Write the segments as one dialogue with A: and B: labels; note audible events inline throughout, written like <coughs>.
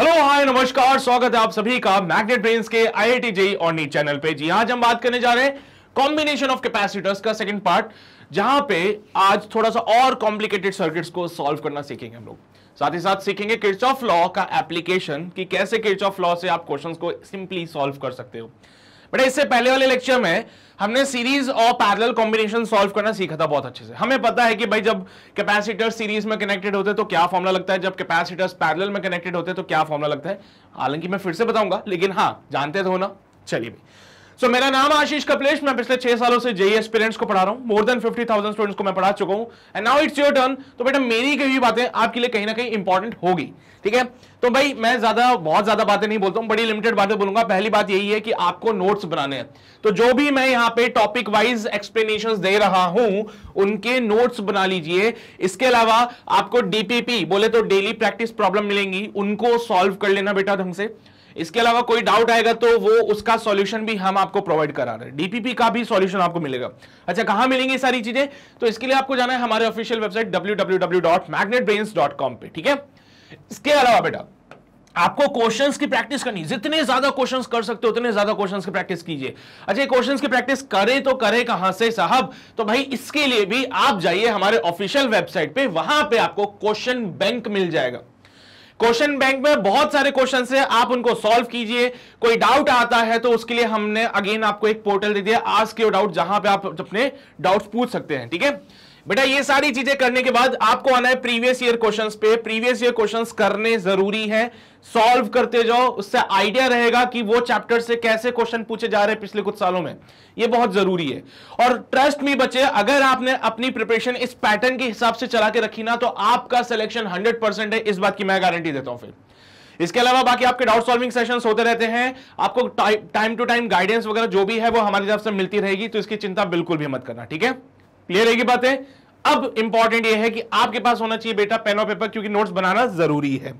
A: Hello hi नमस्कार स्वागत है आप सभी का मैग्नेट ब्रेन्स के आईआईटी जेई ऑनली चैनल पे जी हाँ, आज हम बात करने जा रहे हैं कॉम्बिनेशन ऑफ कैपेसिटर्स का सेकंड पार्ट जहां पे आज थोड़ा सा और कॉम्प्लिकेटेड सर्किट्स को सॉल्व करना सीखेंगे हम लोग साथ ही साथ सीखेंगे किर्च ऑफ लॉ का एप्लीकेशन कि कैसे किर्च ऑफ लॉ से आप क्वेश्चन को सिंपली सॉल्व कर सकते हो बट इससे पहले वाले लेक्चर में हमने सीरीज और पैरेलल कॉम्बिनेशन सॉल्व करना सीखा था बहुत अच्छे से हमें पता है कि भाई जब कैपेसिटर सीरीज में कनेक्टेड होते तो क्या फॉर्मुला लगता है जब कैपेसिटर्स पैरेलल में कनेक्टेड होते तो क्या फॉर्मुला लगता है हालांकि मैं फिर से बताऊंगा लेकिन हाँ जानते तो ना चलिए भाई सो so, मेरा नाम आशीष कपलेश मैं पिछले छह सालों से जेई एस्पिरेंट्स e को पढ़ा रहा हूँ more than fifty thousand students को मैं पढ़ा चुका हूँ and now it's your turn तो बेटा मेरी कई बातें आपके लिए कहीं ना कहीं इंपॉर्टेंट होगी ठीक है तो भाई मैं ज्यादा बहुत ज्यादा बातें नहीं बोलता हूँ बड़ी लिमिटेड बातें बोलूंगा पहली बात यही है कि आपको नोट्स बनाने हैं तो जो भी मैं यहाँ पे टॉपिक वाइज एक्सप्लेनेशन दे रहा हूं उनके नोट्स बना लीजिए इसके अलावा आपको डीपीपी बोले तो डेली प्रैक्टिस प्रॉब्लम मिलेंगी उनको सॉल्व कर लेना बेटा ढंग से इसके अलावा कोई डाउट आएगा तो वो उसका सॉल्यूशन भी हम आपको प्रोवाइड करा रहे हैं डीपीपी का भी सॉल्यूशन आपको मिलेगा अच्छा कहां मिलेंगे सारी चीजें तो इसके लिए आपको जाना है हमारे ऑफिशियल वेबसाइट डब्ल्यू पे ठीक है इसके अलावा बेटा आपको क्वेश्चंस की प्रैक्टिस करनी जितने ज्यादा क्वेश्चंस कर सकते हो उतने ज्यादा क्वेश्चंस की प्रैक्टिस कीजिए अच्छा क्वेश्चंस की प्रैक्टिस करें तो करें कहां से साहब तो भाई इसके लिए भी आप जाइए हमारे ऑफिशियल वेबसाइट पे वहां पे आपको क्वेश्चन बैंक मिल जाएगा क्वेश्चन बैंक में बहुत सारे क्वेश्चन है आप उनको सॉल्व कीजिए कोई डाउट आता है तो उसके लिए हमने अगेन आपको एक पोर्टल दे दिया आज के डाउट जहां पे आप अपने डाउट्स पूछ सकते हैं ठीक है बेटा ये सारी चीजें करने के बाद आपको आना है प्रीवियस ईयर क्वेश्चंस पे प्रीवियस ईयर क्वेश्चंस करने जरूरी है सॉल्व करते जाओ उससे आइडिया रहेगा कि वो चैप्टर से कैसे क्वेश्चन पूछे जा रहे हैं पिछले कुछ सालों में ये बहुत जरूरी है और ट्रस्ट में बच्चे अगर आपने अपनी प्रिपरेशन इस पैटर्न के हिसाब से चला के रखी ना तो आपका सिलेक्शन हंड्रेड परसेंट है इस बात की मैं गारंटी देता हूं फिर इसके अलावा बाकी आपके डाउट सॉल्विंग सेशंस होते रहते हैं आपको टाइम टू टाइम गाइडेंस वगैरह जो भी है वो हमारी तरफ से मिलती रहेगी तो इसकी चिंता बिल्कुल भी मत करना ठीक है क्लियर रहेगी बातें अब इंपॉर्टेंट यह है कि आपके पास होना चाहिए बेटा पेन और पेपर क्योंकि नोट्स बनाना जरूरी है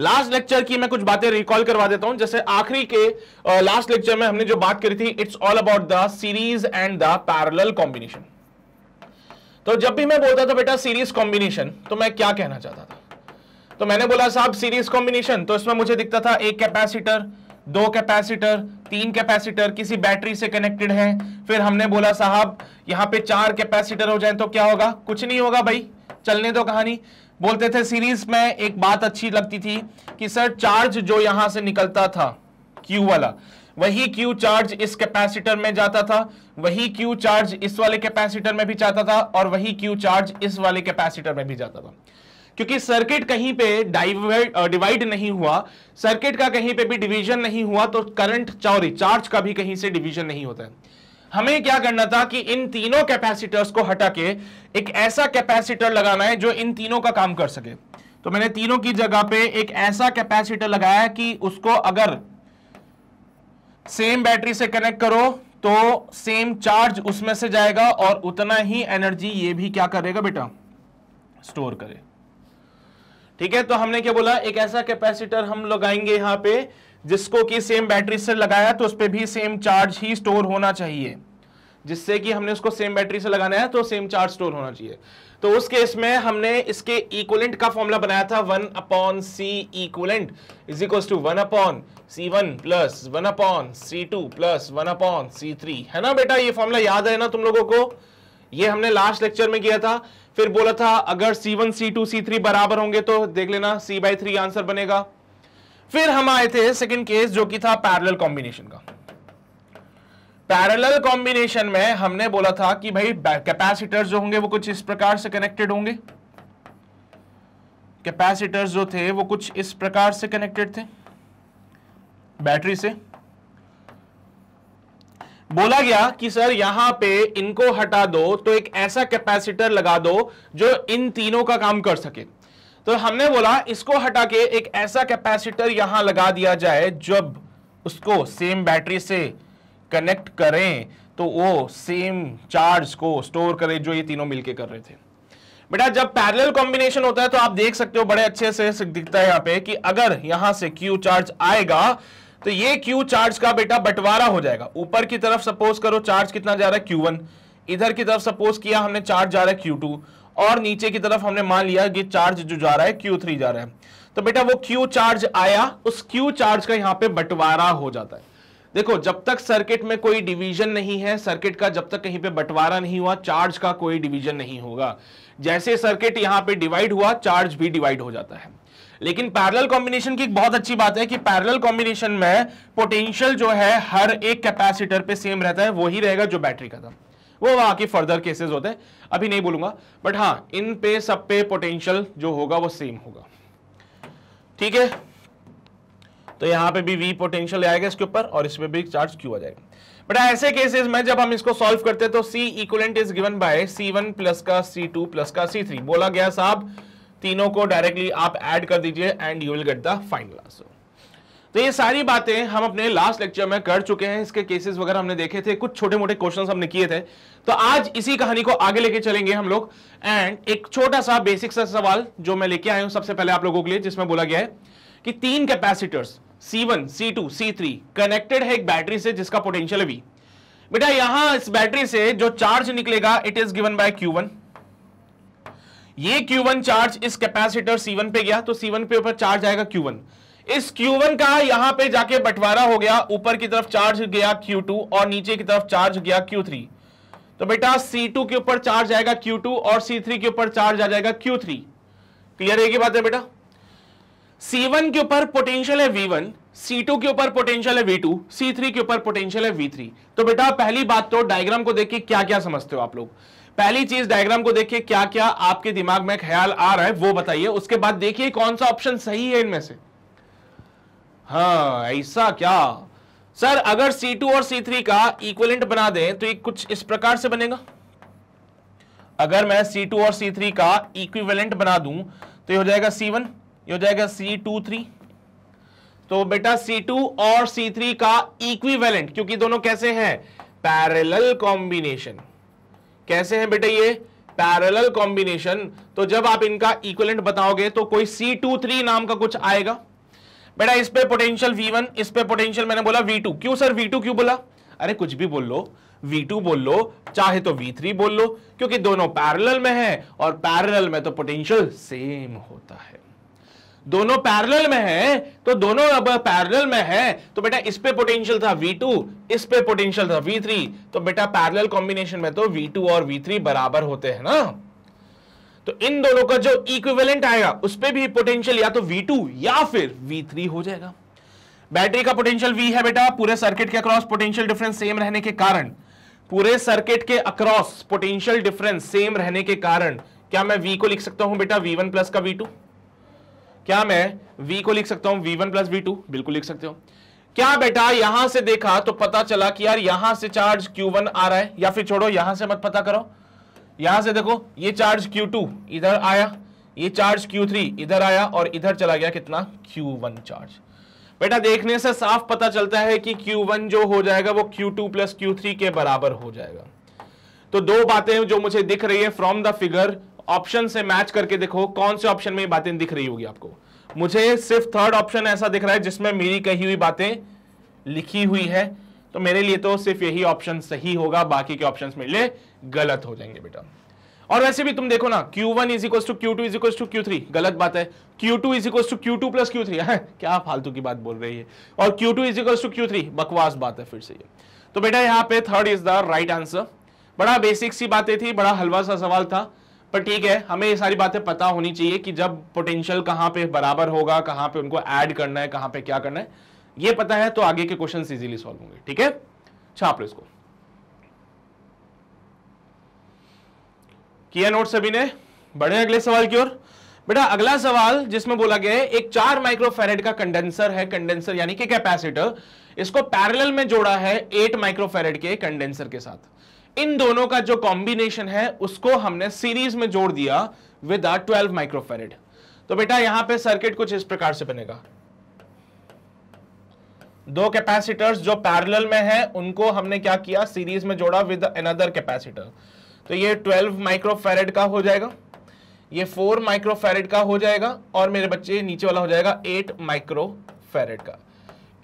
A: लास्ट लेक्चर की मैं कुछ बातें रिकॉल करवा देता हूं जैसे आखिरी के लास्ट लेक्चर में हमने जो बात करी थी it's all about the series and the parallel combination तो जब भी मैं बोलता था बेटा सीरीज कॉम्बिनेशन तो मैं क्या कहना चाहता था तो मैंने बोला साहब सीरीज कॉम्बिनेशन तो इसमें मुझे दिखता था एक कैपेसिटर दो कैपेसिटर तीन कैपेसिटर किसी बैटरी से कनेक्टेड है फिर हमने बोला साहब यहां पे चार कैपेसिटर हो जाए तो क्या होगा कुछ नहीं होगा भाई चलने दो कहानी बोलते थे सीरीज में एक बात अच्छी लगती थी कि सर चार्ज जो यहां से निकलता था क्यू वाला वही क्यू चार्ज इस कैपेसिटर में जाता था वही क्यू चार्ज इस वाले कैपेसिटर में भी जाता था और वही क्यू चार्ज इस वाले कैपेसिटर में भी जाता था क्योंकि सर्किट कहीं पे डाइवर्ट डिवाइड नहीं हुआ सर्किट का कहीं पे भी डिवीजन नहीं हुआ तो करंट चौरी चार्ज का भी कहीं से डिवीजन नहीं होता है हमें क्या करना था कि इन तीनों कैपेसिटर्स को हटा के एक ऐसा कैपेसिटर लगाना है जो इन तीनों का काम कर सके तो मैंने तीनों की जगह पे एक ऐसा कैपेसिटर लगाया कि उसको अगर सेम बैटरी से कनेक्ट करो तो सेम चार्ज उसमें से जाएगा और उतना ही एनर्जी ये भी क्या करेगा बेटा स्टोर करे ठीक है तो हमने क्या बोला एक ऐसा कैपेसिटर हम लगाएंगे यहां पे जिसको कि सेम बैटरी से लगाया तो उस पर भी सेम चार्ज ही स्टोर होना चाहिए जिससे कि हमने उसको सेम बैटरी से लगाना है तो सेम चार्ज स्टोर होना चाहिए तो उस केस में हमने इसके इक्वलेंट का फॉर्मूला बनाया था one upon C equivalent is equal to one upon C one plus one upon C two plus one upon C three है ना बेटा ये फॉर्मूला याद है ना तुम लोगों को ये हमने लास्ट लेक्चर में किया था फिर बोला था अगर C one C two C three बराबर होंगे तो देख लेना सी बाई थ्री आंसर बनेगा फिर हम आए थे सेकंड केस जो कि था पैरेलल कॉम्बिनेशन का पैरेलल कॉम्बिनेशन में हमने बोला था कि भाई कैपेसिटर्स जो होंगे वो कुछ इस प्रकार से कनेक्टेड होंगे कैपेसिटर्स जो थे वो कुछ इस प्रकार से कनेक्टेड थे बैटरी से बोला गया कि सर यहां पे इनको हटा दो तो एक ऐसा कैपेसिटर लगा दो जो इन तीनों का काम कर सके तो हमने बोला इसको हटा के एक ऐसा कैपेसिटर यहां लगा दिया जाए जब उसको सेम बैटरी से कनेक्ट करें तो वो सेम चार्ज को स्टोर करे जो ये तीनों मिलके कर रहे थे बेटा जब पैरेलल कॉम्बिनेशन होता है तो आप देख सकते हो बड़े अच्छे से दिखता है यहाँ पे कि अगर यहां से क्यू चार्ज आएगा तो ये क्यू चार्ज का बेटा बंटवारा हो जाएगा ऊपर की तरफ सपोज करो चार्ज कितना जा रहा है क्यू इधर की तरफ सपोज किया हमने चार्ज जा रहा है क्यू और नीचे की तरफ हमने मान लिया कि चार्ज जो जा रहा है क्यू जा रहा है तो बेटा वो क्यू चार्ज आया उस क्यू चार्ज का यहाँ पे बंटवारा हो जाता है देखो जब तक सर्किट में कोई डिवीजन नहीं है सर्किट का जब तक कहीं पे बंटवारा नहीं हुआ चार्ज का कोई डिवीजन नहीं होगा जैसे सर्किट यहां पे डिवाइड हुआ चार्ज भी डिवाइड हो जाता है लेकिन पैरेलल कॉम्बिनेशन की एक बहुत अच्छी बात है कि पैरेलल कॉम्बिनेशन में पोटेंशियल जो है हर एक कैपेसिटर पे सेम रहता है वही रहेगा जो बैटरी का था वो वहां के फर्दर केसेस होते हैं अभी नहीं बोलूंगा बट हाँ इन पे सब पे पोटेंशियल जो होगा वो सेम होगा ठीक है तो यहां पे भी वी पोटेंशियल आएगा इसके ऊपर और इसमें भी चार्ज क्यू आ जाएगा बट ऐसे केसेस में जब हम इसको सॉल्व करते हैं तो C equivalent is given by C one plus का सी टू प्लस का सी थ्री बोला गया साहब तीनों को डायरेक्टली आप ऐड कर दीजिए and you will get the final answer तो ये सारी बातें हम अपने लास्ट लेक्चर में कर चुके हैं इसके केसेस वगैरह हमने देखे थे कुछ छोटे मोटे क्वेश्चन हमने किए थे तो आज इसी कहानी को आगे लेके चलेंगे हम लोग एंड एक छोटा सा बेसिक सा सवाल जो मैं लेके आया हूं सबसे पहले आप लोगों के लिए जिसमें बोला गया है कि तीन capacitors C1, C2, C3 connected है एक बैटरी से जिसका पोटेंशियल है बेटा यहां इस बैटरी से जो चार्ज निकलेगा it is given by one ये Q1 चार्ज इस कैपेसिटर C1 पे गया तो C1 पे ऊपर चार्ज आएगा Q1 इस Q1 का यहां पे जाके बंटवारा हो गया ऊपर की तरफ चार्ज गया Q2 और नीचे की तरफ चार्ज गया Q3 तो बेटा C2 के ऊपर चार्ज आएगा Q2 और C3 के ऊपर चार्ज आ जाएगा Q3 क्लियर है की बात है बेटा C1 के ऊपर पोटेंशियल है V1 C2 के ऊपर पोटेंशियल है V2 C3 के ऊपर पोटेंशियल है V3 तो बेटा पहली बात तो डायग्राम को देख के क्या क्या समझते हो आप लोग पहली चीज डायग्राम को देखिए क्या क्या आपके दिमाग में ख्याल आ रहा है वो बताइए उसके बाद देखिए कौन सा ऑप्शन सही है इनमें से हाँ ऐसा क्या सर अगर C2 और C3 का इक्वलेंट बना दें तो ये कुछ इस प्रकार से बनेगा अगर मैं C2 और C3 का इक्विवेलेंट बना दूं तो ये हो जाएगा C1 ये हो जाएगा 3 तो बेटा C2 और C3 का इक्विवेलेंट क्योंकि दोनों कैसे हैं पैरेलल कॉम्बिनेशन कैसे हैं बेटे ये पैरेलल कॉम्बिनेशन तो जब आप इनका इक्वलेंट बताओगे तो कोई सी टू थ्री नाम का कुछ आएगा बेटा इस पे पोटेंशियल वी वन इस पे पोटेंशियल मैंने बोला टू क्यों सर वी टू क्यों बोला अरे कुछ भी बोल लो V2 बोल लो चाहे तो V3 बोल लो क्योंकि दोनों पैरेलल में है और पैरेलल में तो पोटेंशियल सेम होता है दोनों पैरेलल में है तो दोनों अब पैरेलल में है तो बेटा इस पे पोटेंशियल था V2 इस पे पोटेंशियल था V3 तो बेटा पैरेलल कॉम्बिनेशन में तो V2 और V3 बराबर होते हैं ना तो इन दोनों का जो इक्विवेलेंट आएगा उस पर भी पोटेंशियल या तो V2 या फिर V3 हो जाएगा बैटरी का पोटेंशियल V है बेटा पूरे सर्किट के अक्रॉस पोटेंशियल डिफरेंस सेम रहने के कारण पूरे सर्किट के अक्रॉस पोटेंशियल डिफरेंस सेम रहने के कारण क्या मैं V को लिख सकता हूं बेटा V1 प्लस का V2 क्या मैं v को लिख सकता हूं v1 वन प्लस वी बिल्कुल लिख सकते हो क्या बेटा यहां से देखा तो पता चला कि यार यहां से चार्ज q1 आ रहा है या फिर छोड़ो यहां से मत पता करो यहां से देखो ये चार्ज q2 इधर आया ये चार्ज q3 इधर आया और इधर चला गया कितना q1 चार्ज बेटा देखने से साफ पता चलता है कि q1 जो हो जाएगा वो q2 टू प्लस क्यू के बराबर हो जाएगा तो दो बातें जो मुझे दिख रही है फ्रॉम द फिगर ऑप्शन से मैच करके देखो कौन से ऑप्शन में बातें दिख रही होगी आपको मुझे सिर्फ थर्ड ऑप्शन ऐसा दिख रहा है जिसमें मेरी कही हुई बातें लिखी हुई है तो मेरे लिए तो सिर्फ यही ऑप्शन सही होगा बाकी के ऑप्शन मेरे लिए गलत हो जाएंगे बेटा और वैसे भी तुम देखो ना Q1 one is equal to Q two is equal to Q three गलत बात है Q2 two is equal to Q two plus Q three क्या फालतू की बात बोल रही है और Q2 two is equal to Q three बकवास बात है फिर से ये तो बेटा यहाँ पे third is the right answer बड़ा बेसिक सी बातें थी बड़ा हलवा सा सवाल था पर ठीक है हमें ये सारी बातें पता होनी चाहिए कि जब पोटेंशियल कहां पे बराबर होगा कहां पे उनको ऐड करना है कहां पे क्या करना है ये पता है तो आगे के क्वेश्चन इजीली सॉल्व होंगे ठीक है छाप अच्छा, लो इसको किया नोट सभी ने बढ़े अगले सवाल की ओर बेटा अगला सवाल जिसमें बोला गया है एक चार माइक्रोफेरेड का कंडेंसर है कंडेंसर यानी कि कैपेसिटर इसको पैरेलल में जोड़ा है एट माइक्रोफेरेड के कंडेंसर के साथ इन दोनों का जो कॉम्बिनेशन है उसको हमने सीरीज में जोड़ दिया विद आर ट्वेल्व माइक्रोफेरेड तो बेटा यहां पे सर्किट कुछ इस प्रकार से बनेगा दो कैपेसिटर्स जो पैरेलल में हैं उनको हमने क्या किया सीरीज में जोड़ा विद अनदर कैपेसिटर तो ये 12 माइक्रोफेरेड का हो जाएगा ये 4 माइक्रोफेरेड का हो जाएगा और मेरे बच्चे नीचे वाला हो जाएगा 8 माइक्रोफेरेड का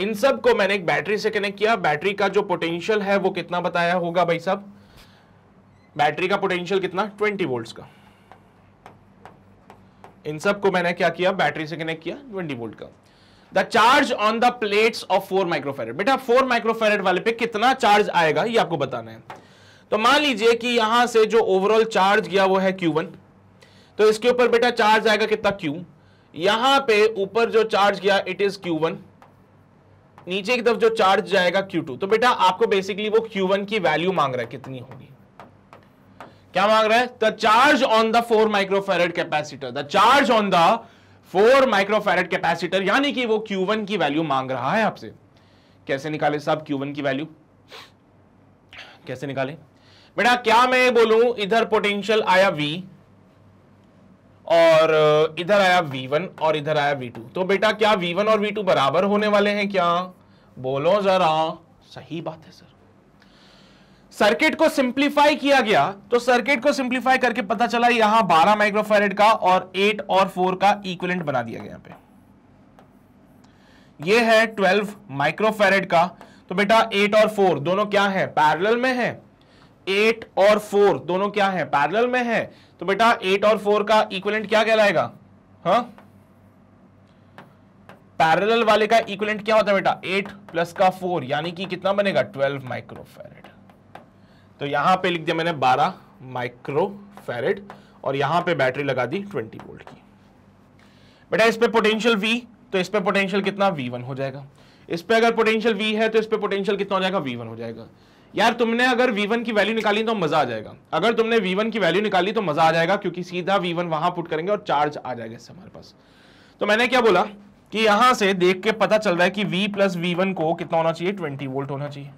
A: इन सब को मैंने एक बैटरी से कनेक्ट किया बैटरी का जो पोटेंशियल है वो कितना बताया होगा भाई साहब बैटरी का पोटेंशियल कितना 20 वोल्ट्स का इन सब को मैंने क्या किया बैटरी से कनेक्ट किया 20 वोल्ट का the charge on the plates of four microfarad बेटा फोर माइक्रोफेरेट वाले पे कितना चार्ज आएगा ये आपको बताना है तो मान लीजिए कि यहां से जो ओवरऑल चार्ज गया वो है क्यू तो इसके ऊपर बेटा चार्ज आएगा कितना क्यू यहां पे ऊपर जो चार्ज गया इट इज वन नीचे की तरफ जो चार्ज जाएगा टू तो बेटा आपको बेसिकली वो वन की वैल्यू मांग रहा है कितनी होगी क्या मांग रहा है the charge on the four microfarad capacitor the charge on the four microfarad capacitor यानी कि वो क्यू वन की वैल्यू मांग रहा है आपसे कैसे निकाले साहब वन की वैल्यू कैसे निकाले बेटा क्या मैं बोलू इधर पोटेंशियल आया वी और इधर आया V1 और इधर आया V2 तो बेटा क्या V1 और V2 बराबर होने वाले हैं क्या बोलो जरा सही बात है सर सर्किट को सिंप्लीफाई किया गया तो सर्किट को सिंप्लीफाई करके पता चला यहां 12 माइक्रोफेरेड का और 8 और 4 का इक्विलेंट बना दिया गया पे ये है 12 माइक्रोफेरेड का तो बेटा 8 और 4 दोनों क्या है पैरेलल में है 8 और 4 दोनों क्या है पैरेलल में है तो बेटा 8 और 4 का इक्विलेंट क्या कहलाएगा हाँ? पैरल वाले का इक्विलेंट क्या होता है बेटा एट प्लस का फोर यानी कि कितना बनेगा ट्वेल्व माइक्रोफेरेड तो यहाँ पे लिख दिया मैंने 12 माइक्रो फेरेड और यहाँ पे बैटरी लगा दी 20 वोल्ट की बेटा इस पे पोटेंशियल V तो इस पे पोटेंशियल कितना V1 हो जाएगा इस पे अगर पोटेंशियल V है तो इस पे पोटेंशियल कितना हो जाएगा V1 हो जाएगा यार तुमने अगर V1 की वैल्यू निकाली तो मजा आ जाएगा अगर तुमने V1 की वैल्यू निकाली तो मजा आ जाएगा क्योंकि सीधा V1 वहां पुट करेंगे और चार्ज आ जाएगा इससे हमारे पास तो मैंने क्या बोला कि यहां से देख के पता चल रहा है कि V प्लस वी को कितना होना चाहिए ट्वेंटी वोल्ट होना चाहिए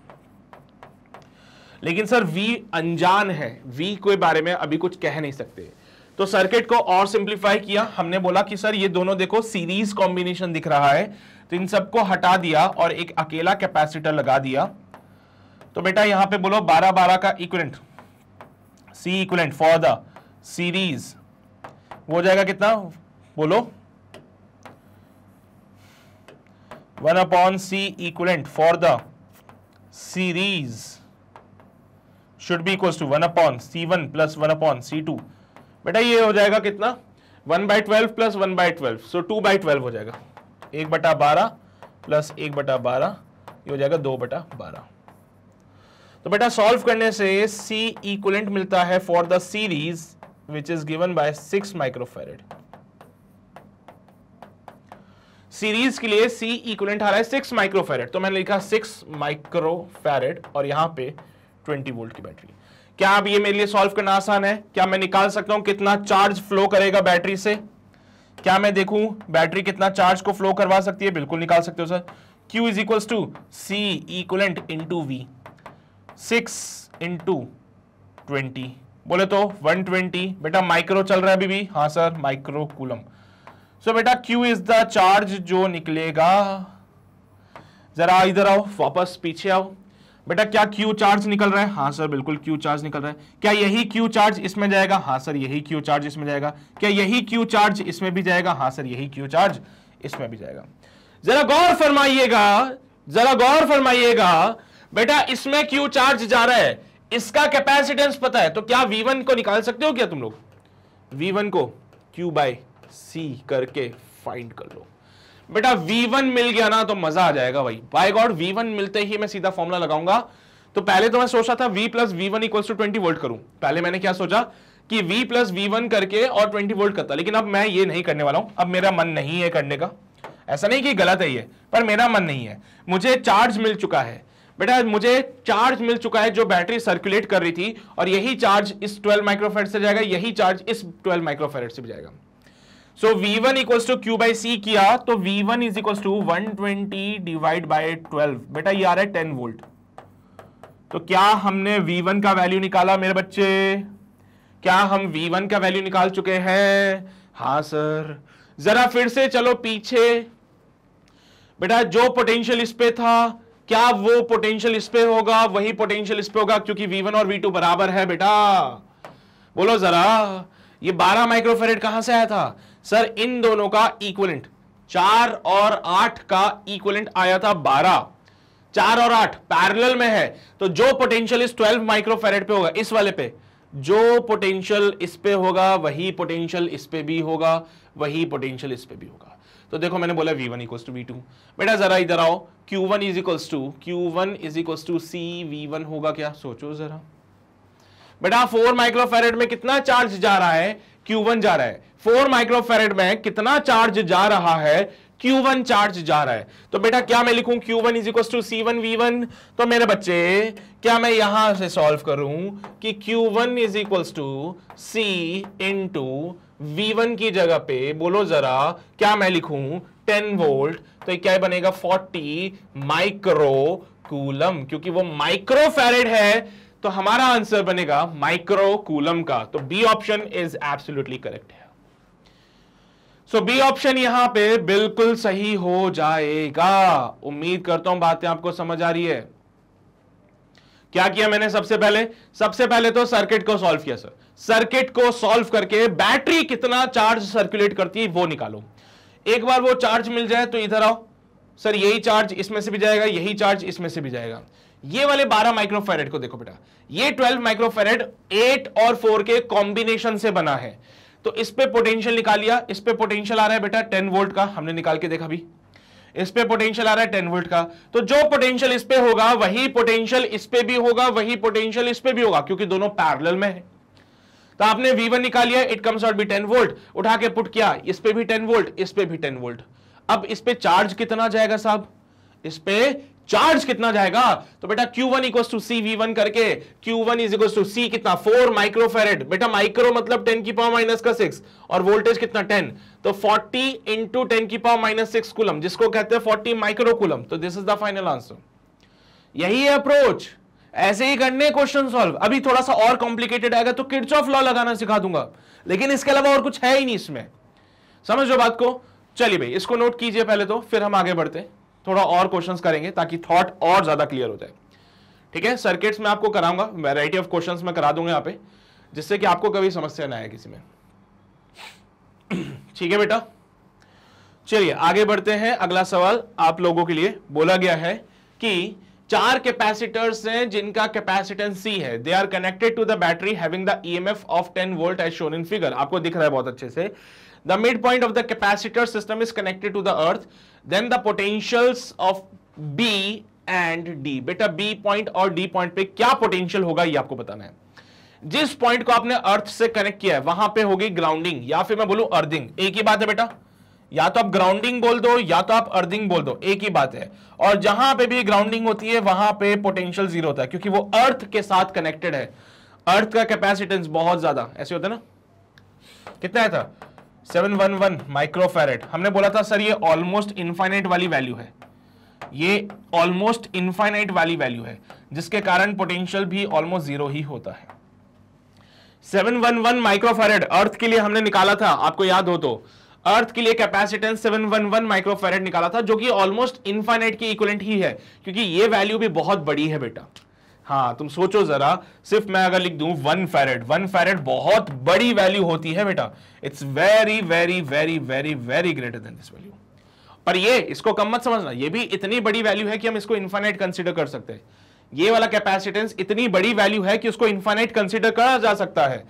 A: लेकिन सर वी अनजान है वी के बारे में अभी कुछ कह नहीं सकते तो सर्किट को और सिंप्लीफाई किया हमने बोला कि सर ये दोनों देखो सीरीज कॉम्बिनेशन दिख रहा है तो इन सबको हटा दिया और एक अकेला कैपेसिटर लगा दिया तो बेटा यहां पे बोलो 12 12 का equivalent C equivalent for the series वो हो जाएगा कितना बोलो one upon C equivalent for the series should be equal to one upon C one plus one upon C two बेटा ये हो जाएगा कितना one by twelve plus one by twelve so two by twelve हो जाएगा एक बटा बारह प्लस एक बटा बारह ये हो जाएगा दो बटा बारह तो बेटा सॉल्व करने से सी इक्वलेंट मिलता है for the series which is given by six microfarad series के लिए सी इक्वलेंट आ रहा है सिक्स माइक्रोफेरेड तो मैंने लिखा सिक्स माइक्रोफेरेड और यहां पे ट्वेंटी वोल्ट की बैटरी क्या अब ये मेरे लिए सॉल्व करना आसान है क्या मैं निकाल सकता हूं कितना चार्ज फ्लो करेगा बैटरी से क्या मैं देखूं बैटरी कितना चार्ज को फ्लो करवा सकती है बिल्कुल निकाल सकते हो sir Q is equal to C equivalent to V six into twenty बोले तो 120 बेटा माइक्रो चल रहा है अभी भी हाँ सर माइक्रो कूलम सो बेटा Q इज द चार्ज जो निकलेगा जरा इधर आओ वापस पीछे आओ बेटा क्या क्यू चार्ज निकल रहा है हाँ सर बिल्कुल क्यू चार्ज निकल रहा है क्या यही क्यू चार्ज इसमें जाएगा हाँ सर यही क्यू चार्ज इसमें जाएगा क्या यही क्यू चार्ज इसमें भी जाएगा हाँ सर यही क्यू चार्ज इसमें भी जाएगा जरा गौर फरमाइएगा जरा गौर फरमाइएगा बेटा इसमें क्यू चार्ज जा रहा है इसका कैपेसिटेंस पता है तो क्या V1 को निकाल सकते हो क्या तुम लोग वन को क्यू बाई सी करके फाइंड कर लो बेटा V1 मिल गया ना तो मजा आ जाएगा भाई बाय गॉड V1 मिलते ही मैं सीधा फॉर्मुला लगाऊंगा तो पहले तो मैं सोच रहा था V plus V one equals to twenty volt करूं पहले मैंने क्या सोचा कि V प्लस वी वन करके और 20 वोल्ट करता लेकिन अब मैं ये नहीं करने वाला हूं अब मेरा मन नहीं है करने का ऐसा नहीं कि गलत है ये पर मेरा मन नहीं है मुझे चार्ज मिल चुका है बेटा मुझे चार्ज मिल चुका है जो बैटरी सर्कुलेट कर रही थी और यही चार्ज इस 12 माइक्रोफेरेट से जाएगा यही चार्ज इस 12 माइक्रोफेरेट से भी जाएगा so V1 one equal to Q by C किया तो V1 one is equal to one twenty divide by twelve बेटा ये आ रहा है टेन वोल्ट तो क्या हमने V1 का वैल्यू निकाला मेरे बच्चे क्या हम V1 का वैल्यू निकाल चुके हैं हाँ सर जरा फिर से चलो पीछे बेटा जो पोटेंशियल इस पे था क्या वो पोटेंशियल इस पे होगा वही पोटेंशियल इस पे होगा क्योंकि V1 और V2 बराबर है बेटा बोलो जरा ये 12 माइक्रोफेरेट कहां से आया था सर इन दोनों का इक्वलेंट चार और आठ का इक्वलेंट आया था बारह चार और आठ पैरेलल में है तो जो पोटेंशियल इस 12 माइक्रोफेरेट पे होगा इस वाले पे जो पोटेंशियल इस पे होगा वही पोटेंशियल इस पे भी होगा वही पोटेंशियल इस पे भी होगा तो देखो मैंने बोला V1 one equals to V बेटा जरा इधर आओ Q1 one is equals to Q one is equals to C V होगा क्या सोचो जरा बेटा फोर माइक्रोफेरेड में कितना चार्ज जा रहा है क्यू वन जा रहा है फोर माइक्रोफेरेड में कितना चार्ज जा रहा है Q1 चार्ज जा रहा है तो बेटा क्या मैं लिखूं Q1 one is equal to C one V one तो मेरे बच्चे क्या मैं यहां से सॉल्व करूं कि Q1 one is equal to C into V one की जगह पे बोलो जरा क्या मैं लिखूं 10 वोल्ट तो क्या बनेगा 40 माइक्रो कूलम क्योंकि वो माइक्रोफेरेड है तो हमारा आंसर बनेगा माइक्रो कूलम का तो B option is absolutely correct है सो बी ऑप्शन यहां पे बिल्कुल सही हो जाएगा उम्मीद करता हूं बातें आपको समझ आ रही है क्या किया मैंने सबसे पहले सबसे पहले तो सर्किट को सॉल्व किया सर सर्किट को सॉल्व करके बैटरी कितना चार्ज सर्कुलेट करती है वो निकालो एक बार वो चार्ज मिल जाए तो इधर आओ सर यही चार्ज इसमें से भी जाएगा यही चार्ज इसमें से भी जाएगा ये वाले 12 माइक्रोफेरेट को देखो बेटा ये 12 माइक्रोफेरेट 8 और 4 के कॉम्बिनेशन से बना है तो इस पे पोटेंशियल निकाल लिया इस पे पोटेंशियल आ रहा है बेटा 10 वोल्ट का हमने निकाल के देखा भी इस पे पोटेंशियल आ रहा है 10 वोल्ट का तो जो पोटेंशियल इस पे होगा वही पोटेंशियल इस पे भी होगा वही पोटेंशियल इस पे भी होगा क्योंकि दोनों पैरल में है तो आपने V1 निकाल लिया it comes out be 10 volt उठा के पुट किया इस पे भी 10 वोल्ट इस पे भी 10 वोल्ट अब इस पे चार्ज कितना जाएगा साहब इस पे चार्ज कितना जाएगा तो बेटा Q1 one equal to C V one करके Q1 one is equal to C कितना फोर माइक्रोफेरेड बेटा माइक्रो मतलब 10 की पावर माइनस का 6 और वोल्टेज कितना 10 तो 40 इंटू टेन की पावर माइनस सिक्स कुलम जिसको कहते हैं 40 माइक्रो कुलम तो this is the final answer यही है अप्रोच ऐसे ही करने क्वेश्चन सॉल्व अभी थोड़ा सा और कॉम्प्लिकेटेड आएगा तो किड्स ऑफ लॉ लगाना सिखा दूंगा लेकिन इसके अलावा और कुछ है ही नहीं इसमें समझ लो बात को चलिए भाई इसको नोट कीजिए पहले तो फिर हम आगे बढ़ते हैं थोड़ा और क्वेश्चन करेंगे ताकि थॉट और ज्यादा क्लियर हो जाए ठीक है सर्किट्स में आपको कराऊंगा वेराइटी ऑफ क्वेश्चन में करा दूंगा यहाँ पे जिससे कि आपको कभी समस्या ना आए किसी में <clears throat> ठीक है बेटा चलिए आगे बढ़ते हैं अगला सवाल आप लोगों के लिए बोला गया है कि चार कैपेसिटर्स हैं जिनका कैपेसिटेंस सी है they are connected to the battery having the EMF of 10 volt as shown in figure आपको दिख रहा है बहुत अच्छे से the midpoint of the capacitor system is connected to the earth then the potentials of b and d beta b point or d point pe kya potential होगा ye aapko batana hai जिस point को आपने अर्थ से connect किया है वहां पे होगी ग्राउंडिंग या फिर मैं बोलूं अर्थिंग एक ही बात है बेटा या तो आप ग्राउंडिंग बोल दो या तो आप अर्थिंग बोल दो एक ही बात है और जहां पे भी ग्राउंडिंग होती है वहां पे पोटेंशियल जीरो होता है क्योंकि वो अर्थ के साथ कनेक्टेड है अर्थ का कैपेसिटेंस बहुत ज्यादा ऐसे होता है ना कितना है था 711 माइक्रोफेरेट हमने बोला था सर ये ऑलमोस्ट इनफाइनाइट वाली वैल्यू है ये ऑलमोस्ट इनफाइनाइट वाली वैल्यू है जिसके कारण पोटेंशियल भी ऑलमोस्ट जीरो ही होता है 711 माइक्रोफेरेट अर्थ के लिए हमने निकाला था आपको याद हो तो अर्थ के लिए कैपेसिटेंस 711 माइक्रोफेरेट निकाला था जो कि ऑलमोस्ट इनफाइनाइट के इक्वलेंट ही है क्योंकि ये वैल्यू भी बहुत बड़ी है बेटा हाँ तुम सोचो जरा सिर्फ मैं अगर लिख दू वन फेरेट वन फेरेट बहुत बड़ी वैल्यू होती है बेटा it's very very very very very greater than this value पर ये इसको कम मत समझना ये भी इतनी बड़ी वैल्यू है कि हम इसको इन्फाइनाइट कंसिडर कर सकते हैं ये वाला कैपेसिटेंस इतनी बड़ी वैल्यू है कि उसको इन्फाइनाइट कंसिडर करा जा सकता है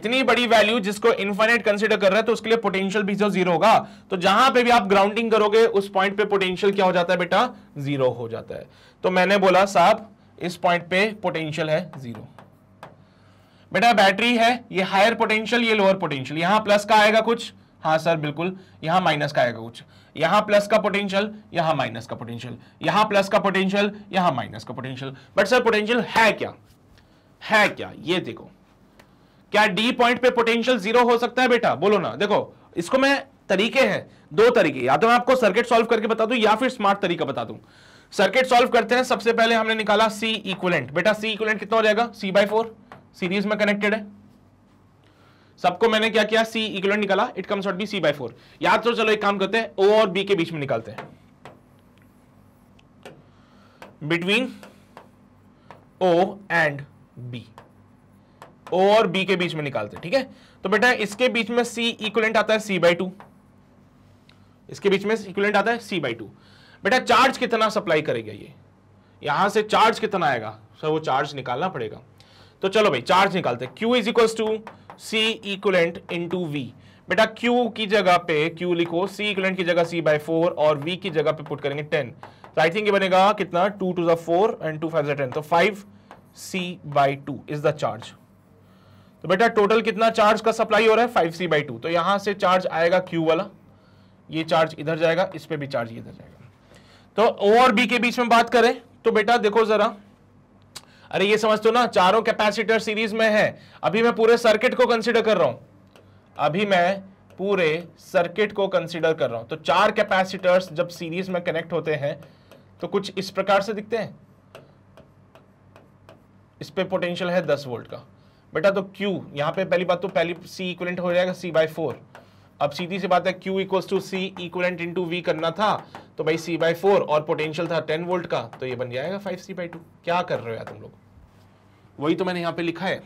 A: इतनी बड़ी वैल्यू जिसको इन्फाइनाइट कंसिडर कर रहा है तो उसके लिए पोटेंशियल भी जीरो तो होगा तो जहां पे भी आप ग्राउंडिंग करोगे उस पॉइंट पे पोटेंशियल क्या हो जाता है बेटा जीरो हो जाता है तो मैंने बोला साहब इस पॉइंट पे पोटेंशियल है जीरो बेटा बैटरी है ये हायर पोटेंशियल ये लोअर पोटेंशियल यहां प्लस का आएगा कुछ हाँ सर बिल्कुल यहां माइनस का आएगा कुछ यहां प्लस का पोटेंशियल यहां माइनस का पोटेंशियल यहां प्लस का पोटेंशियल यहां माइनस का पोटेंशियल बट सर पोटेंशियल है क्या है क्या ये देखो क्या डी पॉइंट पे पोटेंशियल जीरो हो सकता है बेटा बोलो ना देखो इसको मैं तरीके हैं दो तरीके या तो मैं आपको सर्किट सॉल्व करके बता दूं या फिर स्मार्ट तरीका बता दूं सर्किट सॉल्व करते हैं सबसे पहले हमने निकाला सी इक्वलेंट बेटा सी इक्वलेंट कितना हो जाएगा सी बाई फोर सीरीज में कनेक्टेड है सबको मैंने क्या किया सी इक्वलेंट निकाला it comes out be C by four याद तो चलो एक काम करते हैं ओ और बी के बीच में निकालते हैं between O and B O और बी के बीच में निकालते हैं ठीक है तो बेटा इसके बीच में सी इक्वलेंट आता है सी बाई टू इसके बीच में इक्वलेंट आता है सी बाई टू बेटा चार्ज कितना सप्लाई करेगा ये यहां से चार्ज कितना आएगा सर वो चार्ज निकालना पड़ेगा तो चलो भाई चार्ज निकालते हैं Q is equal to C equivalent into V बेटा Q की जगह पे Q लिखो C इक्वलेंट की जगह C बाई फोर और V की जगह पे पुट करेंगे टेन तो आई थिंक ये बनेगा कितना two two the four and two five ten तो five C by two is the charge तो बेटा टोटल कितना चार्ज का सप्लाई हो रहा है फाइव सी बाई टू तो यहां से चार्ज आएगा Q वाला ये चार्ज इधर जाएगा इस पर भी चार्ज इधर जाएगा तो ओ और बी के बीच में बात करें तो बेटा देखो जरा अरे ये समझ तो ना चारों कैपेसिटर सीरीज में है अभी मैं पूरे सर्किट को कंसिडर कर रहा हूं अभी मैं पूरे सर्किट को कंसिडर कर रहा हूं तो चार कैपेसिटर्स जब सीरीज में कनेक्ट होते हैं तो कुछ इस प्रकार से दिखते हैं इस पे पोटेंशियल है दस वोल्ट का बेटा तो Q यहां पे पहली बात तो पहली C इक्वलेंट हो जाएगा C बाई फोर अब सीधी सी बात है Q equal to C equivalent into V करना था तो भाई सी बाई फोर और पोटेंशियल था टेन वोल्ट का तो ये बन जाएगा फाइव सी बाई टू क्या कर रहे हो यार तुम लोग वही तो मैंने यहां पे लिखा है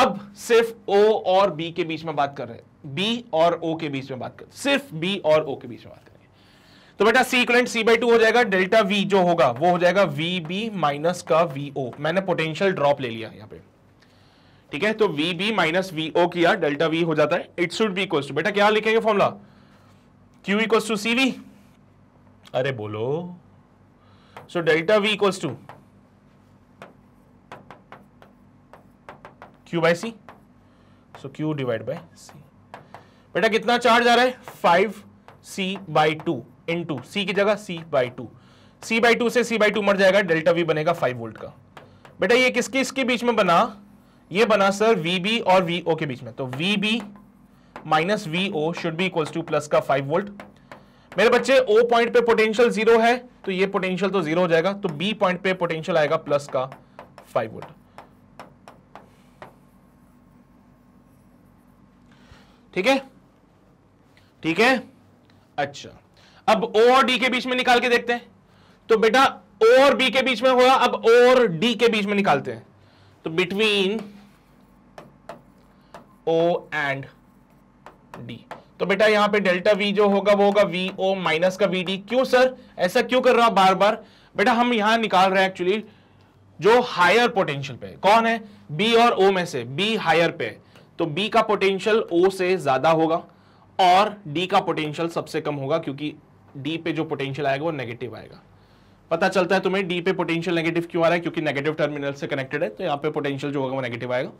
A: अब सिर्फ ओ और बी के बीच में बात कर रहे हैं बी और ओ के बीच में बात कर सिर्फ बी और ओ के बीच में बात कर रहे तो बेटा C equivalent C by two हो जाएगा डेल्टा वी जो होगा वो हो जाएगा वी बी माइनस का वी ओ मैंने पोटेंशियल ड्रॉप ले लिया यहां पे ठीक है तो V B minus V O किया डेल्टा वी हो जाता है it should be equal to बेटा क्या लिखेंगे formula Q equal to C V अरे बोलो so delta V equals to Q by C so Q divide by C बेटा कितना चार्ज आ रहा है five C by two into C की जगह C by two C by two से सी बाय टू मर जाएगा डेल्टा वी बनेगा फाइव वोल्ट का बेटा ये किसके इसके बीच में बना ये बना सर वी बी और वी ओ के बीच में तो V B minus V O should be equals to plus का फाइव वोल्ट मेरे बच्चे ओ पॉइंट पे पोटेंशियल जीरो है तो ये पोटेंशियल तो जीरो हो जाएगा तो बी पॉइंट पे पोटेंशियल आएगा प्लस का फाइव वोल्ट ठीक है ठीक है अच्छा अब ओ और डी के बीच में निकाल के देखते हैं तो बेटा ओ और बी के बीच में हुआ अब ओ और डी के बीच में निकालते हैं तो बिटवीन ओ एंड डी तो बेटा यहाँ पे डेल्टा वी जो होगा वो होगा वी ओ माइनस का वी डी क्यों सर ऐसा क्यों कर रहा बार बार बेटा हम यहां निकाल रहे हैं एक्चुअली जो हायर पोटेंशियल पे कौन है बी और ओ में से बी हायर पे तो बी का पोटेंशियल ओ से ज्यादा होगा और डी का पोटेंशियल सबसे कम होगा क्योंकि डी पे जो पोटेंशियल आएगा वो नेगेटिव आएगा पता चलता है तुम्हें डी पे पोटेंशियल नेगेटिव क्यों आ रहा है क्योंकि नेगेटिव टर्मिनल से कनेक्टेड है तो यहाँ पे पोटेंशियल जो होगा वो नेगेटिव आएगा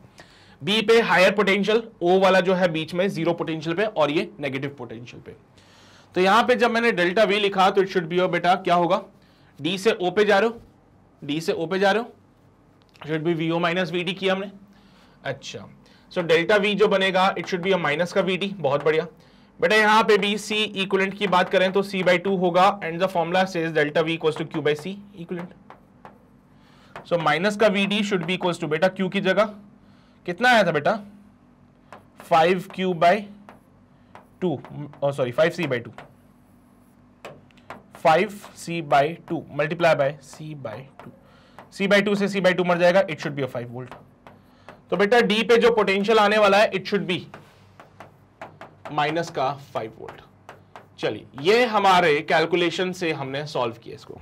A: बी पे हायर पोटेंशियल ओ वाला जो है बीच में जीरो पोटेंशियल पे और ये नेगेटिव पोटेंशियल पे तो यहां पे जब मैंने डेल्टा वी लिखा तो इट शुड बी बेटा क्या होगा डी से ओ पे जा रहे हो डी से ओ पे जा रहे हो should be V O minus V D किया हमने अच्छा सो डेल्टा वी जो बनेगा it should be uh minus का वी डी बहुत बढ़िया बेटा यहाँ पे भी सी इक्वलेंट की बात करें तो सी बाई टू होगा and the formula says delta V equals to Q by C equivalent so minus का V D should be equals to बेटा क्यू की जगह कितना आया था बेटा five Q by two sorry five C by two five C by two multiply by C by two C by two से C by two मर जाएगा it should be five volt तो बेटा डी पे जो पोटेंशियल आने वाला है इट शुड बी माइनस का फाइव वोल्ट चलिए ये हमारे कैलकुलेशन से हमने सॉल्व किया इसको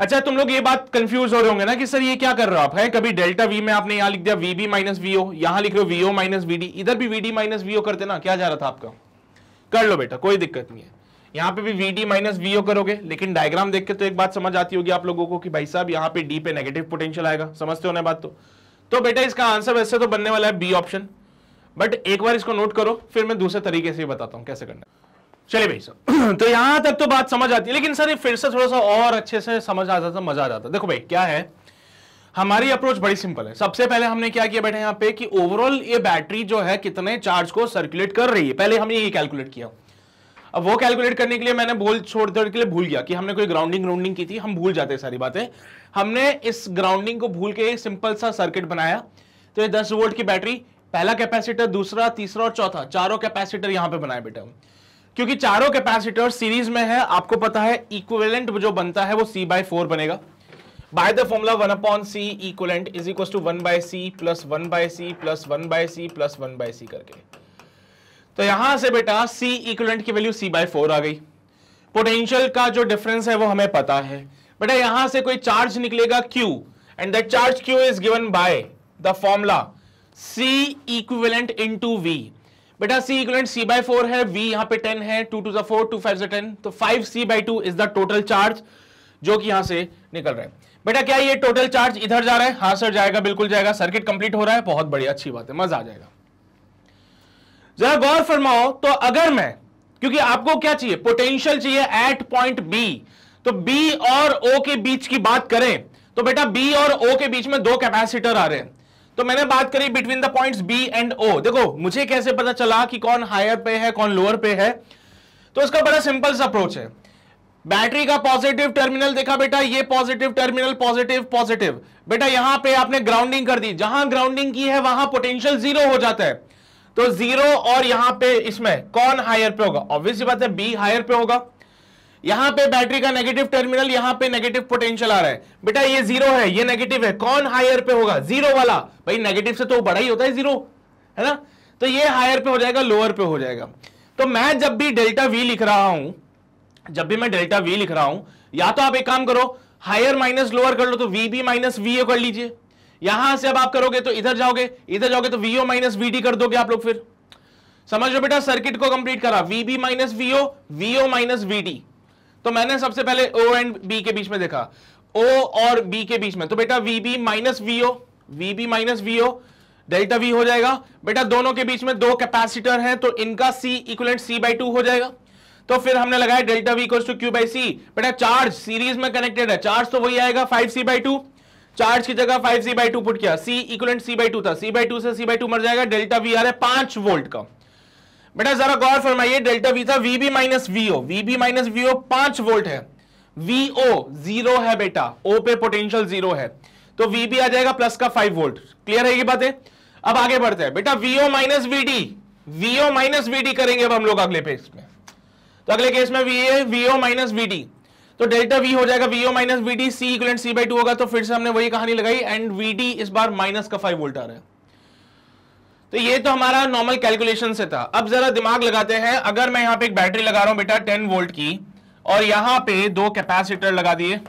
A: अच्छा तुम लोग ये बात कंफ्यूज हो रहे होंगे ना कि सर ये क्या कर रहे हो आप है कभी डेल्टा वी में आपने यहां लिख दिया V B minus V O यहां लिख रहे हो वीओ माइनस वी डी इधर भी वीडी माइनस वी ओ करते ना क्या जा रहा था आपका कर लो बेटा कोई दिक्कत नहीं है यहाँ पे भी V D minus V O करोगे लेकिन डायग्राम देख के तो एक बात समझ आती होगी आप लोगों को कि भाई साहब यहाँ पे डी पे नेगेटिव पोटेंशियल आएगा समझते हो ना बात तो तो बेटा इसका आंसर वैसे तो बनने वाला है बी ऑप्शन बट एक बार इसको नोट करो फिर मैं दूसरे तरीके से बताता हूँ कैसे करना है चलिए भाई सर <clears throat> तो यहां तक तो बात समझ आती है लेकिन सर ये फिर से थोड़ा सा और अच्छे से समझ आ जाता मजा आ जाता देखो भाई क्या है हमारी अप्रोच बड़ी सिंपल है सबसे पहले हमने क्या किया बैठे यहां पे कि ओवरऑल ये बैटरी जो है कितने चार्ज को सर्कुलेट कर रही है पहले हमने ये कैलकुलेट किया अब वो कैलकुलेट करने के लिए मैंने बोल छोड़ देने के लिए भूल गया कि हमने कोई ग्राउंडिंग ग्राउंडिंग की थी हम भूल जाते हैं सारी बातें हमने इस ग्राउंडिंग को भूल के सिंपल सा सर्किट बनाया तो ये दस वोल्ट की बैटरी पहला कैपेसिटर दूसरा तीसरा और चौथा चारों कैपेसिटर यहाँ पे बनाए बेटा क्योंकि चारों कैपेसिटर सीरीज में है आपको पता है इक्विवेलेंट जो बनता है वो सी बाय फोर बनेगा by the formula one upon C equivalent is equal to one by C plus one by C plus one by C plus one by C करके तो यहां से बेटा सी इक्वलेंट की वैल्यू सी बाय फोर आ गई potential का जो डिफरेंस है वो हमें पता है बेटा यहां से कोई चार्ज निकलेगा Q and that charge Q is given by the formula C equivalent into V बेटा C equivalent C by four है वी यहां पे टेन है two two four two five ten तो five C by two is the total charge जो कि यहां से निकल रहा है बेटा क्या ये टोटल चार्ज इधर जा रहा है हाँ सर जाएगा बिल्कुल जाएगा सर्किट कंप्लीट हो रहा है बहुत बढ़िया अच्छी बात है मजा आ जाएगा जरा गौर फरमाओ तो अगर मैं क्योंकि आपको क्या चाहिए पोटेंशियल चाहिए एट पॉइंट बी तो बी और ओ के बीच की बात करें तो बेटा बी और ओ के बीच में दो कैपेसिटर आ रहे हैं तो मैंने बात करी between the points B and O देखो मुझे कैसे पता चला कि कौन हायर पे है कौन लोअर पे है तो उसका बड़ा सिंपल सा अप्रोच है बैटरी का पॉजिटिव टर्मिनल देखा बेटा ये पॉजिटिव टर्मिनल पॉजिटिव पॉजिटिव बेटा यहां पे आपने ग्राउंडिंग कर दी जहां ग्राउंडिंग की है वहां पोटेंशियल जीरो हो जाता है तो जीरो और यहां पे इसमें कौन हायर पे होगा ऑब्वियसली बात है बी हायर पे होगा यहां पे बैटरी का नेगेटिव टर्मिनल यहां पे नेगेटिव पोटेंशियल आ रहा है बेटा ये जीरो है ये नेगेटिव है कौन हायर पे होगा जीरो वाला भाई नेगेटिव से तो बड़ा ही होता है जीरो है ना तो ये हायर पे हो जाएगा लोअर पे हो जाएगा तो मैं जब भी डेल्टा वी लिख रहा हूं जब भी मैं डेल्टा वी लिख रहा हूं या तो आप एक काम करो हायर माइनस लोअर कर लो तो V B minus V A कर लीजिए यहां से अब आप करोगे तो इधर जाओगे इधर जाओगे तो वीओ माइनस वी डी कर दोगे आप लोग फिर समझ लो बेटा सर्किट को कंप्लीट करा V B minus V O V O minus V D तो मैंने सबसे पहले ओ एंड बी के बीच में देखा ओ और बी के बीच में तो बेटा V B minus V O V B minus V O delta V हो जाएगा बेटा दोनों के बीच में दो कैपेसिटर हैं तो इनका C equivalent C by two हो जाएगा तो फिर हमने लगाया delta V equals to Q by C बेटा चार्ज सीरीज में कनेक्टेड है चार्ज तो वही आएगा five C by two charge की जगह five C by two put किया C equivalent C by two था सी बाई टू से सी बाई टू मर जाएगा डेल्टा वी आ रहा है पांच वोल्ट का बेटा जरा गौर फरमाइए डेल्टा वी था V B minus V O V B minus V O पांच वोल्ट है वी ओ जीरो है बेटा ओ पे पोटेंशियल जीरो है तो वी बी आ जाएगा प्लस का फाइव वोल्ट क्लियर है ये बातें अब आगे बढ़ते हैं बेटा V O minus V D V O minus V D करेंगे अब हम लोग अगले पेज में तो अगले केस में V A V O minus V D तो डेल्टा वी हो जाएगा V O minus V D C equivalent C by two होगा तो फिर से हमने वही कहानी लगाई एंड वी डी इस बार माइनस का फाइव वोल्ट आ रहा है तो ये तो हमारा नॉर्मल कैलकुलेशन से था अब जरा दिमाग लगाते हैं अगर मैं यहां पे एक बैटरी लगा रहा हूं बेटा 10 वोल्ट की और यहां पे दो कैपेसिटर लगा दिए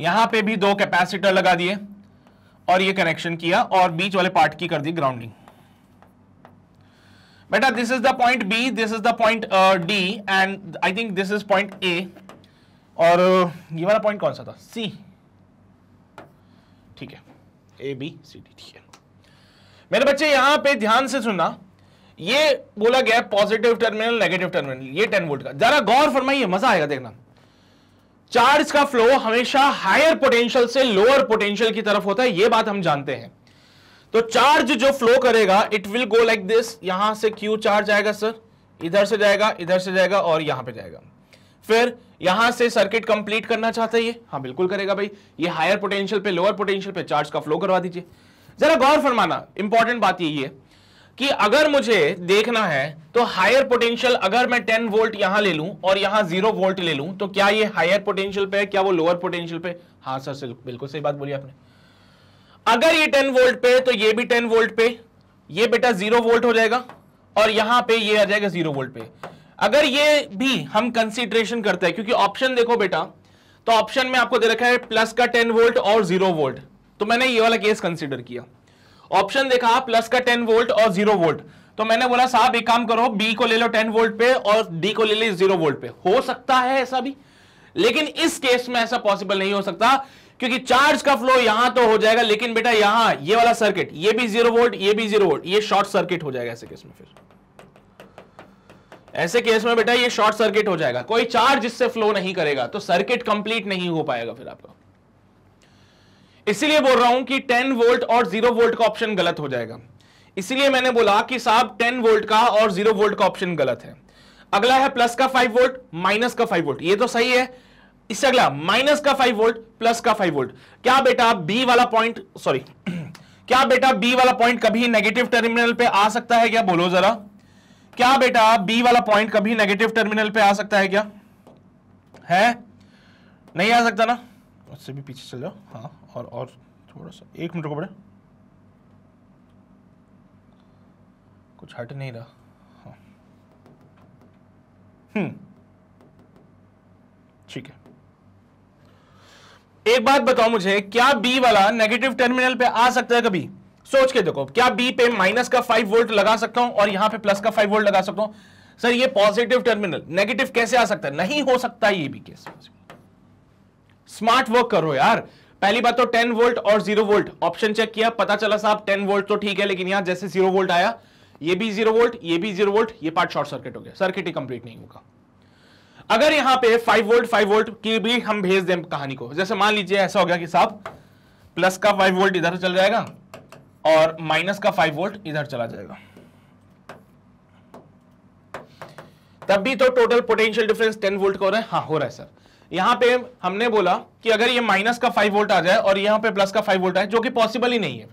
A: यहां पे भी दो कैपेसिटर लगा दिए और ये कनेक्शन किया और बीच वाले पार्ट की कर दी ग्राउंडिंग बेटा this is the point B this is the point D and I think this is point A और ये वाला पॉइंट कौन सा था सी ठीक है ए बी सी डी ठीक है मेरे बच्चे यहां पे ध्यान से सुनना ये बोला गया पॉजिटिव टर्मिनल नेगेटिव टर्मिनल ये 10 वोल्ट का जरा गौर फरमाइए मजा आएगा देखना चार्ज का फ्लो हमेशा हायर पोटेंशियल से लोअर पोटेंशियल की तरफ होता है ये बात हम जानते हैं तो चार्ज जो फ्लो करेगा it will go like this यहां से क्यू चार्ज आएगा सर इधर से जाएगा इधर से जाएगा और यहां पे जाएगा फिर यहां से सर्किट कंप्लीट करना चाहता है ये हाँ बिल्कुल करेगा भाई ये हायर पोटेंशियल पे लोअर पोटेंशियल पे चार्ज का फ्लो करवा दीजिए जरा गौर फरमाना इंपॉर्टेंट बात यही है कि अगर मुझे देखना है तो हायर पोटेंशियल अगर मैं 10 वोल्ट यहां ले लूं और यहां जीरो वोल्ट ले लूं तो क्या ये हायर पोटेंशियल पे है क्या वो लोअर पोटेंशियल पे हाँ सर बिल्कुल सही बात बोली आपने अगर ये 10 वोल्ट पे तो ये भी 10 वोल्ट पे ये बेटा जीरो वोल्ट हो जाएगा और यहां पे ये आ जाएगा जीरो वोल्ट पे अगर ये भी हम कंसिडरेशन करते हैं क्योंकि ऑप्शन देखो बेटा तो ऑप्शन में आपको दे रखा है प्लस का टेन वोल्ट और जीरो वोल्ट तो मैंने ये वाला केस कंसिडर किया ऑप्शन देखा प्लस का टेन वोल्ट और जीरो वोल्ट तो मैंने बोला साहब एक काम करो बी को ले लो टेन वोल्ट पे और डी को ले लो जीरो वोल्ट पे हो सकता है ऐसा भी लेकिन इस केस में ऐसा पॉसिबल नहीं हो सकता क्योंकि चार्ज का फ्लो यहां तो हो जाएगा लेकिन बेटा यहां ये वाला सर्किट ये भी जीरो वोल्ट ये भी जीरो वोल्ट ये शॉर्ट सर्किट हो जाएगा ऐसे केस में फिर ऐसे केस में बेटा ये शॉर्ट सर्किट हो जाएगा कोई चार्ज इससे फ्लो नहीं करेगा तो सर्किट कंप्लीट नहीं हो पाएगा फिर आपका इसीलिए बोल रहा हूं कि 10 वोल्ट और 0 वोल्ट का ऑप्शन गलत हो जाएगा इसीलिए मैंने बोला कि साहब 10 वोल्ट का और 0 वोल्ट का ऑप्शन गलत है अगला है प्लस का 5 वोल्ट माइनस का 5 वोल्ट ये तो सही है इससे अगला माइनस का 5 वोल्ट प्लस का 5 वोल्ट क्या बेटा बी वाला पॉइंट सॉरी <clears throat> क्या बेटा बी वाला पॉइंट कभी नेगेटिव टर्मिनल पे आ सकता है क्या बोलो जरा क्या बेटा बी वाला पॉइंट कभी नेगेटिव टर्मिनल पे आ सकता है क्या है नहीं आ सकता ना उससे भी पीछे चल जाओ हाँ और और थोड़ा सा एक मिनट को बड़े कुछ हट नहीं रहा हाँ हम्म। ठीक है एक बात बताओ मुझे क्या बी वाला नेगेटिव टर्मिनल पे आ सकता है कभी सोच के देखो क्या बी पे माइनस का फाइव वोल्ट लगा सकता हूं और यहां पे प्लस का फाइव वोल्ट लगा सकता हूं सर ये पॉजिटिव टर्मिनल नेगेटिव कैसे आ सकता है नहीं हो सकता ये भी केस स्मार्ट वर्क करो यार पहली बात तो 10 वोल्ट और 0 वोल्ट ऑप्शन चेक किया पता चला साहब 10 वोल्ट तो ठीक है लेकिन यहां जैसे 0 वोल्ट आया ये भी 0 वोल्ट ये भी 0 वोल्ट ये पार्ट शॉर्ट सर्किट हो गया सर्किट ही कंप्लीट नहीं होगा अगर यहां पे 5 वोल्ट 5 वोल्ट की भी हम भेज दें कहानी को जैसे मान लीजिए ऐसा हो गया कि साहब प्लस का फाइव वोल्ट इधर चल जाएगा और माइनस का फाइव वोल्ट इधर चला जाएगा तब भी तो total potential difference ten volt का हो रहा है हाँ हो रहा है सर यहां पे हमने बोला कि अगर ये माइनस का फाइव वोल्ट आ जाए और यहां पे प्लस का फाइव वोल्ट आए जो कि पॉसिबल ही नहीं है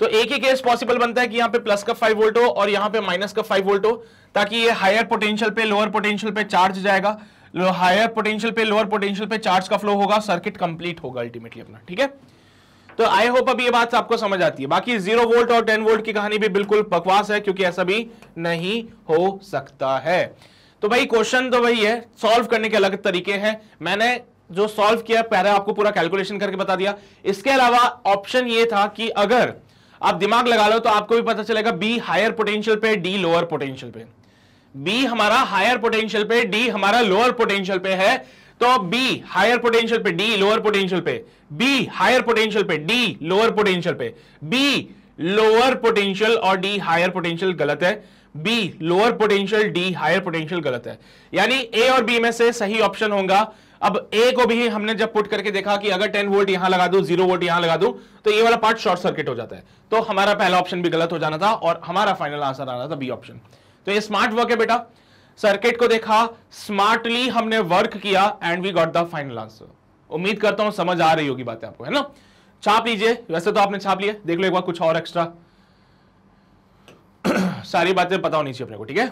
A: तो एक ही केस पॉसिबल बनता है कि यहां पे प्लस का फाइव वोल्ट हो और यहां पे माइनस का फाइव वोल्ट हो ताकि ये हायर पोटेंशियल पे लोअर पोटेंशियल पे चार्ज जाएगा हायर पोटेंशियल पे लोअर पोटेंशियल पे चार्ज का फ्लो होगा सर्किट कंप्लीट होगा अल्टीमेटली अपना ठीक है तो आई होप अब ये बात आपको समझ आती है बाकी जीरो वोल्ट और टेन वोल्ट की कहानी भी बिल्कुल बकवास है क्योंकि ऐसा भी नहीं हो सकता है तो भाई क्वेश्चन तो वही है सॉल्व करने के अलग तरीके हैं मैंने जो सॉल्व किया पहले आपको पूरा कैलकुलेशन करके बता दिया इसके अलावा ऑप्शन ये था कि अगर आप दिमाग लगा लो तो आपको भी पता चलेगा बी हायर पोटेंशियल पे डी लोअर पोटेंशियल पे बी हमारा हायर पोटेंशियल पे डी हमारा लोअर पोटेंशियल पे है तो बी हायर पोटेंशियल पे डी लोअर पोटेंशियल पे बी हायर पोटेंशियल पे डी लोअर पोटेंशियल पे बी लोअर पोटेंशियल और डी हायर पोटेंशियल गलत है B lower potential D higher potential गलत है यानी ए और बी में से सही ऑप्शन होगा अब ए को भी हमने जब पुट करके देखा कि अगर 10 वोल्ट यहां लगा दू 0 वोल्ट यहां लगा दू तो ये वाला पार्ट शॉर्ट सर्किट हो जाता है तो हमारा पहला ऑप्शन भी गलत हो जाना था और हमारा फाइनल आंसर आना था बी ऑप्शन तो ये स्मार्ट वर्क है बेटा सर्किट को देखा स्मार्टली हमने वर्क किया and we got the final answer उम्मीद करता हूं समझ आ रही होगी बातें आपको है ना छाप लीजिए वैसे तो आपने छाप लिया देख लो एक बार कुछ और एक्स्ट्रा सारी बातें पता होनी चाहिए अपने को ठीक है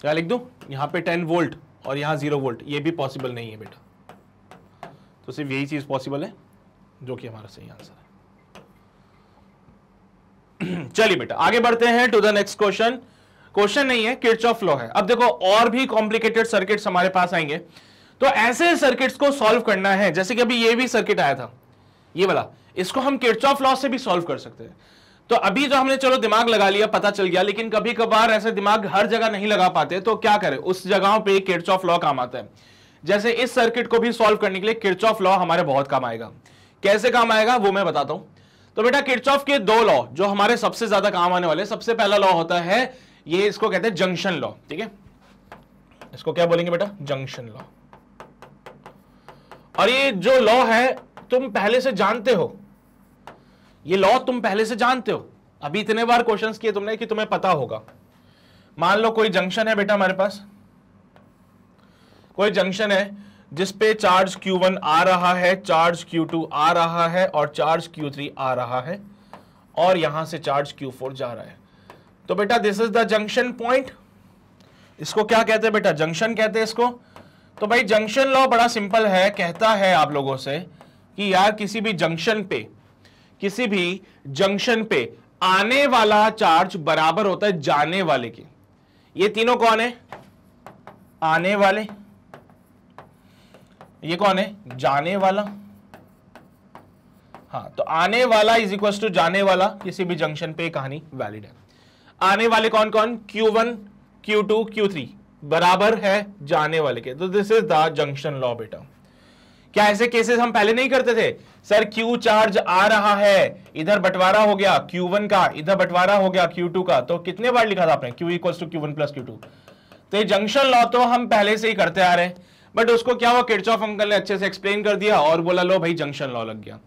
A: क्या लिख दू यहां पे टेन वोल्ट और यहां जीरो वोल्ट ये भी पॉसिबल नहीं है बेटा तो सिर्फ यही चीज़ पॉसिबल है जो कि हमारा सही आंसर है <clears throat> चलिए बेटा आगे बढ़ते हैं to the next question question नहीं है किर्च ऑफ लॉ है अब देखो और भी कॉम्प्लिकेटेड सर्किट्स हमारे पास आएंगे तो ऐसे सर्किट्स को सॉल्व करना है जैसे कि अभी ये भी सर्किट आया था ये वाला इसको हम ऑफ लॉ से भी सॉल्व कर सकते हैं तो अभी जो हमने चलो दिमाग लगा लिया पता चल गया लेकिन कभी कभार ऐसे दिमाग हर जगह नहीं लगा पाते तो क्या करें उस जगहों पे किड्स लॉ काम आता है जैसे इस सर्किट को भी सॉल्व करने के लिए किड्स लॉ हमारे बहुत काम आएगा कैसे काम आएगा वो मैं बताता हूं तो बेटा किड्स के दो लॉ जो हमारे सबसे ज्यादा काम आने वाले सबसे पहला लॉ होता है ये इसको कहते हैं जंक्शन लॉ ठीक है इसको क्या बोलेंगे बेटा जंक्शन लॉ और ये जो लॉ है तुम पहले से जानते हो ये लॉ तुम पहले से जानते हो अभी इतने बार क्वेश्चंस किए तुमने कि तुम्हें पता होगा मान लो कोई जंक्शन है बेटा हमारे पास कोई जंक्शन है जिसपे चार्ज क्यू वन आ रहा है चार्ज क्यू टू आ रहा है और चार्ज क्यू थ्री आ रहा है और यहां से चार्ज क्यू फोर जा रहा है तो बेटा this is the junction point इसको क्या कहते हैं बेटा जंक्शन कहते हैं इसको तो भाई जंक्शन लॉ बड़ा सिंपल है कहता है आप लोगों से कि यार किसी भी जंक्शन पे किसी भी जंक्शन पे आने वाला चार्ज बराबर होता है जाने वाले के ये तीनों कौन है आने वाले ये कौन है जाने वाला हाँ तो आने वाला इज इक्वल टू जाने वाला किसी भी जंक्शन पे कहानी वैलिड है आने वाले कौन कौन Q1, Q2, Q3 बराबर है जाने वाले के तो this is the junction law बेटा क्या ऐसे केसेस हम पहले नहीं करते थे सर क्यू चार्ज आ रहा है इधर बंटवारा हो गया क्यू वन का इधर बंटवारा हो गया क्यू टू का तो कितने बार लिखा था आपने Q equal to Q one plus Q two तो ये जंक्शन लॉ तो हम पहले से ही करते आ रहे हैं बट उसको क्या हुआ किर्चॉफ ऑफ अंकल ने अच्छे से एक्सप्लेन कर दिया और बोला लो भाई जंक्शन लॉ लग गया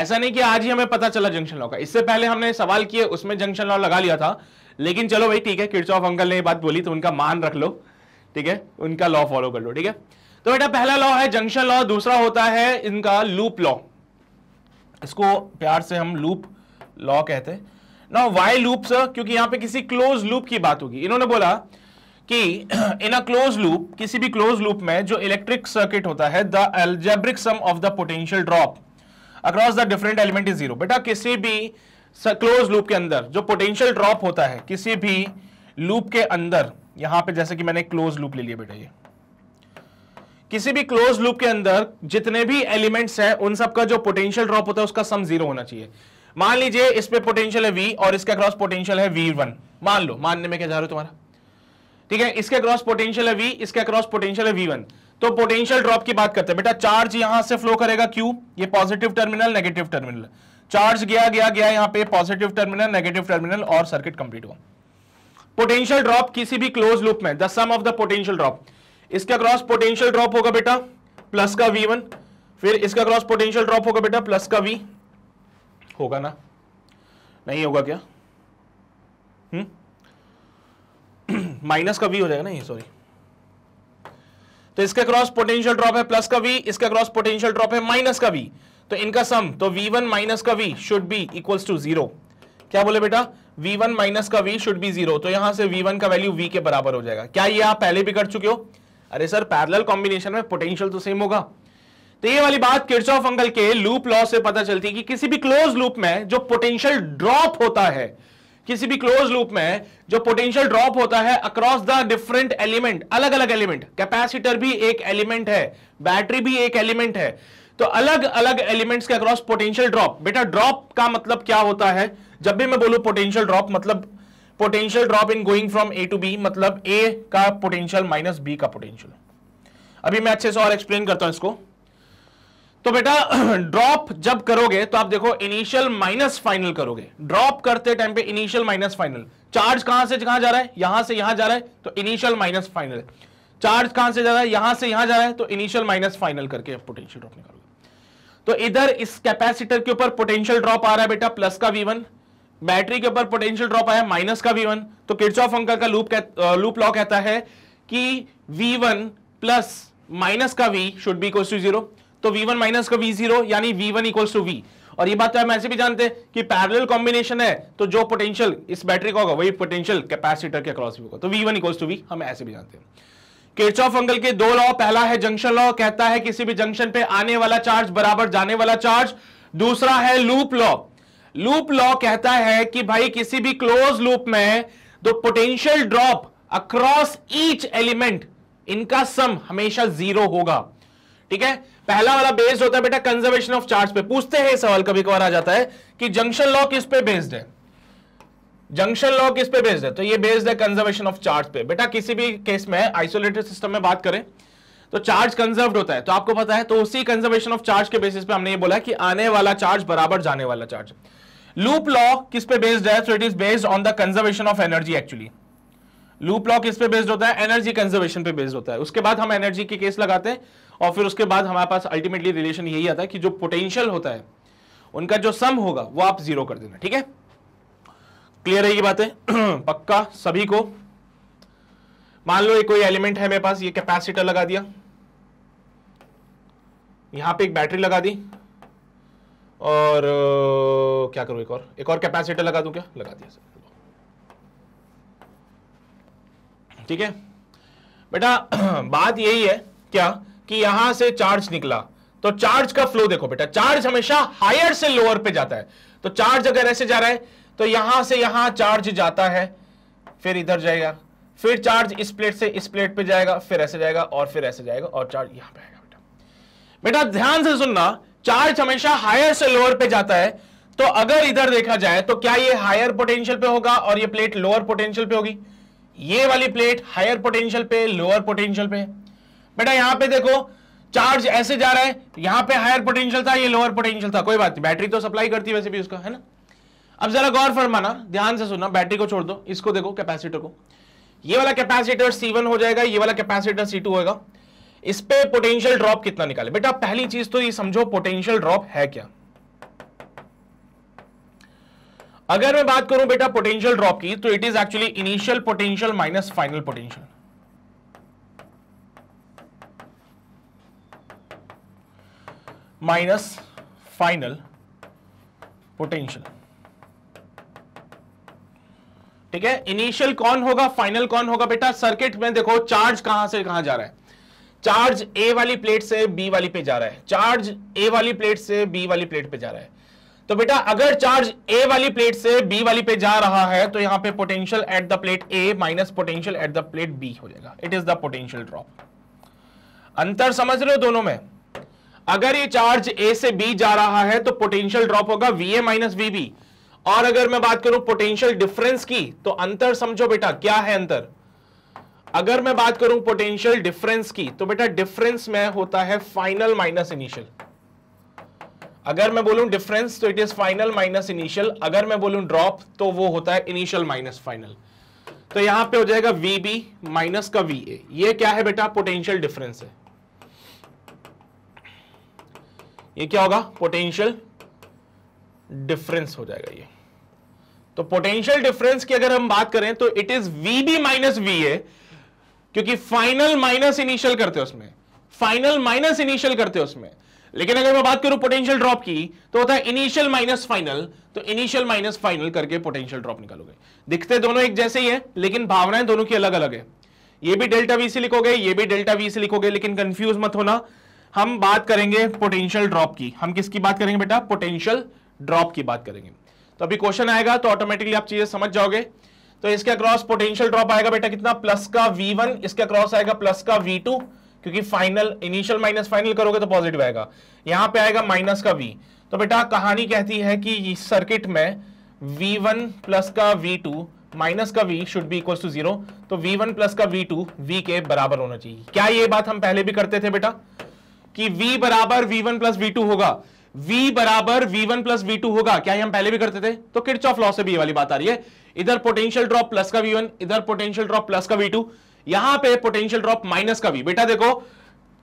A: ऐसा नहीं कि आज ही हमें पता चला जंक्शन लॉ का इससे पहले हमने सवाल किए उसमें जंक्शन लॉ लगा लिया था लेकिन चलो भाई ठीक है किर्चॉफ ऑफ अंकल ने ये बात बोली तो उनका मान रख लो ठीक है उनका लॉ फॉलो कर लो ठीक है तो बेटा पहला लॉ है जंक्शन लॉ दूसरा होता है इनका लूप लॉ इसको प्यार से हम लूप लॉ कहते हैं ना वाई लूप सर क्योंकि यहां पे किसी क्लोज लूप की बात होगी इन्होंने बोला कि इन अ क्लोज लूप किसी भी क्लोज लूप में जो इलेक्ट्रिक सर्किट होता है the algebraic sum of the potential drop across the different element is zero बेटा किसी भी क्लोज लूप के अंदर जो पोटेंशियल ड्रॉप होता है किसी भी लूप के अंदर यहां पे जैसे कि मैंने क्लोज लूप ले लिया बेटा ये किसी भी क्लोज लूप के अंदर जितने भी एलिमेंट्स हैं उन सबका जो पोटेंशियल ड्रॉप होता है उसका सम जीरो होना चाहिए मान लीजिए इस पे पोटेंशियल है वी और इसके अक्रॉस पोटेंशियल है वी वन मान लो मानने में क्या जा रहा है तुम्हारा ठीक है इसके क्रॉस पोटेंशियल है वी इसके अक्रॉस पोटेंशियल है वी वन तो पोटेंशियल ड्रॉप की बात करते हैं बेटा चार्ज यहां से फ्लो करेगा क्यू ये positive terminal negative terminal charge गया गया गया यहां पे पॉजिटिव टर्मिनल नेगेटिव टर्मिनल और सर्किट कंप्लीट हुआ पोटेंशियल ड्रॉप किसी भी क्लोज लूप में the sum of the potential drop इसका क्रॉस पोटेंशियल ड्रॉप होगा बेटा प्लस का वी वन फिर इसका क्रॉस पोटेंशियल ड्रॉप होगा बेटा प्लस का वी होगा ना नहीं होगा क्या हम्म? <clears throat> माइनस का वी हो जाएगा ना ये सॉरी तो इसका क्रॉस पोटेंशियल ड्रॉप है प्लस का वी इसका क्रॉस पोटेंशियल ड्रॉप है माइनस का वी तो इनका सम तो वी वन माइनस का V should be equals to zero क्या बोले बेटा वी वन माइनस का वी शुड बी जीरो तो यहां से वी वन का वैल्यू वी के बराबर हो जाएगा क्या ये आप पहले भी कर चुके हो अरे सर पैरेलल कॉम्बिनेशन में पोटेंशियल तो सेम होगा तो ये वाली बात किर्चॉफ अंकल के लूप लॉ से पता चलती है कि किसी भी क्लोज लूप में जो पोटेंशियल ड्रॉप होता है किसी भी क्लोज लूप में जो पोटेंशियल ड्रॉप होता है अक्रॉस द डिफरेंट एलिमेंट अलग अलग एलिमेंट कैपेसिटर भी एक एलिमेंट है बैटरी भी एक एलिमेंट है तो अलग अलग एलिमेंट्स के अक्रॉस पोटेंशियल ड्रॉप बेटा ड्रॉप का मतलब क्या होता है जब भी मैं बोलू पोटेंशियल ड्रॉप मतलब potential drop in going from A to B मतलब ए का पोटेंशियल माइनस बी का पोटेंशियल अभी मैं अच्छे से और एक्सप्लेन करता हूं इसको तो बेटा ड्रॉप <clears throat> जब करोगे तो आप देखो इनिशियल माइनस फाइनल करोगे ड्रॉप करते टाइम पे इनिशियल माइनस फाइनल चार्ज कहां से कहां जा रहा है यहां से यहां जा रहा है तो इनिशियल माइनस फाइनल चार्ज कहां से जा रहा है यहां से यहां जा रहा है तो इनिशियल माइनस फाइनल करके पोटेंशियल ड्रॉप निकालोगे तो इधर इस कैपेसिटर के ऊपर पोटेंशियल ड्रॉप आ रहा है बेटा प्लस का वी वन बैटरी के ऊपर पोटेंशियल ड्रॉप आया माइनस का वी वन तो किड्सॉफ अंकल का लूप कह, लूप लॉ कहता है कि वी वन प्लस माइनस का V should be equals to zero तो वी वन माइनस का वी जीरो यानी V one equals to V और ये बात तो हम ऐसे भी जानते हैं कि पैरेलल कॉम्बिनेशन है तो जो पोटेंशियल इस बैटरी का होगा वही पोटेंशियल कैपेसिटर के अक्रॉस होगा तो V one equals to V हम ऐसे भी जानते हैं किरचॉफ अंकल के दो लॉ पहला है जंक्शन लॉ कहता है किसी भी जंक्शन पे आने वाला चार्ज बराबर जाने वाला चार्ज दूसरा है लूप लॉ लूप लॉ कहता है कि भाई किसी भी क्लोज लूप में दो potential drop across each element इनका सम हमेशा जीरो होगा ठीक है पहला वाला बेस्ड होता है बेटा कंजर्वेशन ऑफ चार्ज पे पूछते हैं सवाल कभी कभार आ जाता है कि जंक्शन लॉ किस पे बेस्ड है जंक्शन लॉ किस पे बेस्ड है तो ये बेस्ड है कंजर्वेशन ऑफ चार्ज पे बेटा किसी भी केस में आइसोलेटेड सिस्टम में बात करें तो चार्ज कंजर्व होता है तो आपको पता है तो उसी कंजर्वेशन ऑफ चार्ज के बेसिस पे हमने ये बोला कि आने वाला चार्ज बराबर जाने वाला चार्ज लूप लॉ किस पे बेस्ड है so it is based on the conservation of energy actually loop law किस पे बेस्ड होता है एनर्जी कंजर्वेशन पे बेस्ड होता है उसके बाद हम एनर्जी के केस लगाते हैं और फिर उसके बाद हमारे पास अल्टीमेटली रिलेशन यही आता है कि जो पोटेंशियल होता है उनका जो सम होगा वो आप जीरो कर देना ठीक है क्लियर है ये बातें <clears throat> पक्का सभी को मान लो ये कोई एलिमेंट है मेरे पास ये कैपेसिटर लगा दिया यहां पे एक बैटरी लगा दी और आ, क्या करूँ एक और एक और कैपेसिटर लगा दूँ क्या लगा दिया सर ठीक है बेटा <clears throat> बात यही है क्या कि यहां से चार्ज निकला तो चार्ज का फ्लो देखो बेटा चार्ज हमेशा हायर से लोअर पे जाता है तो चार्ज अगर ऐसे जा रहा है तो यहां से यहां चार्ज जाता है फिर इधर जाएगा फिर चार्ज इस प्लेट से इस प्लेट पे जाएगा फिर ऐसे जाएगा और फिर ऐसे जाएगा और चार्ज यहां पे आएगा बेटा बेटा ध्यान से सुनना चार्ज हमेशा हायर से लोअर पे जाता है तो अगर इधर देखा जाए तो क्या ये हायर पोटेंशियल पे होगा और ये प्लेट लोअर पोटेंशियल पे होगी ये वाली प्लेट हायर पोटेंशियल पे लोअर पोटेंशियल पे बेटा यहां पे देखो चार्ज ऐसे जा रहा है यहां पे हायर पोटेंशियल था ये लोअर पोटेंशियल था कोई बात नहीं बैटरी तो सप्लाई करती वैसे भी उसका है ना अब जरा गौर फरमाना ध्यान से सुनना बैटरी को छोड़ दो इसको देखो कैपेसिटर को ये वाला कैपेसिटर C1 हो जाएगा ये वाला कैपेसिटर टू होगा इस पे पोटेंशियल ड्रॉप कितना निकाले बेटा पहली चीज तो ये समझो पोटेंशियल ड्रॉप है क्या अगर मैं बात करूं बेटा पोटेंशियल ड्रॉप की तो it is actually initial potential minus final potential minus final potential ठीक है इनिशियल कौन होगा फाइनल कौन होगा बेटा सर्किट में देखो चार्ज कहां से कहां जा रहा है चार्ज ए वाली प्लेट से बी वाली पे जा रहा है चार्ज ए वाली प्लेट से बी वाली प्लेट पे जा रहा है तो बेटा अगर चार्ज ए वाली प्लेट से बी वाली पे जा रहा है तो यहां पे potential at the plate A minus potential at the plate B हो जाएगा it is the potential drop अंतर समझ रहे हो दोनों में अगर ये चार्ज ए से बी जा रहा है तो पोटेंशियल ड्रॉप होगा V A minus V B और अगर मैं बात करूं पोटेंशियल डिफरेंस की तो अंतर समझो बेटा क्या है अंतर अगर मैं बात करूं पोटेंशियल डिफरेंस की तो बेटा डिफरेंस में होता है फाइनल माइनस इनिशियल अगर मैं बोलूं डिफरेंस तो it is final minus initial अगर मैं बोलूं ड्रॉप तो वो होता है इनिशियल माइनस फाइनल तो यहां पे हो जाएगा वी बी माइनस का वी ए ये क्या है बेटा पोटेंशियल डिफरेंस है ये क्या होगा पोटेंशियल डिफरेंस हो जाएगा ये तो पोटेंशियल डिफरेंस की अगर हम बात करें तो it is V B minus V A क्योंकि फाइनल माइनस इनिशियल करते हो उसमें फाइनल माइनस इनिशियल करते हो उसमें लेकिन अगर मैं बात करूं पोटेंशियल ड्रॉप की तो होता है इनिशियल माइनस फाइनल तो इनिशियल माइनस फाइनल करके पोटेंशियल ड्रॉप निकालोगे दिखते दोनों एक जैसे ही है लेकिन भावनाएं दोनों की अलग अलग है ये भी डेल्टा वी से लिखोगे ये भी डेल्टा वी से लिखोगे लेकिन कंफ्यूज मत होना हम बात करेंगे पोटेंशियल ड्रॉप की हम किसकी बात करेंगे बेटा पोटेंशियल ड्रॉप की बात करेंगे तो अभी क्वेश्चन आएगा तो ऑटोमेटिकली आप चीजें समझ जाओगे तो इसके अक्रॉस पोटेंशियल ड्रॉप आएगा बेटा कितना प्लस का वी वन इसके अक्रॉस आएगा प्लस का वी टू क्योंकि फाइनल इनिशियल माइनस फाइनल करोगे तो पॉजिटिव आएगा यहां पे आएगा माइनस का वी तो बेटा कहानी कहती है कि इस सर्किट में वी वन प्लस का वी टू माइनस का V should be equal to zero तो वी वन प्लस का वी टू वी के बराबर होना चाहिए क्या ये बात हम पहले भी करते थे बेटा कि वी बराबर V one plus V two होगा v बराबर v1 one plus V two होगा क्या ये हम पहले भी करते थे तो किड्स ऑफ लॉ से भी ये वाली बात आ रही है इधर पोटेंशियल ड्रॉप प्लस का वी वन इधर पोटेंशियल ड्रॉप प्लस का वी टू यहां पे पोटेंशियल ड्रॉप माइनस का वी बेटा देखो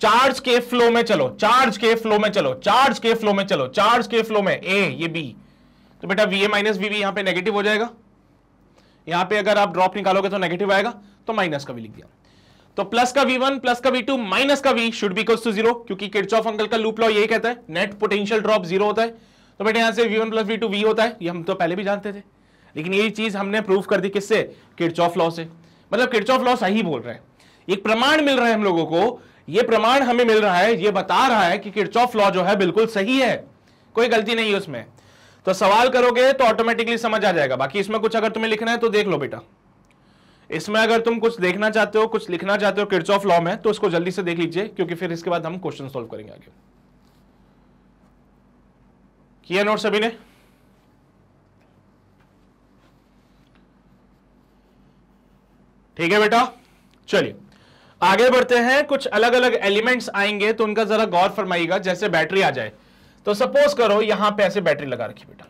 A: चार्ज के फ्लो में चलो चार्ज के फ्लो में चलो चार्ज के फ्लो में चलो चार्ज के फ्लो में ए ये बी तो बेटा V A minus V B यहां पर नेगेटिव हो जाएगा यहां पे अगर आप ड्रॉप निकालोगे तो नेगेटिव आएगा तो माइनस का भी लिख दिया तो प्लस का वी वन प्लस का वी टू माइनस का V should be equal to zero क्योंकि किड्सॉफ अंकल का लूप लॉ यही कहता है नेट पोटेंशियल ड्रॉप जीरो होता है तो बेटा यहां से V one plus V two V होता है ये हम तो पहले भी जानते थे लेकिन यही चीज हमने प्रूव कर दी किससे किड्चॉफ लॉ से मतलब किड्चॉफ लॉ सही बोल रहे हैं एक प्रमाण मिल रहा है हम लोगों को ये प्रमाण हमें मिल रहा है ये बता रहा है कि किड्चॉफ लॉ जो है बिल्कुल सही है कोई गलती नहीं है उसमें तो सवाल करोगे तो ऑटोमेटिकली समझ आ जाएगा बाकी इसमें कुछ अगर तुम्हें लिखना है तो देख लो बेटा इसमें अगर तुम कुछ देखना चाहते हो कुछ लिखना चाहते हो किड्स ऑफ लॉ में तो उसको जल्दी से देख लीजिए क्योंकि फिर इसके बाद हम क्वेश्चन सॉल्व करेंगे आगे किया नोट सभी ने ठीक है बेटा चलिए आगे बढ़ते हैं कुछ अलग अलग एलिमेंट्स आएंगे तो उनका जरा गौर फरमाइएगा जैसे बैटरी आ जाए तो सपोज करो यहां पे ऐसे बैटरी लगा रखी बेटा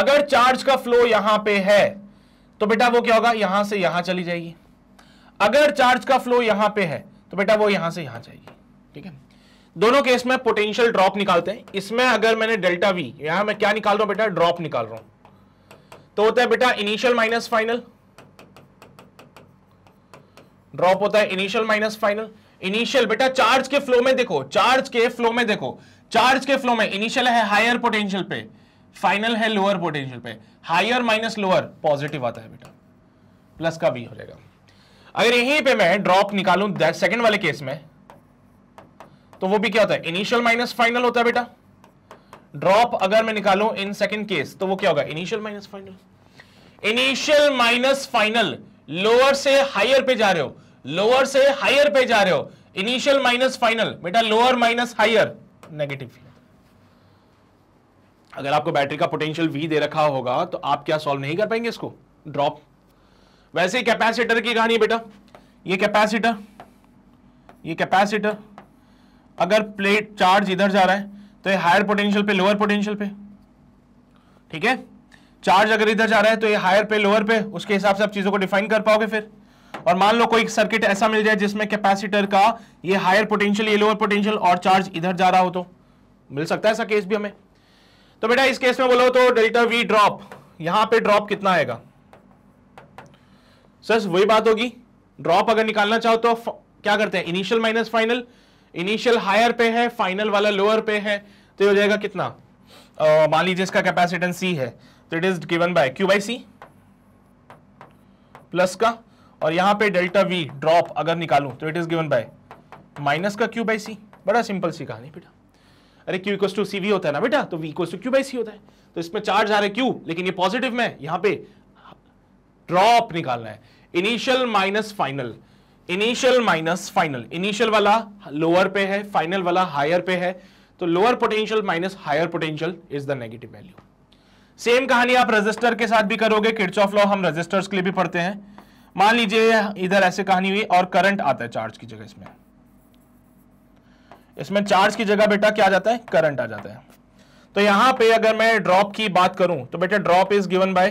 A: अगर चार्ज का फ्लो यहां पे है तो बेटा वो क्या होगा यहां से यहां चली जाएगी अगर चार्ज का फ्लो यहां पे है तो बेटा वो यहां से यहां जाएगी ठीक है दोनों केस में पोटेंशियल ड्रॉप निकालते हैं इसमें अगर मैंने डेल्टा वी यहां मैं क्या निकाल रहा हूं बेटा ड्रॉप निकाल रहा हूं तो होता है बेटा इनिशियल माइनस फाइनल ड्रॉप होता है इनिशियल माइनस फाइनल इनिशियल बेटा चार्ज के फ्लो में देखो चार्ज के फ्लो में देखो चार्ज के फ्लो में इनिशियल है हायर पोटेंशियल पे फाइनल है लोअर पोटेंशियल पे हायर माइनस लोअर पॉजिटिव आता है बेटा प्लस का भी हो जाएगा अगर यहीं पे मैं ड्रॉप निकालू सेकंड वाले केस में तो वो भी क्या होता है इनिशियल माइनस फाइनल होता है बेटा ड्रॉप अगर मैं निकालू इन सेकेंड केस तो वो क्या होगा initial minus final initial minus final lower से हायर पे जा रहे हो लोअर से हायर पे जा रहे हो इनिशियल माइनस फाइनल बेटा लोअर माइनस हायर नेगेटिव अगर आपको बैटरी का पोटेंशियल वी दे रखा होगा तो आप क्या सॉल्व नहीं कर पाएंगे इसको ड्रॉप वैसे कैपेसिटर की कहानी बेटा ये कैपेसिटर ये कैपेसिटर अगर प्लेट चार्ज इधर जा रहा है तो ये हायर पोटेंशियल पे लोअर पोटेंशियल पे ठीक है चार्ज अगर इधर जा रहा है तो ये हायर पे लोअर पे उसके हिसाब से आप चीजों को डिफाइन कर पाओगे फिर और मान लो कोई सर्किट ऐसा मिल जाए जिसमें कैपेसिटर का ये हायर पोटेंशियल ये लोअर पोटेंशियल और चार्ज इधर जा रहा हो तो मिल सकता है ऐसा केस भी हमें तो बेटा इस केस में बोलो तो डेल्टा वी ड्रॉप यहां पे ड्रॉप कितना आएगा सर वही बात होगी ड्रॉप अगर निकालना चाहो तो क्या करते हैं initial minus final initial higher पे है फाइनल वाला लोअर पे है तो हो जाएगा कितना मान लीजिए इसका कैपेसिटन सी है तो it is given by Q by C plus का और यहां पे डेल्टा वी ड्रॉप अगर निकालू तो it is given by minus का क्यू बाई सी बड़ा सिंपल सी कहानी बेटा अरे Q equals to C V होता है ना बेटा तो V equals to Q by C होता है तो इसमें चार्ज आ रहे क्यू लेकिन ये पॉजिटिव में यहां पे ड्रॉप निकालना है initial minus final initial minus final initial वाला लोअर पे है फाइनल वाला हायर पे है तो lower potential minus higher potential is the negative value same कहानी आप रजिस्टर के साथ भी करोगे किड्स ऑफ लॉ हम रजिस्टर्स के लिए भी पढ़ते हैं मान लीजिए इधर ऐसे कहानी हुई और करंट आता है चार्ज की जगह इसमें इसमें चार्ज की जगह बेटा क्या आ जाता है करंट आ जाता है तो यहां पे अगर मैं ड्रॉप की बात करूं तो बेटा drop is given by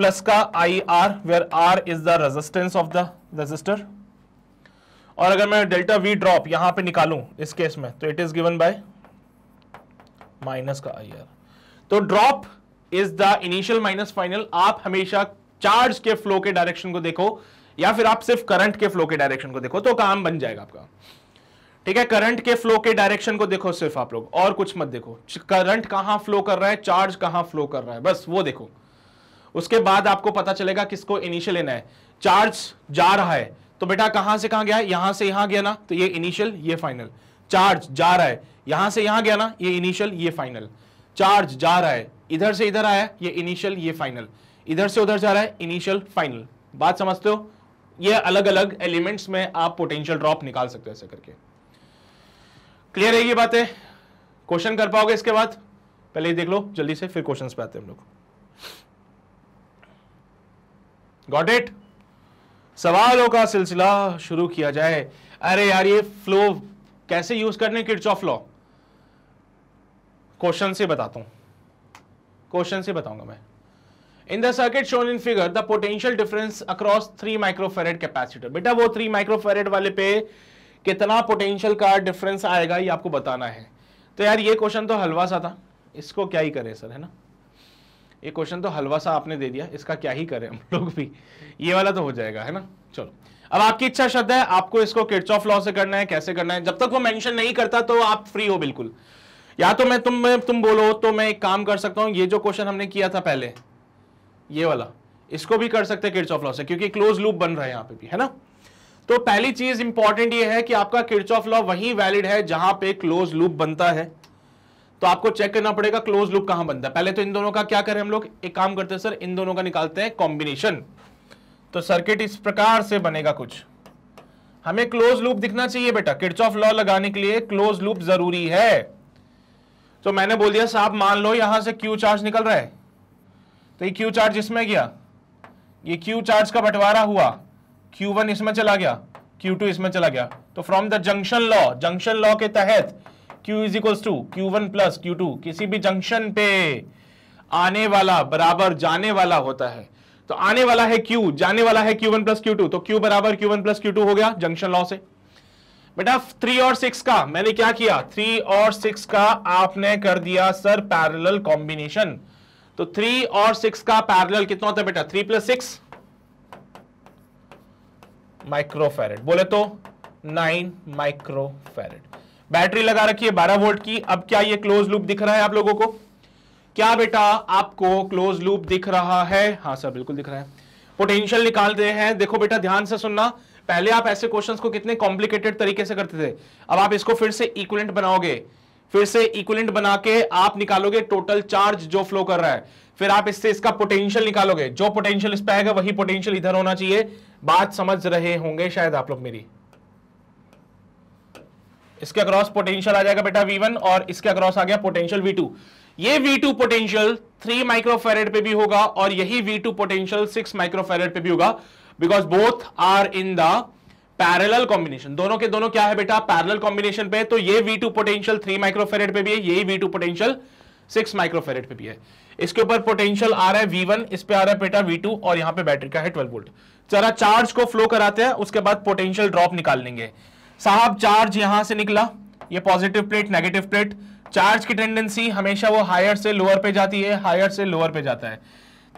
A: plus का I R where R is the resistance of the resistor और अगर मैं डेल्टा वी ड्रॉप यहां पे निकालूं इस केस में तो it is given by minus का आई आर तो drop is the initial minus final आप हमेशा चार्ज के फ्लो के डायरेक्शन को देखो या फिर आप सिर्फ करंट के फ्लो के डायरेक्शन को देखो तो काम बन जाएगा आपका ठीक है करंट के फ्लो के डायरेक्शन को देखो सिर्फ आप लोग और कुछ मत देखो करंट कहां फ्लो कर रहा है चार्ज कहां फ्लो कर रहा है बस वो देखो उसके बाद आपको पता चलेगा किसको इनिशियल लेना है चार्ज जा रहा है तो बेटा कहां से कहां गया यहां से यहां गया ना तो ये इनिशियल ये फाइनल चार्ज जा रहा है यहां से यहां गया ना ये इनिशियल ये फाइनल चार्ज जा रहा है इधर से इधर आया ये इनिशियल ये फाइनल इधर से उधर जा रहा है इनिशियल फाइनल बात समझते हो ये अलग अलग एलिमेंट्स में आप पोटेंशियल ड्रॉप निकाल सकते हो ऐसे करके क्लियर है ये बातें क्वेश्चन कर पाओगे इसके बाद पहले देख लो जल्दी से फिर क्वेश्चंस पे आते हैं हम लोग गॉट इट सवालों का सिलसिला शुरू किया जाए अरे यार ये फ्लो कैसे यूज करने किड्स ऑफ लॉ क्वेश्चन से बताता हूं क्वेश्चन से बताऊंगा मैं in the circuit shown in figure the potential difference across three microfarad capacitor बेटा वो थ्री माइक्रोफेरेट वाले पे कितना पोटेंशियल का डिफरेंस आएगा ये आपको बताना है तो यार ये क्वेश्चन तो हलवा सा था इसको क्या ही करें सर है ना ये क्वेश्चन तो हलवा सा आपने दे दिया इसका क्या ही करें हम <laughs> लोग भी ये वाला तो हो जाएगा है ना चलो अब आपकी इच्छा शब्द है आपको इसको किड्स ऑफ लॉ से करना है कैसे करना है जब तक वो मेंशन नहीं करता तो आप फ्री हो बिल्कुल या तो मैं तुम मैं, तुम बोलो तो मैं एक काम कर सकता हूं ये जो क्वेश्चन हमने किया था पहले ये वाला इसको भी कर सकते हैं ऑफ लॉ से क्योंकि क्लोज लूप बन रहा है यहाँ पे भी है ना तो पहली चीज इंपॉर्टेंट ये है कि आपका किड्स ऑफ लॉ वही वैलिड है जहां पे क्लोज लूप बनता है तो आपको चेक करना पड़ेगा क्लोज लुक कहां बनता है पहले तो इन दोनों का क्या करें हम लोग एक काम करते हैं सर इन दोनों का निकालते हैं कॉम्बिनेशन तो सर्किट इस प्रकार से बनेगा कुछ हमें क्लोज लूप दिखना चाहिए बेटा किड्स ऑफ लॉ लगाने के लिए क्लोज लूप जरूरी है तो मैंने बोल दिया साहब मान लो यहां से क्यू चार्ज निकल रहा है तो ये क्यू चार्ज इसमें गया ये क्यू चार्ज का बंटवारा हुआ क्यू वन इसमें चला गया क्यू टू इसमें चला गया तो from the junction law junction law के तहत Q is equals to Q one plus Q two किसी भी जंक्शन पे आने वाला बराबर जाने वाला होता है तो आने वाला है Q जाने वाला है Q1 प्लस Q2 तो Q बराबर Q1 प्लस Q2 हो गया जंक्शन लॉ से बेटा थ्री और सिक्स का मैंने क्या किया थ्री और सिक्स का आपने कर दिया सर पैरेलल कॉम्बिनेशन तो थ्री और सिक्स का पैरेलल कितना होता है बेटा थ्री प्लस सिक्स माइक्रोफेरेट बोले तो नाइन माइक्रोफेरेट बैटरी लगा रखी है बारह वोल्ट की अब क्या ये क्लोज लूप दिख रहा है आप लोगों को क्या बेटा आपको क्लोज लूप दिख रहा है हाँ सर बिल्कुल दिख रहा है पोटेंशियल निकालते हैं देखो बेटा ध्यान से सुनना पहले आप ऐसे क्वेश्चंस को कितने कॉम्प्लिकेटेड तरीके से करते थे अब आप इसको फिर से इक्वलेंट बनाओगे फिर से इक्वलेंट बना के आप निकालोगे टोटल चार्ज जो फ्लो कर रहा है फिर आप इससे इसका पोटेंशियल निकालोगे जो पोटेंशियल इस पर आएगा वही पोटेंशियल इधर होना चाहिए बात समझ रहे होंगे शायद आप लोग मेरी इसके अक्रॉस पोटेंशियल आ जाएगा बेटा V1 और इसके अक्रॉस आ गया पोटेंशियल V2 ये V2 पोटेंशियल 3 माइक्रोफेरेड पे भी होगा और यही V2 पोटेंशियल 6 माइक्रोफेरेड पे भी होगा because both are in the parallel combination दोनों के दोनों क्या है बेटा पैरेलल कॉम्बिनेशन पे तो ये V2 पोटेंशियल 3 माइक्रोफेरेड पे भी है यही V2 पोटेंशियल 6 माइक्रोफेरेड पे भी है इसके ऊपर पोटेंशियल आ रहा है V1 इस पे आ रहा है बेटा V2 और यहां पे बैटरी का है 12 वोल्ट जरा चार्ज को फ्लो कराते हैं उसके बाद पोटेंशियल ड्रॉप निकाल लेंगे साहब चार्ज यहां से निकला ये positive plate negative plate charge की टेंडेंसी हमेशा वो हायर से लोअर पे जाती है हायर से लोअर पे जाता है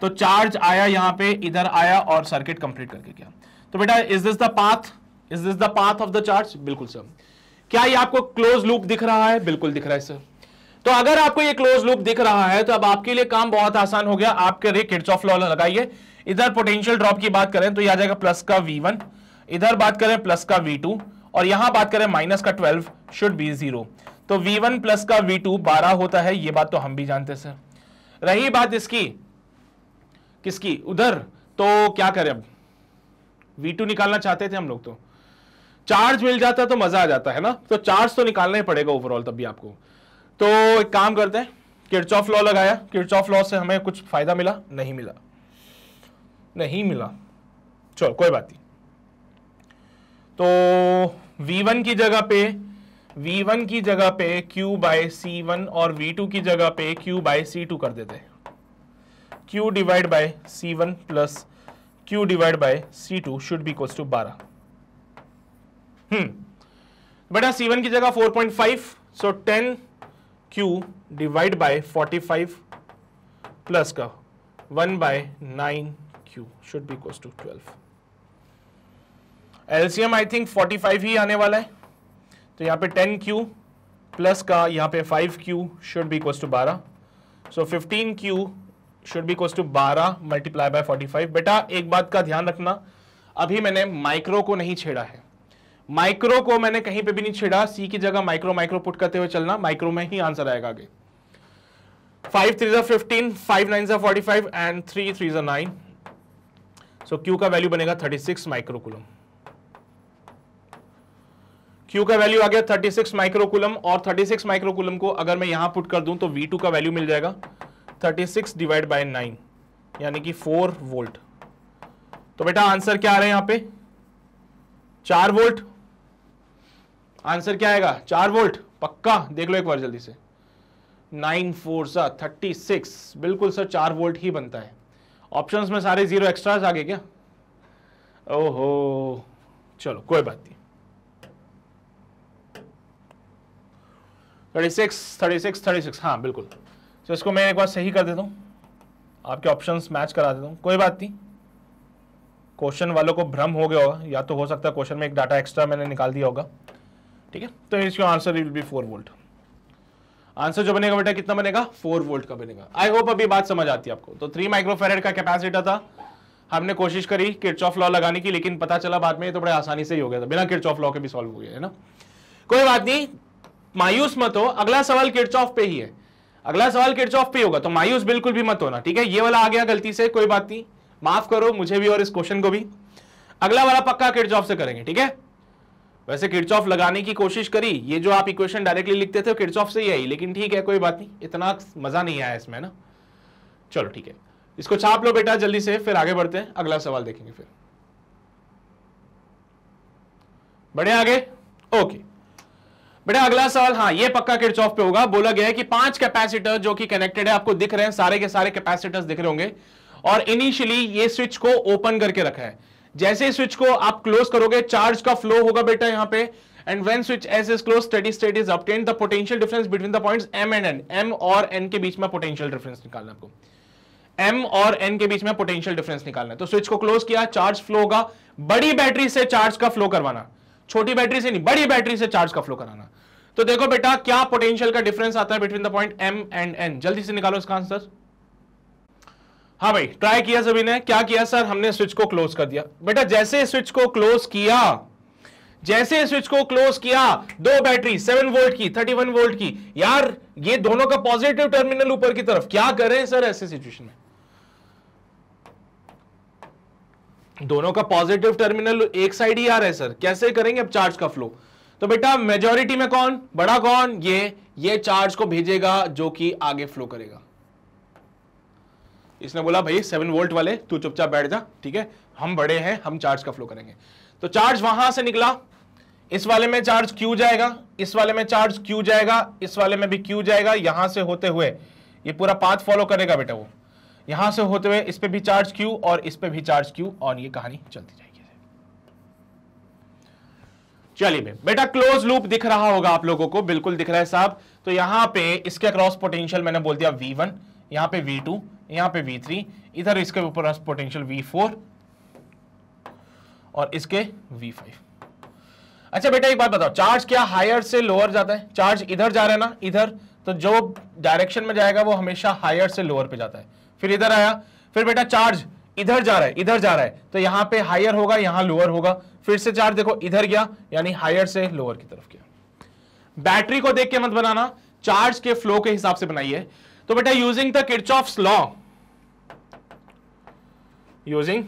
A: तो चार्ज आया यहां पे इधर आया और सर्किट कंप्लीट करके गया तो बेटा is this the path is this the path of the charge बिल्कुल सर क्या ये आपको क्लोज लूप दिख रहा है बिल्कुल दिख रहा है सर तो अगर आपको ये क्लोज लूप दिख रहा है तो अब आपके लिए काम बहुत आसान हो गया आपके रे किड्स ऑफ लॉ लगाइए इधर पोटेंशियल ड्रॉप की बात करें तो यह आ जाएगा प्लस का वी वन इधर बात करें प्लस का वी टू और यहां बात करें माइनस का ट्वेल्व शुड बी जीरो तो वी वन प्लस का वी टू बारह होता है ये बात तो हम भी जानते सर रही बात इसकी किसकी उधर तो क्या करें अब वी टू निकालना चाहते थे हम लोग तो चार्ज मिल जाता तो मजा आ जाता है ना तो चार्ज तो निकालना ही पड़ेगा ओवरऑल तब भी आपको तो एक काम करते हैं किर्च ऑफ लॉ लगाया किर्च ऑफ लॉ से हमें कुछ फायदा मिला नहीं मिला नहीं मिला चलो कोई बात नहीं तो V1 की जगह पे V1 की जगह पे Q बाय सी और V2 की जगह पे Q बाय सी कर देते Q divide by C one plus Q divide by C two should be equals to बारह बेटा सी की जगह 4.5 so 10 Q divide by 45 plus का 1 by nine Q should be equals twelve LCM I think 45 ही आने वाला है तो यहाँ पे 10 क्यू प्लस का यहाँ पे 5 Q should be equals to बारह so fifteen Q should be equals to बारह मल्टीप्लाई बाय 45 बेटा एक बात का ध्यान रखना अभी मैंने माइक्रो को नहीं छेड़ा है माइक्रो को मैंने कहीं पे भी नहीं छेड़ा सी की जगह माइक्रो माइक्रो पुट करते हुए चलना माइक्रो में ही आंसर आएगा आगे फाइव थ्री जो फिफ्टीन फाइव नाइन जो forty five and three three जो नाइन सो क्यू का वैल्यू बनेगा थर्टी सिक्स माइक्रोकुलम क्यू का वैल्यू आ गया 36 माइक्रोकुलम और 36 माइक्रोकुलम को अगर मैं यहां पुट कर दूं तो टू का वैल्यू मिल जाएगा 36 डिवाइड बाई नाइन यानी कि 4 वोल्ट तो बेटा आंसर क्या आ रहा है यहां पे 4 वोल्ट आंसर क्या आएगा 4 वोल्ट पक्का देख लो एक बार जल्दी से नाइन फोर सा थर्टी सिक्स बिल्कुल सर चार वोल्ट ही बनता है ऑप्शंस में सारे जीरो एक्स्ट्रा आगे क्या ओहो चलो कोई बात नहीं thirty six thirty six thirty six हाँ बिल्कुल तो इसको मैं एक बार सही कर देता हूँ आपके ऑप्शन मैच करा देता हूँ कोई बात नहीं क्वेश्चन वालों को भ्रम हो गया होगा या तो हो सकता है क्वेश्चन में एक डाटा एक्स्ट्रा मैंने निकाल दिया होगा ठीक है तो इसका answer will be four volt answer जो बनेगा बेटा कितना बनेगा फोर वोल्ट का बनेगा आई होप अभी बात समझ आती है आपको तो थ्री माइक्रोफेरेड का कैपेसिटर था हमने कोशिश करी किरचॉफ लॉ लगाने की लेकिन पता चला बाद में तो बड़े आसानी से ही हो गया था बिना किरचॉफ लॉ के भी सॉल्व हो गया है ना कोई बात नहीं मायूस मत हो अगला सवाल किर्च पे ही है अगला सवाल किर्च पे होगा तो मायूस बिल्कुल भी मत होना ठीक है ये वाला आ गया गलती से कोई बात नहीं माफ करो मुझे भी और इस क्वेश्चन को भी अगला वाला पक्का किर्च से करेंगे ठीक है वैसे किर्च लगाने की कोशिश करी ये जो आप इक्वेशन डायरेक्टली लिखते थे किर्च से ही आई लेकिन ठीक है कोई बात नहीं इतना मजा नहीं आया इसमें ना चलो ठीक है इसको छाप लो बेटा जल्दी से फिर आगे बढ़ते हैं अगला सवाल देखेंगे फिर बढ़े आगे ओके okay. बेटा अगला सवाल हाँ ये पक्का किड्स ऑफ पे होगा बोला गया है कि पांच कैपेसिटर जो कि कनेक्टेड है आपको दिख रहे हैं सारे के सारे कैपेसिटर्स दिख रहे होंगे और इनिशियली ये स्विच को ओपन करके रखा है जैसे स्विच को आप क्लोज करोगे चार्ज का फ्लो होगा बेटा यहाँ पे and when switch S is close steady state is obtained the potential difference between the point M and N M और एन के बीच में पोटेंशियल डिफरेंस निकालना आपको एम और एन के बीच में पोटेंशियल डिफरेंस निकालना है तो स्विच को क्लोज किया चार्ज फ्लो होगा बड़ी बैटरी से चार्ज का फ्लो करवाना छोटी बैटरी से नहीं बड़ी बैटरी से चार्ज का फ्लो कराना तो देखो बेटा क्या पोटेंशियल का डिफरेंस आता है between the point M and N जल्दी से निकालो इसका आंसर हाँ भाई ट्राई किया सभी ने क्या किया सर हमने स्विच को क्लोज कर दिया बेटा जैसे स्विच को क्लोज किया जैसे स्विच को क्लोज किया दो बैटरी सेवन वोल्ट की थर्टी वन वोल्ट की यार ये दोनों का पॉजिटिव टर्मिनल ऊपर की तरफ क्या करें सर ऐसे सिचुएशन में दोनों का पॉजिटिव टर्मिनल एक साइड ही आ रहा है सर कैसे करेंगे अब चार्ज का फ्लो तो बेटा मेजोरिटी में कौन बड़ा कौन ये ये चार्ज को भेजेगा जो कि आगे फ्लो करेगा इसने बोला भाई सेवन वोल्ट वाले तू चुपचाप बैठ जा ठीक है हम बड़े हैं हम चार्ज का फ्लो करेंगे तो चार्ज वहां से निकला इस वाले में चार्ज क्यू जाएगा इस वाले में चार्ज क्यू जाएगा इस वाले में भी क्यू जाएगा यहां से होते हुए ये पूरा पाथ फॉलो करेगा बेटा वो यहां से होते हुए इस पर भी चार्ज क्यू और इस पर भी चार्ज क्यू और ये कहानी चलती जाएगी चलिए बेटा क्लोज लूप दिख रहा होगा आप लोगों को बिल्कुल दिख रहा है साहब तो यहां पे इसके क्रॉस पोटेंशियल मैंने बोल दिया वी वन यहां पे वी टू यहां पर वी थ्री इधर इसके ऊपर पोटेंशियल वी फोर और इसके वी फाइव अच्छा बेटा एक बात बताओ चार्ज क्या हायर से लोअर जाता है चार्ज इधर जा रहा है ना इधर तो जो डायरेक्शन में जाएगा वो हमेशा हायर से लोअर पे जाता है फिर इधर आया फिर बेटा चार्ज इधर जा रहा है इधर जा रहा है तो यहां पे हायर होगा यहां लोअर होगा फिर से चार्ज देखो इधर गया यानी हायर से लोअर की तरफ गया बैटरी को देख के मत बनाना चार्ज के फ्लो के हिसाब से बनाइए तो बेटा using the Kirchhoff's law using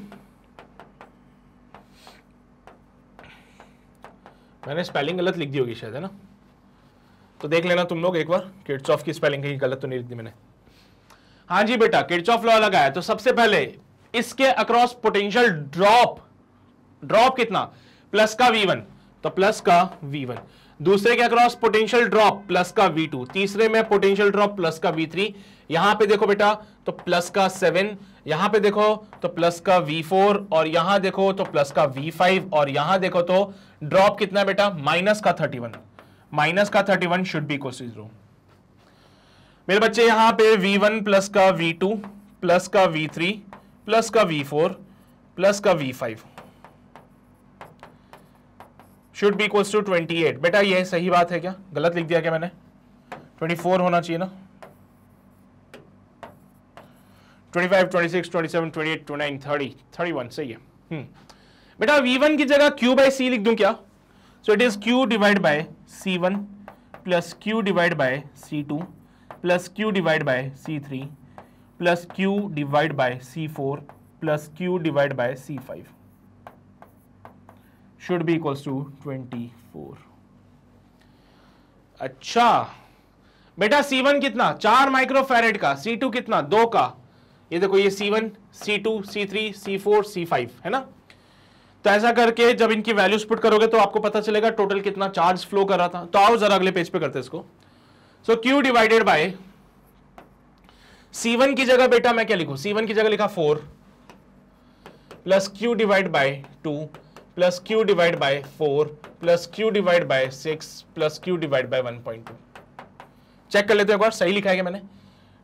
A: मैंने स्पेलिंग गलत लिख दी होगी शायद है ना तो देख लेना तुम लोग एक बार किड्स ऑफ की स्पेलिंग कहीं गलत तो नहीं लिख दी मैंने हाँ जी बेटा ऑफ लॉ लगाया तो सबसे पहले इसके अक्रॉस पोटेंशियल ड्रॉप ड्रॉप कितना प्लस का वी वन तो प्लस का वी वन दूसरे के अक्रॉस पोटेंशियल ड्रॉप प्लस का वी टू तीसरे में पोटेंशियल ड्रॉप प्लस का वी थ्री यहां पे देखो बेटा तो प्लस का सेवन यहां पे देखो तो प्लस का वी फोर और यहां देखो तो प्लस का वी फाइव और यहां देखो तो ड्रॉप कितना बेटा माइनस का थर्टी वन माइनस का thirty one should be equal to zero मेरे बच्चे यहां पे V1 वन प्लस का V2 प्लस का V3 प्लस का V4 प्लस का V5 should be equals to 28 बेटा यह सही बात है क्या गलत लिख दिया क्या मैंने 24 होना चाहिए ना 25, 26, 27, 28, 29, 30, 31 सही है हम्म बेटा V1 की जगह Q बाय सी लिख दूं क्या so it is Q divide by C1 plus Q divide by C2 plus Q divide by C three plus Q divide by C four plus Q divide by C five should be equals to twenty four अच्छा बेटा सी one कितना चार microfarad का C to कितना दो का ये देखो ये C C C one two three C four C five है ना तो ऐसा करके जब इनकी वैल्यूज पुट करोगे तो आपको पता चलेगा टोटल कितना चार्ज फ्लो कर रहा था तो आओ जरा अगले पेज पे करते हैं इसको so Q divided by C one की जगह बेटा मैं क्या लिखू सी वन की जगह लिखा four plus Q divide by two plus Q divide by four plus Q divide by six plus Q divide by one point two check कर लेते हो एक बार सही लिखा है क्या मैंने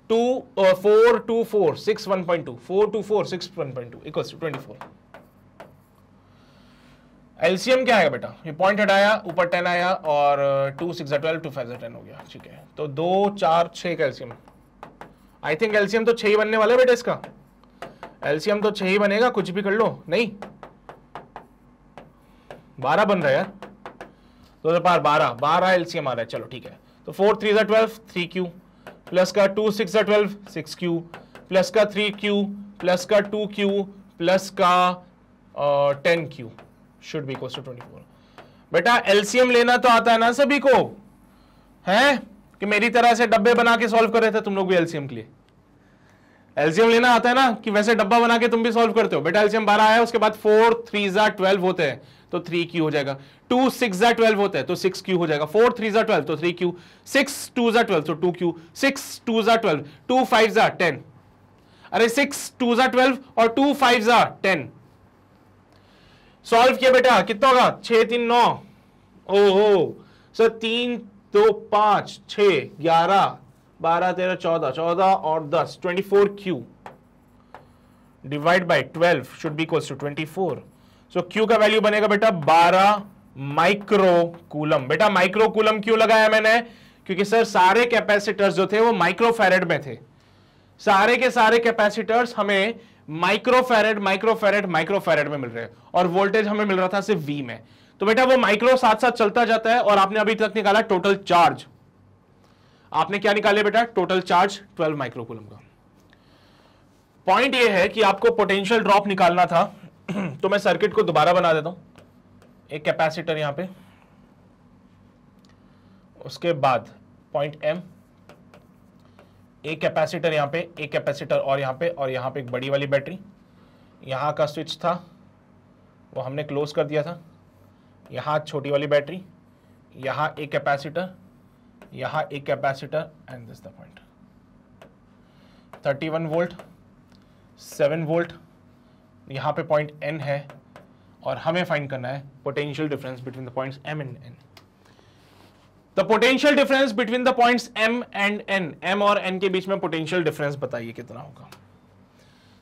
A: two four two four six one point two four two four six one point two equals to twenty four LCM क्या आएगा बेटा ये पॉइंट हटाया ऊपर टेन आया और two six twelve two five ten हो गया ठीक है तो दो चार छ का एलसीएम आई थिंक एलसीएम तो छ ही बनने वाला है बेटा इसका एलसीएम तो छ ही बनेगा कुछ भी कर लो नहीं बारह बन रहा है दो तो पार बारह बारह एलसीएम आ रहा है चलो ठीक है तो फोर थ्री ज़ा ट्वेल्व थ्री क्यू प्लस का two six twelve six Q plus का थ्री क्यू प्लस का टू क्यू प्लस का ten uh, Q should be equals to four बेटा एलसीएम लेना तो आता है ना सभी को हैं कि मेरी तरह से डब्बे बना के सॉल्व कर रहे थे तुम लोग भी एलसीएम के लिए एलसीएम लेना आता है ना कि वैसे डब्बा बना के तुम भी सॉल्व करते हो बेटा एलसीएम बारह आया उसके बाद फोर थ्री जा ट्वेल्व होते हैं तो थ्री क्यू हो जाएगा टू सिक्स जा ट्वेल्व होता है तो सिक्स क्यू हो जाएगा फोर थ्री जा ट्वेल्व तो थ्री क्यू सिक्स टू जा ट्वेल्व तो टू क्यू सिक्स टू जा ट्वेल्व टू फाइव जा टेन अरे सिक्स टू जा ट्वेल्व और टू फाइव जा टेन सॉल्व किया बेटा कितना होगा छ तीन नौ ओहो सर तीन दो पांच छ ग्यारह बारह तेरह चौदह चौदह और दस twenty four Q divide by twelve should be equals to twenty four so Q का वैल्यू बनेगा बेटा बारह माइक्रो कूलम बेटा माइक्रो कूलम क्यों लगाया मैंने क्योंकि सर सारे कैपेसिटर्स जो थे वो माइक्रो फेरेड में थे सारे के सारे कैपेसिटर्स हमें माइक्रोफेरेड माइक्रोफेरेड माइक्रोफेरेड में मिल रहे हैं और वोल्टेज हमें मिल रहा था सिर्फ वी में तो बेटा वो माइक्रो साथ साथ चलता जाता है और आपने अभी तक निकाला टोटल चार्ज आपने क्या निकाले बेटा टोटल चार्ज 12 माइक्रोकुलम का पॉइंट ये है कि आपको पोटेंशियल ड्रॉप निकालना था <clears throat> तो मैं सर्किट को दोबारा बना देता हूं एक कैपेसिटर यहां पे उसके बाद पॉइंट एम एक कैपेसिटर यहाँ पे एक कैपेसिटर और यहाँ पे और यहाँ पे एक बड़ी वाली बैटरी यहाँ का स्विच था वो हमने क्लोज कर दिया था यहाँ छोटी वाली बैटरी यहाँ एक कैपेसिटर यहाँ एक capacitor and this the point 31 volt 7 volt यहाँ पे पॉइंट एन है और हमें फाइंड करना है potential difference between the points M and N potential difference between the points M and N M और एन के बीच में पोटेंशियल डिफरेंस बताइए कितना होगा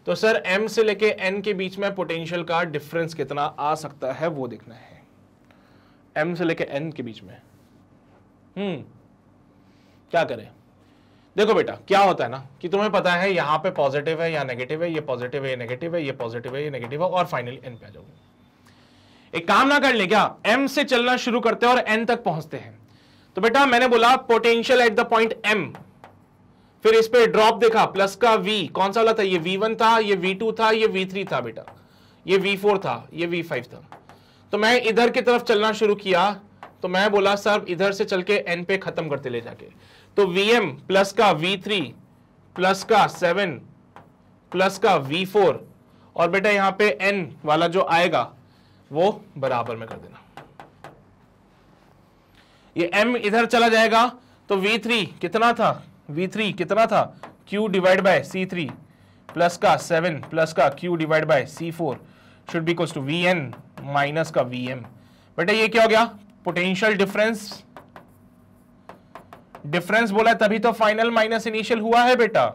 A: तो सर एम से लेके एन के बीच में पोटेंशियल का डिफरेंस कितना आ सकता है वो देखना है एम से लेके एन के बीच में हम्म क्या करें देखो बेटा क्या होता है ना कि तुम्हें पता है यहां पे पॉजिटिव है या नेगेटिव है ये पॉजिटिव है ये नेगेटिव है ये पॉजिटिव है ये नेगेटिव है और फाइनली एन पे आ जाओगे एक काम ना कर ले क्या एम से चलना शुरू करते हैं और एन तक पहुंचते हैं तो बेटा मैंने बोला potential at the point M फिर इस पर ड्रॉप देखा प्लस का v कौन सा वाला था ये v1 था ये v2 था ये v3 था बेटा ये v4 था ये v5 था तो मैं इधर की तरफ चलना शुरू किया तो मैं बोला सर इधर से चल के एन पे खत्म करते ले जाके तो vm प्लस का v3 प्लस का सेवन प्लस का v4 और बेटा यहां पे n वाला जो आएगा वो बराबर में कर देना ये m इधर चला जाएगा तो v3 कितना था v3 कितना था q divide bye c3 plus का 7 प्लस का q divide by c4 should be equals to vn minus का vm बेटा ये क्या हो गया पोटेंशियल डिफरेंस डिफरेंस बोला तभी तो फाइनल माइनस इनिशियल हुआ है बेटा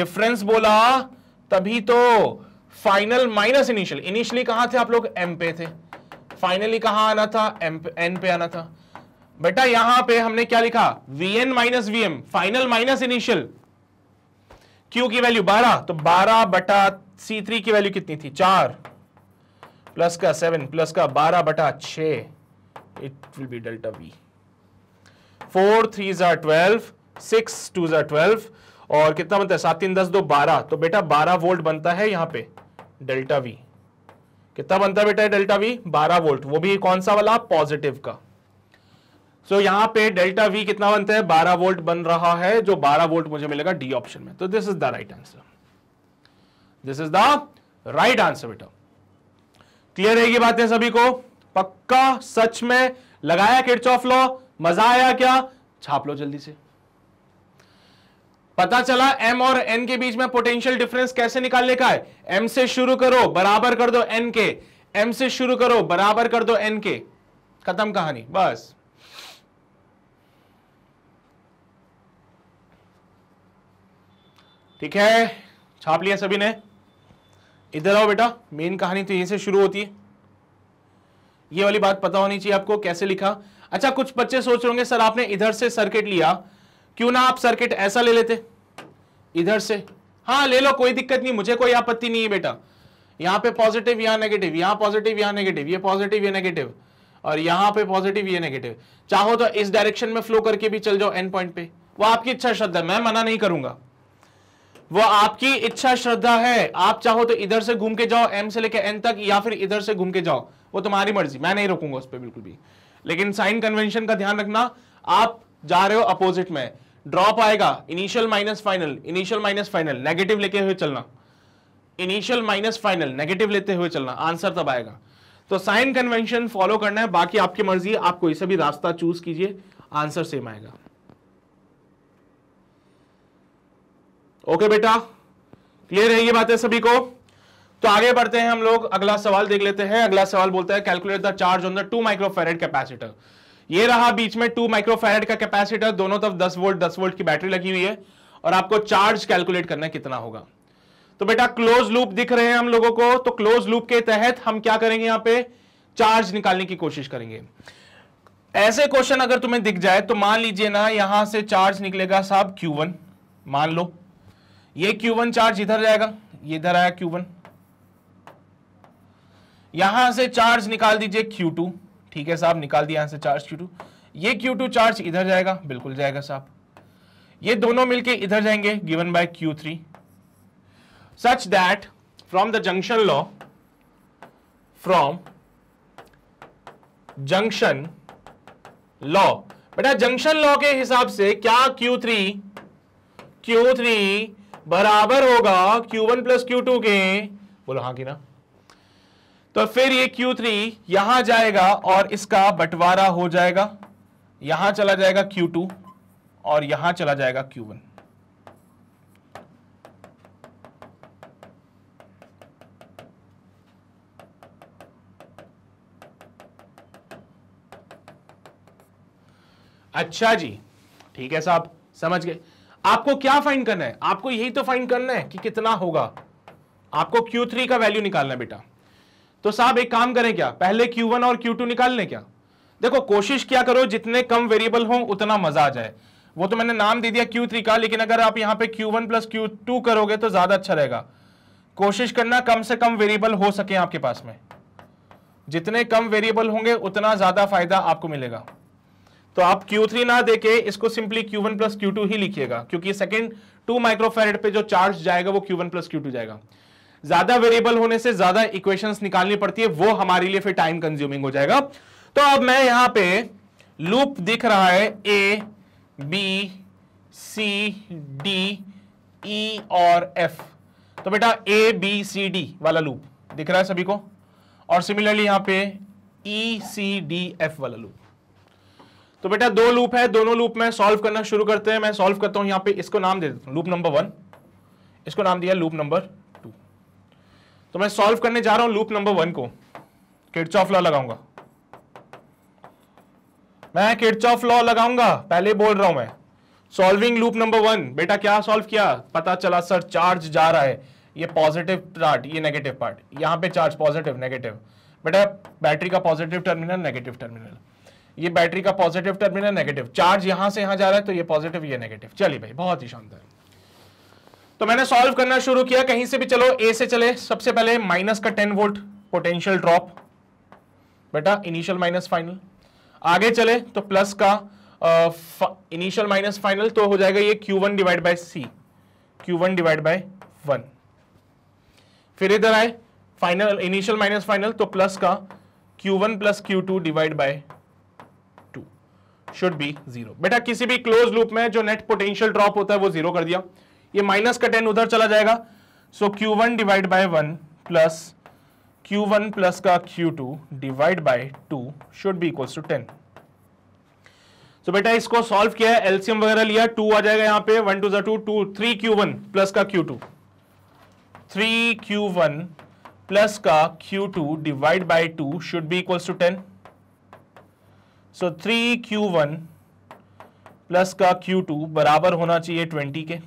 A: डिफरेंस बोला तभी तो फाइनल माइनस इनिशियल इनिशियली कहां थे आप लोग एम पे थे फाइनली कहां आना था एम एन पे आना था बेटा यहां पे हमने क्या लिखा V N minus V M final minus initial Q की वैल्यू 12 तो 12 बटा सी थ्री की वैल्यू कितनी थी 4 प्लस का 7 प्लस का 12 बटा 6 it will be delta V four three जार ट्वेल्व सिक्स टू जार ट्वेल्व और कितना बनता है सात तीन दस दो बारह तो बेटा बारह वोल्ट बनता है यहां पे डेल्टा वी कितना बनता है बेटा डेल्टा वी बारह वोल्ट वो भी कौन सा वाला पॉजिटिव का सो so, यहां पे डेल्टा वी कितना बनता है बारह वोल्ट बन रहा है जो बारह वोल्ट मुझे मिलेगा डी ऑप्शन में तो this is the right answer this is the right answer बेटा क्लियर है ये बातें सभी को पक्का सच में लगाया किड्स ऑफ लॉ मजा आया क्या छाप लो जल्दी से पता चला m और n के बीच में पोटेंशियल डिफरेंस कैसे निकालने का है m से शुरू करो बराबर कर दो n के m से शुरू करो बराबर कर दो n के खत्म कहानी बस ठीक है छाप लिया सभी ने इधर आओ बेटा मेन कहानी तो यहीं से शुरू होती है ये वाली बात पता होनी चाहिए आपको कैसे लिखा अच्छा कुछ बच्चे सोच रहे होंगे सर आपने इधर से सर्किट लिया क्यों ना आप सर्किट ऐसा ले लेते इधर से हाँ ले लो कोई दिक्कत नहीं मुझे कोई आपत्ति नहीं है बेटा यहाँ पे पॉजिटिव या नेगेटिव यहाँ पॉजिटिव या नेगेटिव ये पॉजिटिव ये नेगेटिव और यहाँ पे पॉजिटिव ये नेगेटिव चाहो तो इस डायरेक्शन में फ्लो करके भी चल जाओ एंड पॉइंट पे वो आपकी इच्छा श्रद्धा मैं मना नहीं करूंगा वो आपकी इच्छा श्रद्धा है आप चाहो तो इधर से घूम के जाओ एम से लेके एन तक या फिर इधर से घूम के जाओ वो तुम्हारी मर्जी मैं नहीं रोकूंगा उस पर बिल्कुल भी लेकिन साइन कन्वेंशन का ध्यान रखना आप जा रहे हो अपोजिट में ड्रॉप आएगा initial minus final initial minus final negative लेके हुए चलना इनिशियल माइनस फाइनल नेगेटिव लेते हुए चलना आंसर तब आएगा तो साइन कन्वेंशन फॉलो करना है बाकी आपकी मर्जी आप कोई सा भी रास्ता चूज कीजिए आंसर सेम आएगा ओके बेटा क्लियर है ये बातें सभी को तो आगे बढ़ते हैं हम लोग अगला सवाल देख लेते हैं अगला सवाल बोलता है calculate the charge on the two microfarad capacitor ये रहा बीच में टू माइक्रोफेरेड का कैपेसिटर दोनों तरफ दस वोल्ट दस वोल्ट की बैटरी लगी हुई है और आपको चार्ज कैलकुलेट करना कितना होगा तो बेटा क्लोज लूप दिख रहे हैं हम लोगों को तो क्लोज लूप के तहत हम क्या करेंगे यहां पे चार्ज निकालने की कोशिश करेंगे ऐसे क्वेश्चन अगर तुम्हें दिख जाए तो मान लीजिए ना यहां से चार्ज निकलेगा साहब Q1 मान लो ये Q1 चार्ज इधर जाएगा ये इधर आया Q1 यहां से चार्ज निकाल दीजिए Q2 ठीक है साहब निकाल दिया यहां से चार्ज Q2 ये Q2 चार्ज इधर जाएगा बिल्कुल जाएगा साहब ये दोनों मिलके इधर जाएंगे given by Q3 such that from the junction law from junction law बेटा जंक्शन लॉ के हिसाब से क्या Q3 Q3 बराबर होगा Q1 वन प्लस क्यू के बोलो हाँ कि ना तो फिर ये Q3 यहां जाएगा और इसका बंटवारा हो जाएगा यहां चला जाएगा Q2 और यहां चला जाएगा Q1 अच्छा जी ठीक है साहब समझ गए आपको क्या फाइंड करना है आपको यही तो फाइंड करना है कि कितना होगा आपको Q3 का वैल्यू निकालना है बेटा तो साहब एक काम करें क्या पहले Q1 और Q2 निकाल लें क्या देखो कोशिश क्या करो जितने कम वेरिएबल हो उतना मजा आ जाए वो तो मैंने नाम दे दिया Q3 का लेकिन अगर आप यहां पे Q1 प्लस Q2 करोगे तो ज्यादा अच्छा रहेगा कोशिश करना कम से कम वेरिएबल हो सके आपके पास में जितने कम वेरिएबल होंगे उतना ज्यादा फायदा आपको मिलेगा तो आप Q3 ना देके इसको सिंपली Q1 प्लस क्यू ही लिखिएगा क्योंकि सेकंड टू माइक्रोफेरेट पे जो चार्ज जाएगा वो Q1 प्लस क्यू जाएगा ज्यादा वेरिएबल होने से ज्यादा इक्वेशंस निकालनी पड़ती है वो हमारे लिए फिर टाइम कंज्यूमिंग हो जाएगा तो अब मैं यहां पे लूप दिख रहा है ए बी सी डी ई और एफ तो बेटा ए बी सी डी वाला लूप दिख रहा है सभी को और सिमिलरली यहां पे ई सी डी एफ वाला लूप तो बेटा दो लूप है दोनों लूप में सॉल्व करना शुरू करते हैं मैं सॉल्व करता हूं यहां पे इसको नाम दे देता हूं लूप नंबर वन इसको नाम दिया लूप नंबर टू तो मैं सॉल्व करने जा रहा हूं लूप नंबर वन को किड्स ऑफ लॉ लगाऊंगा मैं किड्स ऑफ लॉ लगाऊंगा पहले बोल रहा हूं मैं सॉल्विंग लूप नंबर वन बेटा क्या सॉल्व किया पता चला सर चार्ज जा रहा है ये पॉजिटिव पार्ट ये नेगेटिव पार्ट यहां पे चार्ज पॉजिटिव नेगेटिव बेटा बैटरी का पॉजिटिव टर्मिनल नेगेटिव टर्मिनल ये बैटरी का पॉजिटिव टर्मिनल नेगेटिव चार्ज यहां से यहां जा रहा है तो ये पॉजिटिव ये नेगेटिव चलिए भाई बहुत ही शानदार तो मैंने सॉल्व करना शुरू किया कहीं से भी चलो ए से चले सबसे पहले माइनस का टेन वोल्ट पोटेंशियल ड्रॉप बेटा इनिशियल माइनस फाइनल आगे चले तो प्लस का इनिशियल माइनस फाइनल तो हो जाएगा ये Q one divide by C Q one divide by one फिर इधर आए फाइनल इनिशियल माइनस फाइनल तो प्लस का Q one plus Q two divide by should be zero बेटा किसी भी क्लोज लूप में जो नेट पोटेंशियल ड्रॉप होता है वो जीरो कर दिया ये माइनस का टेन उधर चला जाएगा so Q one divide by one plus Q one plus का Q two divide by two should be equals to ten तो बेटा इसको सॉल्व किया है एलसीएम वगैरह लिया टू आ जाएगा यहां पे वन टू जो two two three Q one plus का Q two three Q one plus का Q two divide by two should be equals to ten so three Q one plus का Q two बराबर होना चाहिए twenty के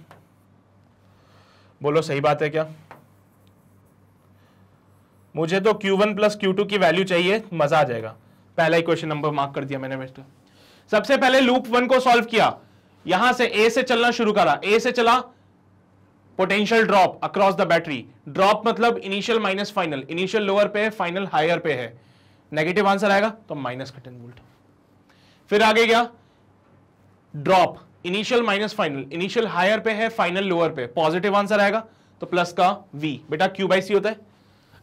A: बोलो सही बात है क्या मुझे तो Q one plus Q two की वैल्यू चाहिए मजा आ जाएगा पहला ही क्वेश्चन नंबर मार्क कर दिया मैंने मिस्टर सबसे पहले लूप वन को सॉल्व किया यहां से ए से चलना शुरू करा ए से चला potential drop across the battery drop मतलब initial minus final initial lower पे है फाइनल हायर पे है नेगेटिव आंसर आएगा तो माइनस कटेन वोल्ट फिर आगे क्या drop initial minus final initial higher पे है फाइनल लोअर पे पॉजिटिव आंसर आएगा तो प्लस का v बेटा q बाई सी होता है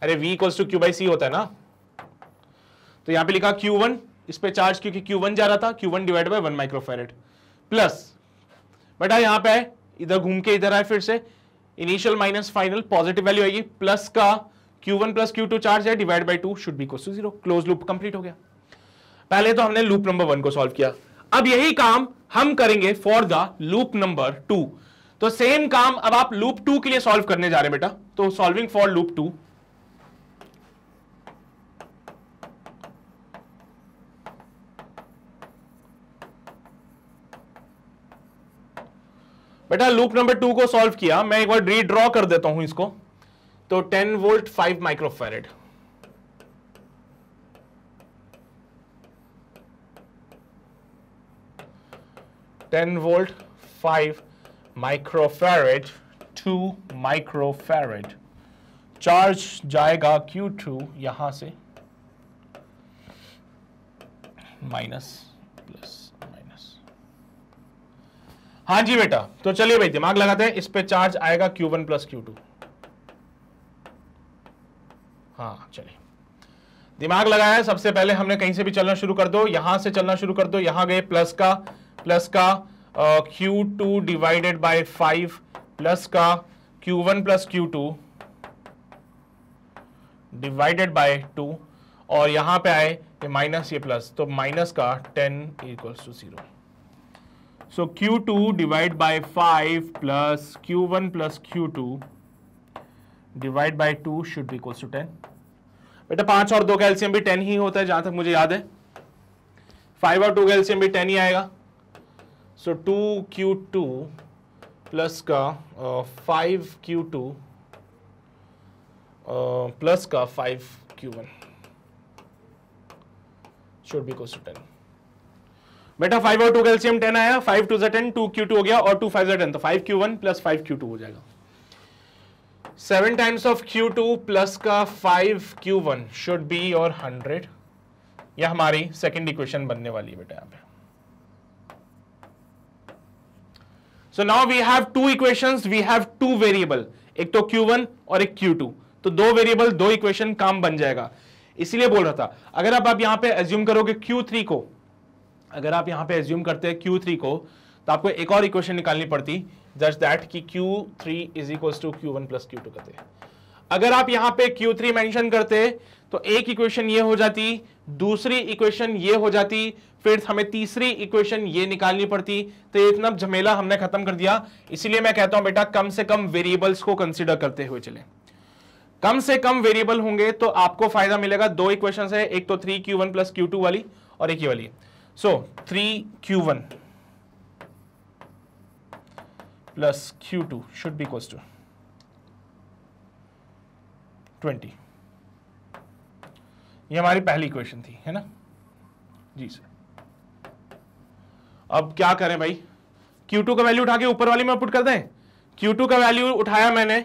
A: अरे v equals to Q by C होता है ना तो यहां पे लिखा q1 इस पे चार्ज क्योंकि q1 जा रहा था q1 one divide by one microfarad plus बेटा यहां पे है इधर घूम के इधर आए फिर से initial minus final positive value आएगी प्लस का q1 one plus Q charge है divide by two should be question zero close loop complete हो गया पहले तो हमने लूप नंबर वन को सॉल्व किया अब यही काम हम करेंगे for the loop number two तो सेम काम अब आप लूप टू के लिए सॉल्व करने जा रहे हैं बेटा तो सॉल्विंग फॉर लूप टू बेटा लूप नंबर टू को सॉल्व किया मैं एक बार रीड्रॉ कर देता हूं इसको तो 10 volt 5 microfarad 10 volt 5 microfarad 2 microfarad charge जाएगा Q2 यहां से माइनस प्लस माइनस हाँ जी बेटा तो चलिए भाई दिमाग लगाते हैं इस पे चार्ज आएगा Q1 one plus Q to हाँ चलिए दिमाग लगाया सबसे पहले हमने कहीं से भी चलना शुरू कर दो यहां से चलना शुरू कर दो यहां गए प्लस का प्लस का Q two divided by five plus का Q one plus Q two divided by two और यहां पे आए ये माइनस ये प्लस तो माइनस का ten equals to zero so Q two divide by five plus Q one plus Q two divide by two should भी equals to ten बेटा पांच और दो कैल्सियम भी टेन ही होता है जहां तक मुझे याद है फाइव और टू कैल्सियम भी टेन ही आएगा so two Q two plus का फाइव क्यू टू प्लस का five Q one should be कोस टेन बेटा फाइव और टू कैल्सियम टेन आया फाइव टू जेड टेन टू क्यू टू हो गया और टू फाइव जेड टेन तो five Q one plus five Q two हो जाएगा seven times of Q two plus का five Q one should B और हंड्रेड यह हमारी सेकेंड इक्वेशन बनने वाली है बेटा यहाँ पे so now we have two equations we have two variable एक तो क्यू वन और एक टू तो दो वेरिएबल दो इक्वेशन काम बन जाएगा इसीलिए बोल रहा था अगर आप आप यहां पे एज्यूम करोगे Q3 को अगर आप यहां पे एज्यूम करते हैं Q3 को तो आपको एक और इक्वेशन निकालनी पड़ती जस्ट दैट कि Q3 three is equal to Q one plus Q two करते अगर आप यहां पे Q3 मेंशन करते तो एक इक्वेशन ये हो जाती दूसरी इक्वेशन ये हो जाती फिर हमें तीसरी इक्वेशन ये निकालनी पड़ती तो ये इतना झमेला हमने खत्म कर दिया इसीलिए मैं कहता हूं बेटा कम से कम वेरिएबल्स को कंसिडर करते हुए चले कम से कम वेरिएबल होंगे तो आपको फायदा मिलेगा दो इक्वेशन है एक तो three Q one plus Q two वाली और एक ही वाली सो three Q one plus Q two should be equal to twenty ये हमारी पहली इक्वेशन थी है ना जी सर अब क्या करें भाई Q2 का वैल्यू उठा के ऊपर वाली में पुट कर दें Q2 का वैल्यू उठाया मैंने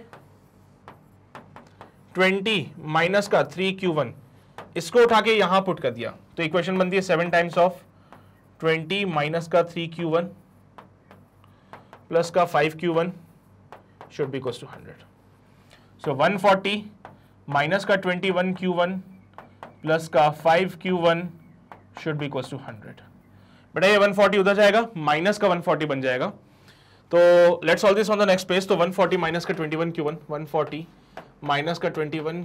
A: 20 माइनस का 3Q1 इसको उठा के यहां पुट कर दिया तो इक्वेशन बनती है सेवन टाइम्स ऑफ 20 माइनस का 3Q1 प्लस का 5Q1 should be equals to 100. So 140 minus का 21Q1 प्लस का 5Q1 should be equals to 100. बेटा ये 140 उधर जाएगा माइनस का 140 बन जाएगा तो let's solve this on the next page तो 140 माइनस का 21 वन 140 माइनस का 21 वन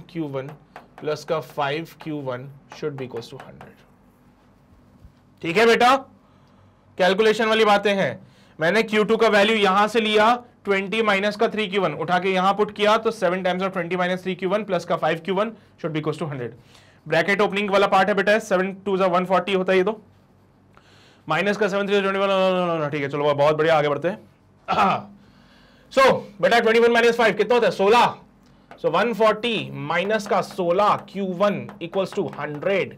A: प्लस का 5 one should be equals to hundred ठीक है बेटा कैलकुलेशन वाली बातें हैं मैंने Q2 का वैल्यू यहां से लिया 20 माइनस का 3Q1 उठा के यहां पुट किया तो 7 times of 20 minus 3 Q1 plus का 5Q1 should be equals to 100 bracket opening वाला पार्ट है बेटा 7 2 140 होता है ये तो माइनस का सेवन थ्री ट्वेंटी वन ठीक है चलो बहुत बढ़िया आगे बढ़ते हैं सो <clears throat> बेटा ट्वेंटी वन माइनस फाइव कितना होता है सोलह सो वन फोर्टी माइनस का सोलह Q one equals to hundred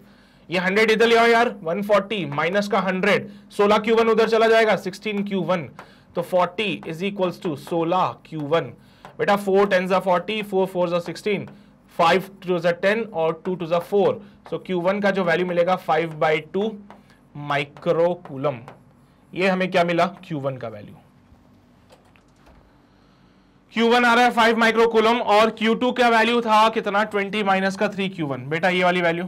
A: ये हंड्रेड इधर लिया यार वन फोर्टी माइनस का हंड्रेड सोलह क्यू वन उधर चला जाएगा सिक्सटीन क्यू वन तो फोर्टी इज इक्वल्स टू सोलह क्यू वन बेटा फोर टेन जो फोर्टी फोर फोर जो सिक्सटीन फाइव टू जो टेन और टू टू जो फोर सो क्यू वन का जो वैल्यू मिलेगा फाइव बाई टू माइक्रोकूलम ये हमें क्या मिला Q1 का वैल्यू Q1 आ रहा है 5 माइक्रोकूलम और Q2 का वैल्यू था कितना 20 माइनस का 3 Q1 बेटा ये वाली वैल्यू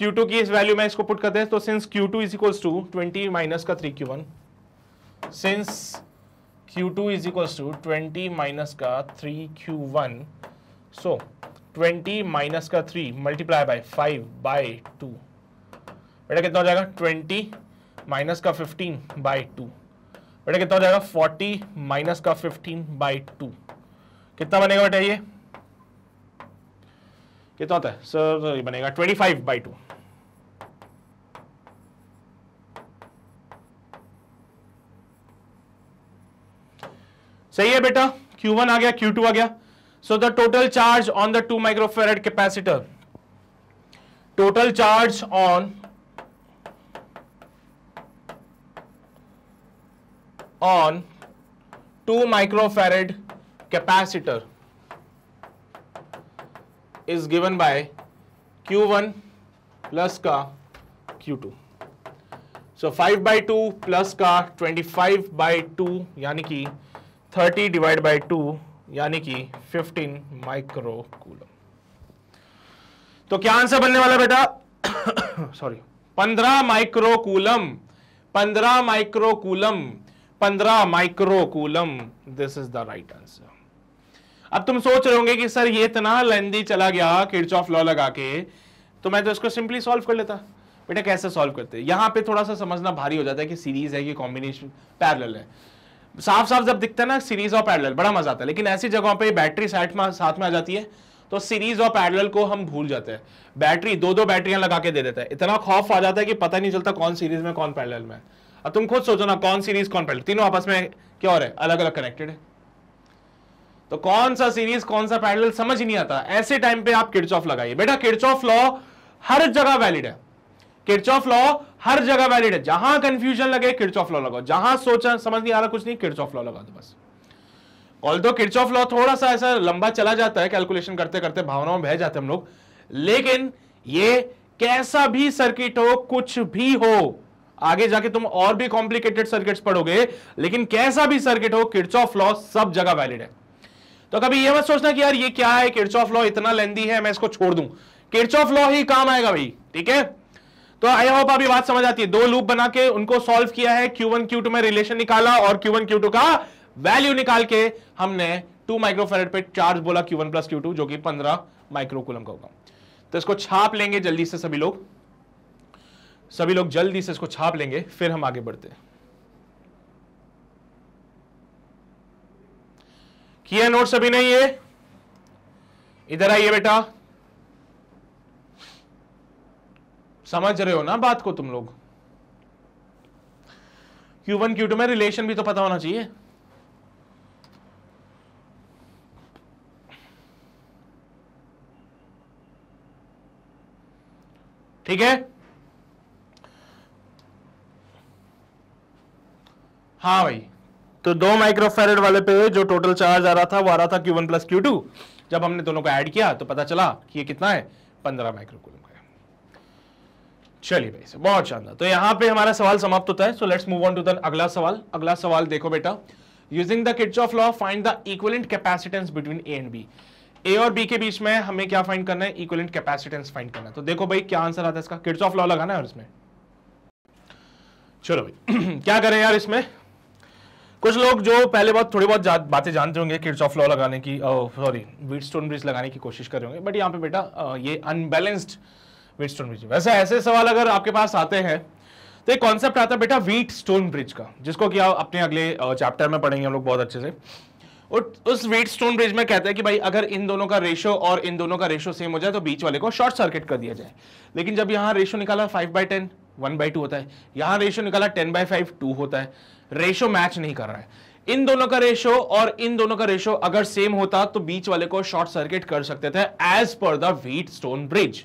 A: Q2 की इस वैल्यू में इसको पुट करते हैं तो since Q2 is equal to twenty minus का 3 Q1 since Q2 is equal to twenty minus का 3 Q1 सो so, 20 माइनस का 3 मल्टीप्लाई बाय 5 बाय टू बेटा कितना हो जाएगा ट्वेंटी माइनस का फिफ्टीन बाई टू बेटा कितना हो जाएगा फोर्टी माइनस का फिफ्टीन बाई टू कितना बनेगा बेटा ये कितना होता है सर ये बनेगा ट्वेंटी फाइव बाई टू सही है बेटा Q1 आ गया Q2 आ गया so the total charge on the two microfarad capacitor total charge on on 2 microfarad capacitor is given by Q1 plus का Q2. So 5 by 2 plus का 25 by 2 यानी कि 30 डिवाइड by 2 यानी कि 15 माइक्रो कूलम तो क्या आंसर बनने वाला बेटा sorry 15 micro coulomb 15 micro coulomb पंद्रह microcoulomb this is the right answer अब तुम सोच रहे होंगे कि सर ये इतना लेंदी चला गया किड्स ऑफ लॉ लगा के तो मैं तो इसको सिंपली सॉल्व कर लेता बेटा कैसे सॉल्व करते हैं यहां पे थोड़ा सा समझना भारी हो जाता है कि सीरीज है कि कॉम्बिनेशन पैरल है साफ साफ जब दिखता है ना सीरीज और पैरल बड़ा मजा आता है लेकिन ऐसी जगहों पे बैटरी साइड में साथ में आ जाती है तो सीरीज और पैरल को हम भूल जाते हैं बैटरी दो दो बैटरियां लगा के दे देता है इतना खौफ आ जाता है कि पता नहीं चलता कौन सीरीज में कौन पैरल में है अब तुम खुद सोचो ना कौन सीरीज कौन पैटर्न तीनों आपस में क्या हो रहा है अलग अलग कनेक्टेड है तो कौन सा सीरीज कौन सा पैरेलल समझ ही नहीं आता ऐसे टाइम पे आप किड्स लगाइए बेटा किड्स लॉ हर जगह वैलिड है किड्स लॉ हर जगह वैलिड है जहां कंफ्यूजन लगे किड्स लॉ लगाओ जहां सोचा समझ नहीं आ रहा कुछ नहीं किड्स लॉ लगा दो बस ऑल दो किड्स लॉ थोड़ा सा ऐसा लंबा चला जाता है कैलकुलेशन करते करते भावनाओं में बह जाते हम लोग लेकिन ये कैसा भी सर्किट हो कुछ भी हो आगे जाके तुम और भी कॉम्प्लिकेटेड सर्किट्स पढ़ोगे लेकिन कैसा भी सर्किट हो किड्स ऑफ लॉ सब जगह वैलिड है तो कभी यह मत सोचना कि यार ये क्या है किड्स ऑफ लॉ इतना लेंदी है मैं इसको छोड़ दू किड्स ऑफ लॉ ही काम आएगा भाई ठीक है तो आई होप अभी बात समझ आती है दो लूप बना के उनको सॉल्व किया है Q1 Q2 में रिलेशन निकाला और Q1 Q2 का वैल्यू निकाल के हमने टू माइक्रोफेरेट पे चार्ज बोला Q1 प्लस टू जो कि पंद्रह माइक्रोकुलम का होगा तो इसको छाप लेंगे जल्दी से सभी लोग सभी लोग जल्दी से इसको छाप लेंगे फिर हम आगे बढ़ते हैं किया नोट सभी नहीं ये इधर आइए बेटा समझ रहे हो ना बात को तुम लोग Q1 Q2 में रिलेशन भी तो पता होना चाहिए ठीक है हाँ भाई तो दो माइक्रोफेरेड वाले पे जो टोटल चार्ज आ रहा था वो आ रहा था Q one plus Q two जब हमने दोनों को ऐड किया तो पता चला कि ये कितना है पंद्रह माइक्रोकुलम का चलिए भाई से बहुत शानदार तो यहाँ पे हमारा सवाल समाप्त होता है so let's move on to the अगला सवाल अगला सवाल देखो बेटा using the kids of law find the equivalent capacitance between A and B A और बी के बीच में हमें क्या फाइंड करना है इक्वलेंट कैपेसिटेंस फाइंड करना है तो देखो भाई क्या आंसर आता है इसका किट्स ऑफ लॉ लगाना है और इसमें चलो भाई <clears throat> क्या करें यार इसमें कुछ लोग जो पहले बहुत थोड़ी बहुत जा, बातें जानते होंगे किड्स ऑफ लॉ लगाने की सॉरी वीट स्टोन ब्रिज लगाने की कोशिश कर रहे होंगे बट यहाँ पे बेटा uh, ये अनबैलेंस्ड वीट स्टोन ब्रिज वैसे ऐसे सवाल अगर आपके पास आते हैं तो एक कॉन्सेप्ट आता है बेटा वीट स्टोन ब्रिज का जिसको कि आप अपने अगले चैप्टर uh, में पढ़ेंगे हम लोग बहुत अच्छे से और उस वीट स्टोन ब्रिज में कहते हैं कि भाई अगर इन दोनों का रेशो और इन दोनों का रेशो सेम हो जाए तो बीच वाले को शॉर्ट सर्किट कर दिया जाए लेकिन जब यहाँ रेशो निकाला five by ten one by two होता है यहाँ रेशो निकाला टेन बाई फाइव टू होता है रेशो मैच नहीं कर रहा है इन दोनों का रेशो और इन दोनों का रेशो अगर सेम होता तो बीच वाले को शॉर्ट सर्किट कर सकते थे as per the wheat stone bridge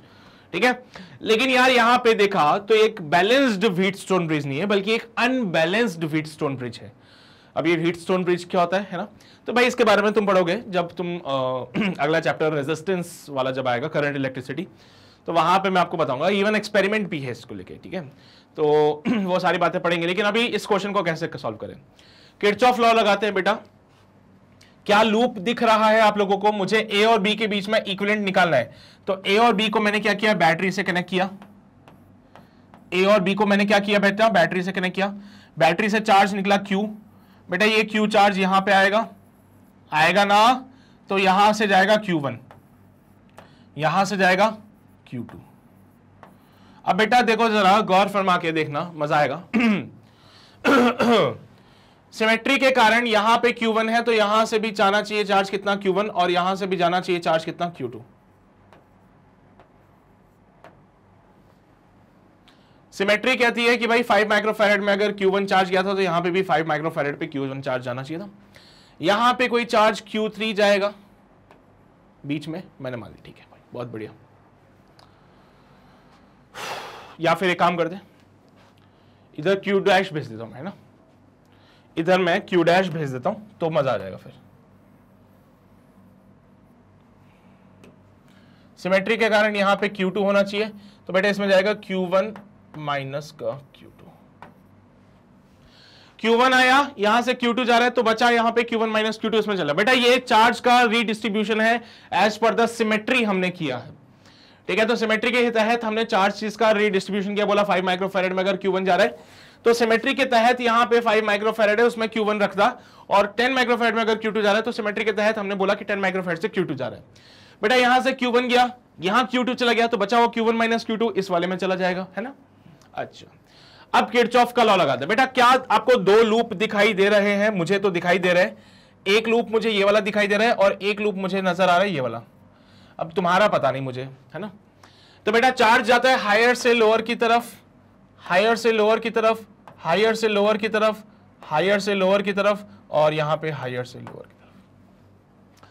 A: ठीक है लेकिन यार यहां पे देखा तो एक बैलेंस्ड व्हीट स्टोन ब्रिज नहीं है बल्कि एक अनबैलेंस्ड व्हीट स्टोन ब्रिज है अब ये व्हीट स्टोन ब्रिज क्या होता है है ना तो भाई इसके बारे में तुम पढ़ोगे जब तुम आ, <clears throat> अगला चैप्टर रेजिस्टेंस वाला जब आएगा करंट इलेक्ट्रिसिटी तो वहां पे मैं आपको बताऊंगा इवन एक्सपेरिमेंट भी है इसको लेके ठीक है तो <clears throat> वो सारी बातें पढ़ेंगे लेकिन अभी इस क्वेश्चन को कैसे सॉल्व करें किर्च ऑफ लॉ लगाते हैं बेटा क्या लूप दिख रहा है आप लोगों को मुझे ए और बी के बीच में इक्विलेंट निकालना है तो ए और बी को मैंने क्या किया बैटरी से कनेक्ट किया ए और बी को मैंने क्या किया बेटा बैटरी से कनेक्ट किया बैटरी से चार्ज निकला क्यू बेटा ये क्यू चार्ज यहां पे आएगा आएगा ना तो यहां से जाएगा क्यू वन यहां से जाएगा क्यू टू अब बेटा देखो जरा गौर फरमा के देखना मजा आएगा सिमेट्री <coughs> के कारण यहां पे वन है तो यहां से भी जाना चाहिए चार्ज कितना वन और यहां से भी जाना चाहिए चार्ज कितना टू सिमेट्री कहती है कि भाई फाइव माइक्रोफेरेड में अगर क्यू वन चार्ज गया था तो यहां पे भी फाइव माइक्रोफेरेड पे वन चार्ज जाना चाहिए था यहां पे कोई चार्ज क्यू थ्री जाएगा बीच में मैंने मान ली ठीक है भाई बहुत बढ़िया या फिर एक काम कर दे इधर Q डैश भेज देता हूँ है ना इधर मैं क्यू डैश भेज देता हूँ तो मज़ा आ जाएगा फिर सिमेट्री के कारण यहां पे Q2 होना चाहिए तो बेटा इसमें जाएगा Q1 वन माइनस का Q2 Q1 आया यहां से Q2 जा रहा है तो बचा यहां पे Q1 माइनस क्यू इसमें चला बेटा ये चार्ज का रीडिस्ट्रीब्यूशन है एज पर द सिमेट्री हमने किया है ठीक है तो सिमेट्री के तहत हमने चार्ज चीज का रीडिस्ट्रीब्यूशन किया बोला फाइव माइक्रोफेरेड में अगर क्यू जा रहा है तो सिमेट्री के तहत यहाँ पे फाइव माइक्रोफेरेड है उसमें क्यू वन रखता और टेन माइक्रोफेड में अगर क्यू टू जा रहा है तो सिमेट्री के तहत हमने बोला कि टेन माइक्रोफेड से क्यू टू जा रहा है बेटा यहां से क्यू गया यहाँ क्यू टू चला गया तो बचा हुआ Q one minus Q two इस वाले में चला जाएगा है ना अच्छा अब ऑफ का लॉ लगा दे बेटा क्या आपको दो लूप दिखाई दे रहे हैं मुझे तो दिखाई दे रहे हैं एक लूप मुझे ये वाला दिखाई दे रहा है और एक लूप मुझे नजर आ रहा है ये वाला अब तुम्हारा पता नहीं मुझे है ना तो बेटा चार्ज जाता है हायर से लोअर की तरफ हायर से लोअर की तरफ हायर से लोअर की तरफ हायर से लोअर की तरफ और यहां पे हायर से लोअर की तरफ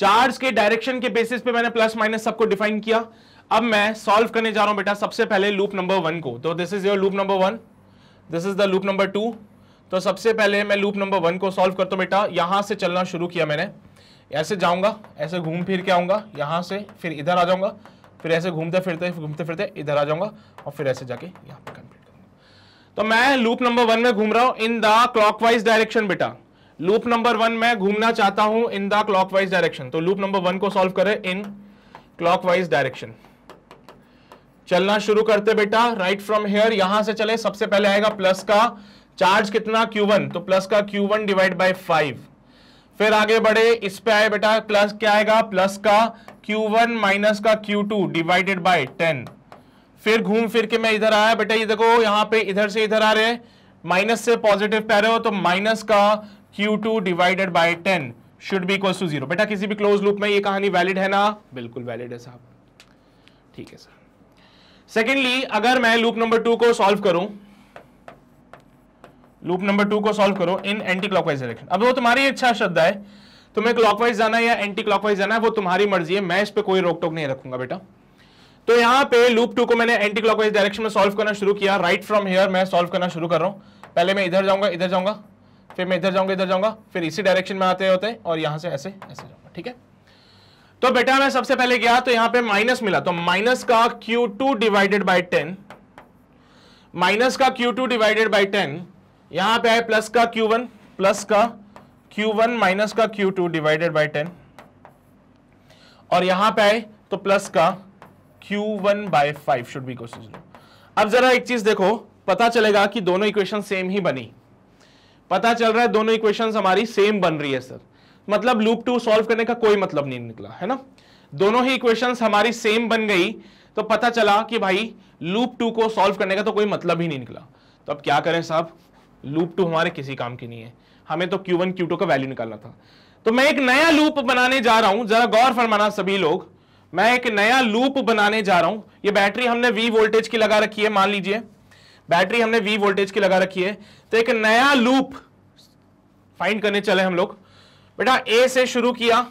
A: चार्ज के डायरेक्शन के बेसिस पे मैंने प्लस माइनस सबको डिफाइन किया अब मैं सॉल्व करने जा रहा हूं बेटा सबसे पहले लूप नंबर वन को तो this is your loop number one this is the loop number two तो सबसे पहले मैं लूप नंबर वन को सॉल्व करता हूं बेटा यहां से चलना शुरू किया मैंने ऐसे जाऊंगा ऐसे घूम फिर के आऊंगा यहाँ से फिर इधर आ जाऊंगा फिर ऐसे घूमते फिरते घूमते फिरते इधर आ जाऊंगा और फिर ऐसे जाके यहाँ पर कंप्लीट करूंगा तो मैं लूप नंबर वन में घूम रहा हूँ इन द क्लॉकवाइज डायरेक्शन बेटा लूप नंबर वन में घूमना चाहता हूँ इन द क्लॉकवाइज डायरेक्शन तो लूप नंबर वन को सॉल्व करें इन क्लॉकवाइज डायरेक्शन चलना शुरू करते बेटा राइट फ्रॉम हेयर यहां से चले सबसे पहले आएगा प्लस का चार्ज कितना क्यू वन तो प्लस का Q one divide by five फिर आगे बढ़े इस पे आए बेटा प्लस क्या आएगा प्लस का Q1 वन माइनस का Q2 डिवाइडेड बाय टेन फिर घूम फिर के मैं इधर आया बेटा ये देखो यहां पे इधर से इधर आ रहे माइनस से पॉजिटिव पे रहे हो तो माइनस का Q2 two divided by ten should be equal to zero बेटा किसी भी क्लोज लूप में ये कहानी वैलिड है ना बिल्कुल वैलिड है साहब ठीक है सर सेकेंडली अगर मैं लूप नंबर टू को सॉल्व करूं लूप नंबर टू को सॉल्व करो इन एंटी क्लॉकवाइज डायरेक्शन अब वो तुम्हारी इच्छा श्रद्धा है तुम्हें क्लॉकवाइज जाना है या एंटी क्लॉकवाइज जाना है वो तुम्हारी मर्जी है मैं इस पर कोई रोक टोक नहीं रखूंगा बेटा तो यहाँ पे लूप टू को मैंने एंटी क्लॉकवाइज डायरेक्शन में सॉल्व करना शुरू किया राइट फ्रॉम हेयर मैं सॉल्व करना शुरू कर रहा हूँ पहले मैं इधर जाऊंगा इधर जाऊंगा फिर मैं इधर जाऊंगा इधर जाऊंगा फिर इसी डायरेक्शन में आते होते और यहाँ से ऐसे ऐसे जाऊंगा ठीक है तो बेटा मैं सबसे पहले गया तो यहाँ पे माइनस मिला तो माइनस का Q two divided by ten minus का Q two divided by ten यहां पे आए प्लस का क्यू वन प्लस का क्यू वन माइनस का Q two divided by ten और यहां पे आए तो प्लस का Q one by five should be question अब जरा एक चीज देखो पता चलेगा कि दोनों इक्वेशन सेम ही बनी पता चल रहा है दोनों इक्वेशन हमारी सेम बन रही है सर मतलब लूप टू सॉल्व करने का कोई मतलब नहीं निकला है ना दोनों ही इक्वेशन हमारी सेम बन गई तो पता चला कि भाई लूप टू को सॉल्व करने का तो कोई मतलब ही नहीं निकला तो अब क्या करें साहब लूप टू तो हमारे किसी काम की नहीं है हमें तो क्यू वन क्यू टू का वैल्यू निकालना था तो मैं एक नया लूप बनाने जा रहा हूं जरा गौर फरमाना सभी लोग मैं एक नया लूप बनाने जा रहा हूं ये बैटरी हमने वी वोल्टेज की लगा रखी है मान लीजिए बैटरी हमने वी वोल्टेज की लगा रखी है तो एक नया लूप फाइंड करने चले हम लोग बेटा ए से शुरू किया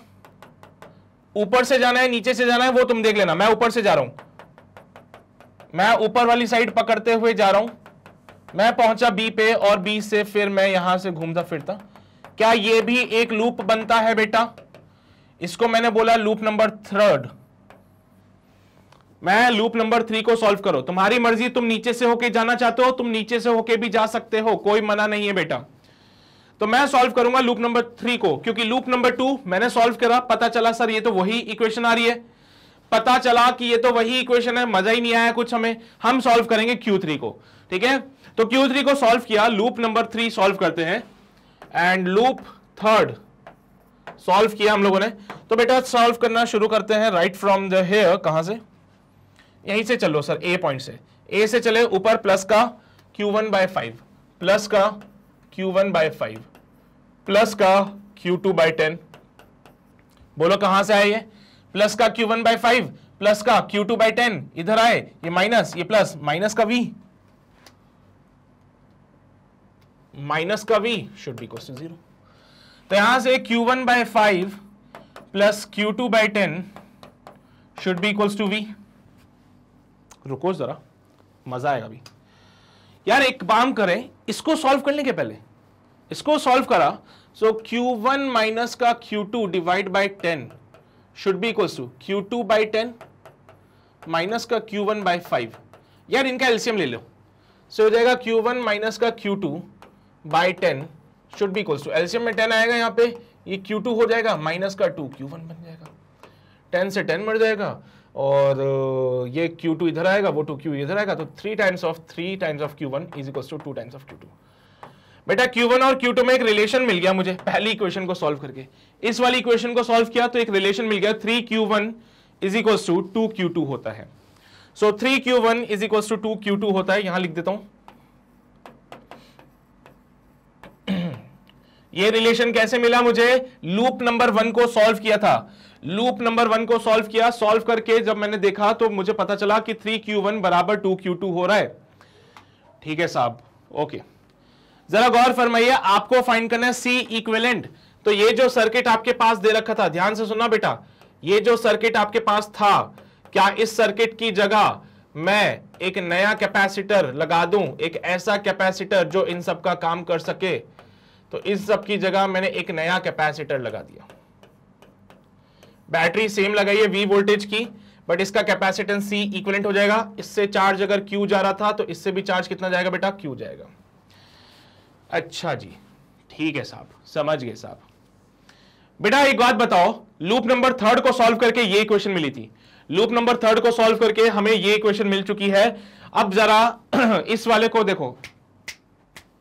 A: ऊपर से जाना है नीचे से जाना है वो तुम देख लेना मैं ऊपर से जा रहा हूं मैं ऊपर वाली साइड पकड़ते हुए जा रहा हूं मैं पहुंचा बी पे और बी से फिर मैं यहां से घूमता फिरता क्या ये भी एक लूप बनता है बेटा इसको मैंने बोला लूप नंबर थर्ड मैं लूप नंबर थ्री को सॉल्व करो तुम्हारी मर्जी तुम नीचे से होके जाना चाहते हो तुम नीचे से होके भी जा सकते हो कोई मना नहीं है बेटा तो मैं सॉल्व करूंगा लूप नंबर थ्री को क्योंकि लूप नंबर टू मैंने सॉल्व करा पता चला सर ये तो वही इक्वेशन आ रही है पता चला कि ये तो वही इक्वेशन है मजा ही नहीं आया कुछ हमें हम सॉल्व करेंगे क्यू थ्री को ठीक है तो क्यू थ्री को सॉल्व किया लूप नंबर थ्री सॉल्व करते हैं एंड लूप थर्ड सॉल्व किया हम लोगों ने तो बेटा सॉल्व करना शुरू करते हैं राइट फ्रॉम द हेयर कहां से यहीं से चलो सर ए पॉइंट से ए से चले ऊपर प्लस का Q one by five plus का Q one by five plus का क्यू टू बाय टेन बोलो कहां से आए ये प्लस का Q one by five plus का क्यू टू बाय टेन इधर आए ये माइनस ये प्लस माइनस का वी माइनस का V should be question zero तो यहां से Q1 one by five plus Q two by ten should be equals to we रुको जरा मजा आएगा अभी यार एक काम करें इसको सॉल्व करने के पहले इसको सॉल्व करा सो Q1 वन माइनस का Q2 two divide by ten should be equals to Q two by ten minus का Q1 वन बाय फाइव यार इनका एल्सियम ले लो सो so, हो जाएगा Q1 वन माइनस का Q2 by ten should be equals to एल्सियम में टेन आएगा यहाँ पे ये क्यू टू हो जाएगा माइनस का टू क्यू वन बन जाएगा टेन से टेन मर जाएगा और ये क्यू टू इधर आएगा वो टू क्यू इधर आएगा तो three times of three times of Q one is equal to two times of Q two बेटा Q1 और Q2 में एक रिलेशन मिल गया मुझे पहली इक्वेशन को सॉल्व करके इस वाली इक्वेशन को सॉल्व किया तो एक रिलेशन मिल गया three Q one is equal to two Q two होता है so three Q one is equal to two Q two होता है यहां लिख देता हूं ये रिलेशन कैसे मिला मुझे लूप नंबर वन को सॉल्व किया था लूप नंबर वन को सॉल्व किया सॉल्व करके जब मैंने देखा तो मुझे पता चला कि थ्री क्यू वन बराबर टू क्यू टू हो रहा है ठीक है साहब ओके जरा गौर फरमाइए आपको फाइंड करना है सी इक्वेलेंट तो ये जो सर्किट आपके पास दे रखा था ध्यान से सुना बेटा ये जो सर्किट आपके पास था क्या इस सर्किट की जगह मैं एक नया कैपेसिटर लगा दूं एक ऐसा कैपेसिटर जो इन सब का काम कर सके तो इस सब की जगह मैंने एक नया कैपेसिटर लगा दिया बैटरी सेम लगाई है वी वोल्टेज की बट इसका कैपेसिटेंस सी इक्वलेंट हो जाएगा इससे चार्ज अगर क्यू जा रहा था तो इससे भी चार्ज कितना जाएगा बेटा क्यू जाएगा अच्छा जी ठीक है साहब समझ गए साहब बेटा एक बात बताओ लूप नंबर थर्ड को सॉल्व करके ये क्वेश्चन मिली थी लूप नंबर थर्ड को सॉल्व करके हमें ये क्वेश्चन मिल चुकी है अब जरा <clears throat> इस वाले को देखो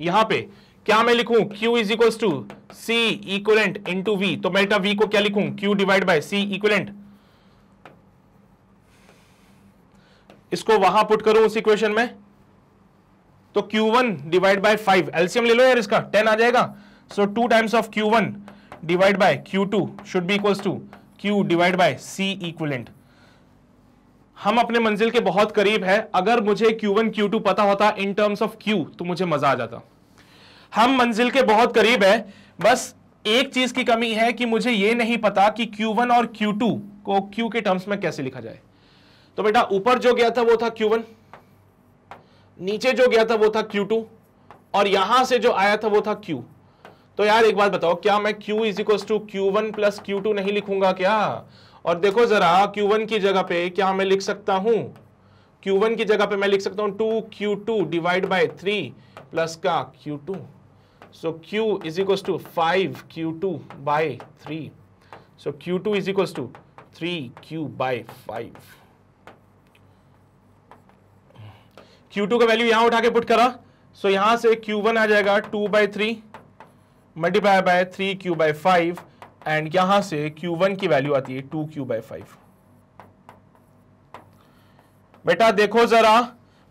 A: यहां पे क्या मैं लिखूं Q is equals to C equivalent to V तो मैं बेटा V को क्या लिखूं Q divide by C equivalent इसको वहां पुट करूं उस इक्वेशन में तो Q1 one divide by five एल्सियम ले लो यार इसका टेन आ जाएगा so two times of Q1 one divide by Q two should be equals to Q divide by C equivalent हम अपने मंजिल के बहुत करीब है अगर मुझे Q1 Q2 पता होता इन टर्म्स ऑफ Q तो मुझे मजा आ जाता हम मंजिल के बहुत करीब है बस एक चीज की कमी है कि मुझे ये नहीं पता कि Q1 और Q2 को Q के टर्म्स में कैसे लिखा जाए तो बेटा ऊपर जो गया था वो था Q1 नीचे जो गया था वो था Q2 और यहां से जो आया था वो था Q तो यार एक बात बताओ क्या मैं Q is equal to Q one plus Q two नहीं लिखूंगा क्या और देखो जरा Q1 की जगह पे क्या मैं लिख सकता हूं Q1 की जगह पे मैं लिख सकता हूं two Q two divide by three plus का Q so q is equals to 5 q2 by 3 so q2 is equals to 3 q by 5 q2 का वैल्यू यहां उठा के पुट करा सो so यहां से q1 आ जाएगा 2 by three multiply by three Q by five and यहां से q1 की वैल्यू आती है 2 क्यू बाई फाइव बेटा देखो जरा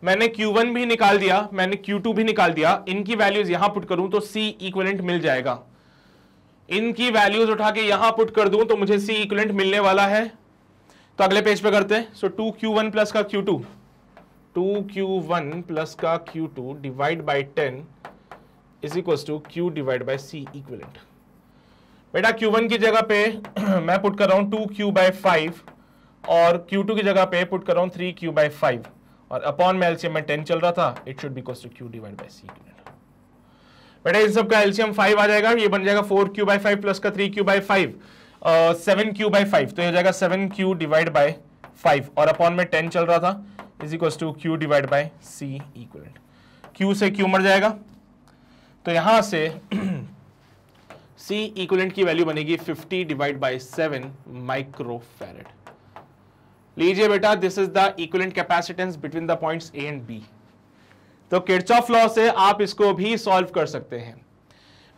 A: मैंने Q1 भी निकाल दिया मैंने Q2 भी निकाल दिया इनकी वैल्यूज यहां पुट करूं तो C इक्वलेंट मिल जाएगा इनकी वैल्यूज उठा के यहां पुट कर दूं तो मुझे C इक्वलेंट मिलने वाला है तो अगले पेज पे करते हैं so two Q one plus का Q2 two Q one plus का Q2 divide by ten is equal to Q divide by C equivalent बेटा Q1 की जगह पे <clears throat> मैं पुट कर रहा हूं टू क्यू बाई फाइव और टू की जगह पे पुट कर रहा हूं थ्री क्यू बाई फाइव और अपॉन में एल्सियम में टेन चल रहा था it should be two Q divide by C बेटा इन सबका एल्सियम फाइव आ जाएगा ये बन जाएगा four Q by five plus का three Q by five seven Q by five तो ये हो जाएगा seven Q divide by five और अपॉन में टेन चल रहा था is equal to Q divide by C equal Q से क्यू मर जाएगा तो यहां से सी <clears throat> इक्वलेंट की वैल्यू बनेगी fifty divide by seven micro farad लीजिए बेटा this is the equivalent capacitance between the points A and B तो किड्सऑफ लॉ से आप इसको भी सॉल्व कर सकते हैं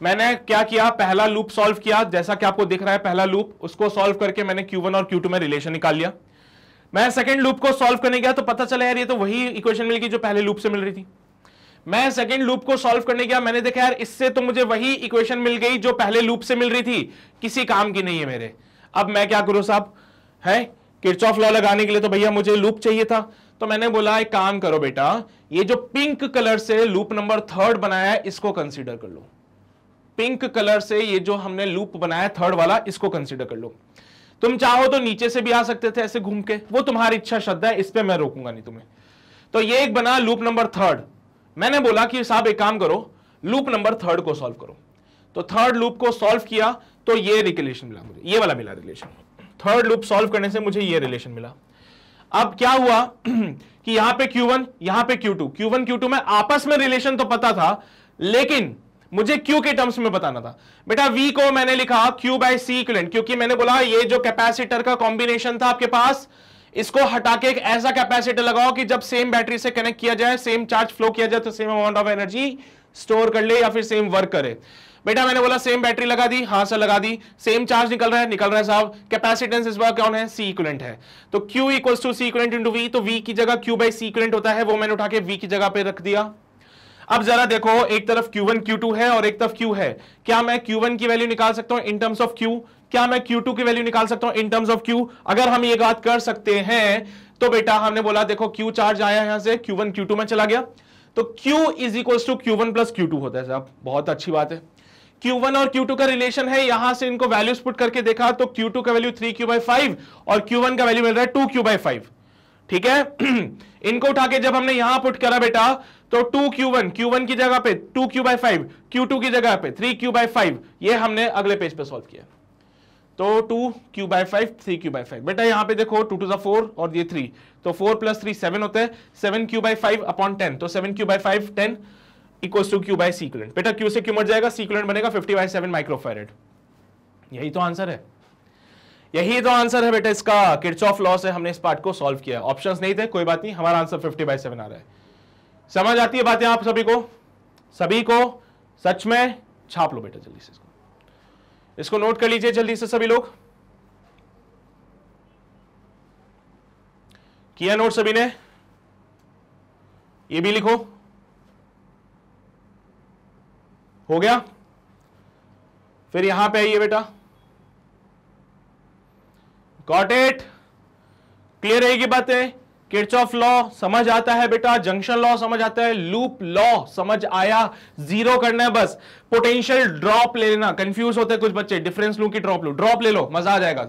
A: मैंने क्या किया पहला लूप सॉल्व किया जैसा कि आपको दिख रहा है पहला लूप उसको सॉल्व करके मैंने Q1 और Q2 में रिलेशन निकाल लिया मैं सेकंड लूप को सॉल्व करने गया तो पता चला यार ये तो वही इक्वेशन मिल गई जो पहले लूप से मिल रही थी मैं सेकंड लूप को सॉल्व करने गया मैंने देखा यार इससे तो मुझे वही इक्वेशन मिल गई जो पहले लूप से मिल रही थी किसी काम की नहीं है मेरे अब मैं क्या करूं साहब है किरचॉफ लॉ लगाने के लिए तो भैया मुझे लूप चाहिए था तो मैंने बोला एक काम करो बेटा ये जो पिंक कलर से लूप नंबर थर्ड बनाया है इसको कंसीडर कर लो पिंक कलर से ये जो हमने लूप बनाया थर्ड वाला इसको कंसीडर कर लो तुम चाहो तो नीचे से भी आ सकते थे ऐसे घूम के वो तुम्हारी इच्छा श्रद्धा है इस पर मैं रोकूंगा नहीं तुम्हें तो ये एक बना लूप नंबर थर्ड मैंने बोला कि साहब एक काम करो लूप नंबर थर्ड को सॉल्व करो तो थर्ड लूप को सॉल्व किया तो ये रिकलेशन मिला मुझे ये वाला मिला रिलेशन थर्ड लूप सॉल्व करने से मुझे ये रिलेशन मिला अब क्या हुआ <clears throat> कि यहां पे Q1 यहां पे Q2 Q1 Q2 में आपस में रिलेशन तो पता था लेकिन मुझे Q के टर्म्स में बताना था बेटा V को मैंने लिखा Q बाय सी इक्विलेंट क्योंकि मैंने बोला ये जो कैपेसिटर का कॉम्बिनेशन था आपके पास इसको हटा के एक ऐसा कैपेसिटर लगाओ कि जब सेम बैटरी से कनेक्ट किया जाए सेम चार्ज फ्लो किया जाए तो same amount of energy store कर ले या फिर सेम वर्क करे बेटा मैंने बोला सेम बैटरी लगा दी हाँ सर लगा दी सेम चार्ज निकल रहा है निकल रहा है साहब कैपेसिटेंस इस बार कौन है सी इक्वलेंट है तो Q equal to C equivalent into V तो वी की जगह क्यू बाई सी इक्वलेंट होता है वो मैंने उठा के वी की जगह पे रख दिया अब जरा देखो एक तरफ Q1 Q2 है और एक तरफ Q है क्या मैं Q1 की वैल्यू निकाल सकता हूं इन टर्म्स ऑफ Q क्या मैं Q2 की वैल्यू निकाल सकता हूं इन टर्म्स ऑफ Q अगर हम ये बात कर सकते हैं तो बेटा हमने बोला देखो Q चार्ज आया यहां से Q1 Q2 में चला गया तो Q is equal to Q one plus Q two होता है साहब बहुत अच्छी बात है Q1 और Q2 का रिलेशन है यहां से इनको वैल्यूज पुट करके देखा तो Q2 का value three Q by five और Q1 का वैल्यू मिल रहा है टू क्यू बाई फाइव ठीक है <clears throat> इनको उठा के जब हमने यहां पुट करा बेटा तो 2q1 q1 की जगह पे 2q by 5 q2 की जगह पे 3q by 5 ये हमने अगले पेज पे सॉल्व किया तो 2q by 5 3q by 5 बेटा यहां पे देखो 2 टू जो 4 और ये 3 तो 4 प्लस थ्री सेवन होता है seven Q by five upon 10 तो 7q by 5 10 equal to Q by C equivalent बेटा क्यू से क्यू मट जाएगा सीकुलेंट बनेगा फिफ्टी बाई सेवन माइक्रोफेरेड यही तो आंसर है यही तो आंसर है बेटा इसका किड्स ऑफ लॉस है हमने इस पार्ट को सॉल्व किया है ऑप्शंस नहीं थे कोई बात नहीं हमारा आंसर फिफ्टी बाई सेवन आ रहा है समझ आती है बातें आप सभी को सभी को सच में छाप लो बेटा जल्दी से इसको इसको नोट कर लीजिए जल्दी से सभी लोग किया नोट सभी ने ये भी लिखो हो गया फिर यहां पे आइए बेटा गॉट इट क्लियर रहेगी बातें किड्स ऑफ लॉ समझ आता है बेटा जंक्शन लॉ समझ आता है लूप लॉ समझ आया जीरो करना है बस पोटेंशियल ड्रॉप ले लेना कंफ्यूज होते हैं कुछ बच्चे डिफरेंस लू की ड्रॉप लू ड्रॉप ले लो मजा आ जाएगा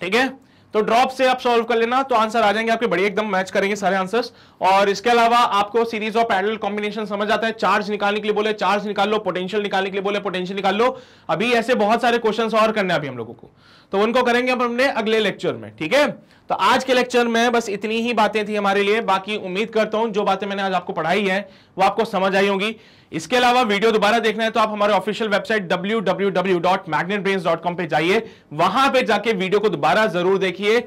A: ठीक है तो ड्रॉप से आप सॉल्व कर लेना तो आंसर आ जाएंगे आपके बड़े एकदम मैच करेंगे सारे आंसर्स और इसके अलावा आपको सीरीज ऑफ पैरेलल कॉम्बिनेशन समझ आता है चार्ज निकालने के लिए बोले चार्ज निकाल लो पोटेंशियल निकालने के लिए बोले पोटेंशियल निकाल लो अभी ऐसे बहुत सारे क्वेश्चन और करने अभी हम लोगों को तो उनको करेंगे हम अपने अगले लेक्चर में ठीक है तो आज के लेक्चर में बस इतनी ही बातें थी हमारे लिए बाकी उम्मीद करता हूं जो बातें मैंने आज आपको पढ़ाई है वो आपको समझ आई होगी इसके अलावा वीडियो दोबारा देखना है तो आप हमारे ऑफिशियल वेबसाइट www.magnetbrains.com पे जाइए वहां पे जाके वीडियो को दोबारा जरूर देखिए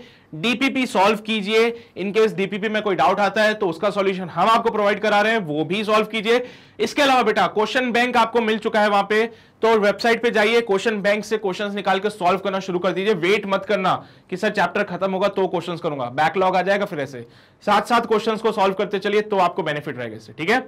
A: डीपीपी सॉल्व कीजिए इनकेस डीपीपी में कोई डाउट आता है तो उसका सॉल्यूशन हम आपको प्रोवाइड करा रहे हैं वो भी सॉल्व कीजिए इसके अलावा बेटा क्वेश्चन बैंक आपको मिल चुका है वहां पे तो वेबसाइट पे जाइए क्वेश्चन बैंक से क्वेश्चंस निकाल के सॉल्व करना शुरू कर दीजिए वेट मत करना कि सर चैप्टर खत्म होगा तो क्वेश्चंस करूंगा बैकलॉग आ जाएगा फिर ऐसे साथ साथ क्वेश्चंस को सॉल्व करते चलिए तो आपको बेनिफिट रहेगा इससे ठीक है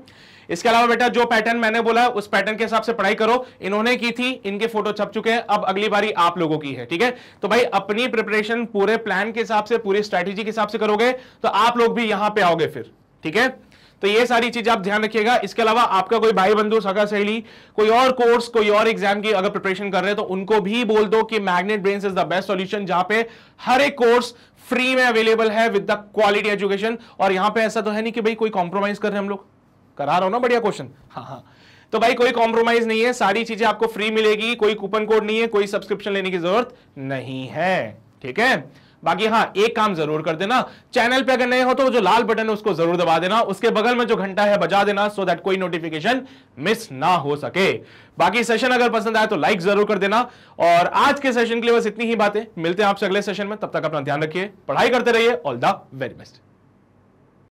A: इसके अलावा बेटा जो पैटर्न मैंने बोला उस पैटर्न के हिसाब से पढ़ाई करो इन्होंने की थी इनके फोटो छप चुके हैं अब अगली बारी आप लोगों की है ठीक है तो भाई अपनी प्रिपरेशन पूरे प्लान के हिसाब से पूरी स्ट्रैटेजी के हिसाब से करोगे तो आप लोग भी यहां पर आओगे फिर ठीक है तो ये सारी चीज आप ध्यान रखिएगा इसके अलावा आपका कोई भाई बंधु सगा सहेली कोई और कोर्स कोई और एग्जाम की अगर प्रिपरेशन कर रहे हैं तो उनको भी बोल दो कि Magnet Brain is the best solution जहां पे हर एक कोर्स फ्री में अवेलेबल है विद द क्वालिटी एजुकेशन और यहां पे ऐसा तो है नहीं कि भाई कोई कॉम्प्रोमाइज कर रहे हैं हम लोग करा रहा हूं ना बढ़िया क्वेश्चन हाँ हाँ तो भाई कोई कॉम्प्रोमाइज नहीं है सारी चीजें आपको फ्री मिलेगी कोई कूपन कोड नहीं है कोई सब्सक्रिप्शन लेने की जरूरत नहीं है ठीक है बाकी हाँ एक काम जरूर कर देना चैनल पे अगर नए हो तो जो लाल बटन है उसको जरूर दबा देना उसके बगल में जो घंटा है बजा देना सो so दैट कोई नोटिफिकेशन मिस ना हो सके बाकी सेशन अगर पसंद आए तो लाइक जरूर कर देना और आज के सेशन के लिए बस इतनी ही बातें मिलते हैं आपसे अगले सेशन में तब तक अपना ध्यान रखिए पढ़ाई करते रहिए ऑल द वेरी बेस्ट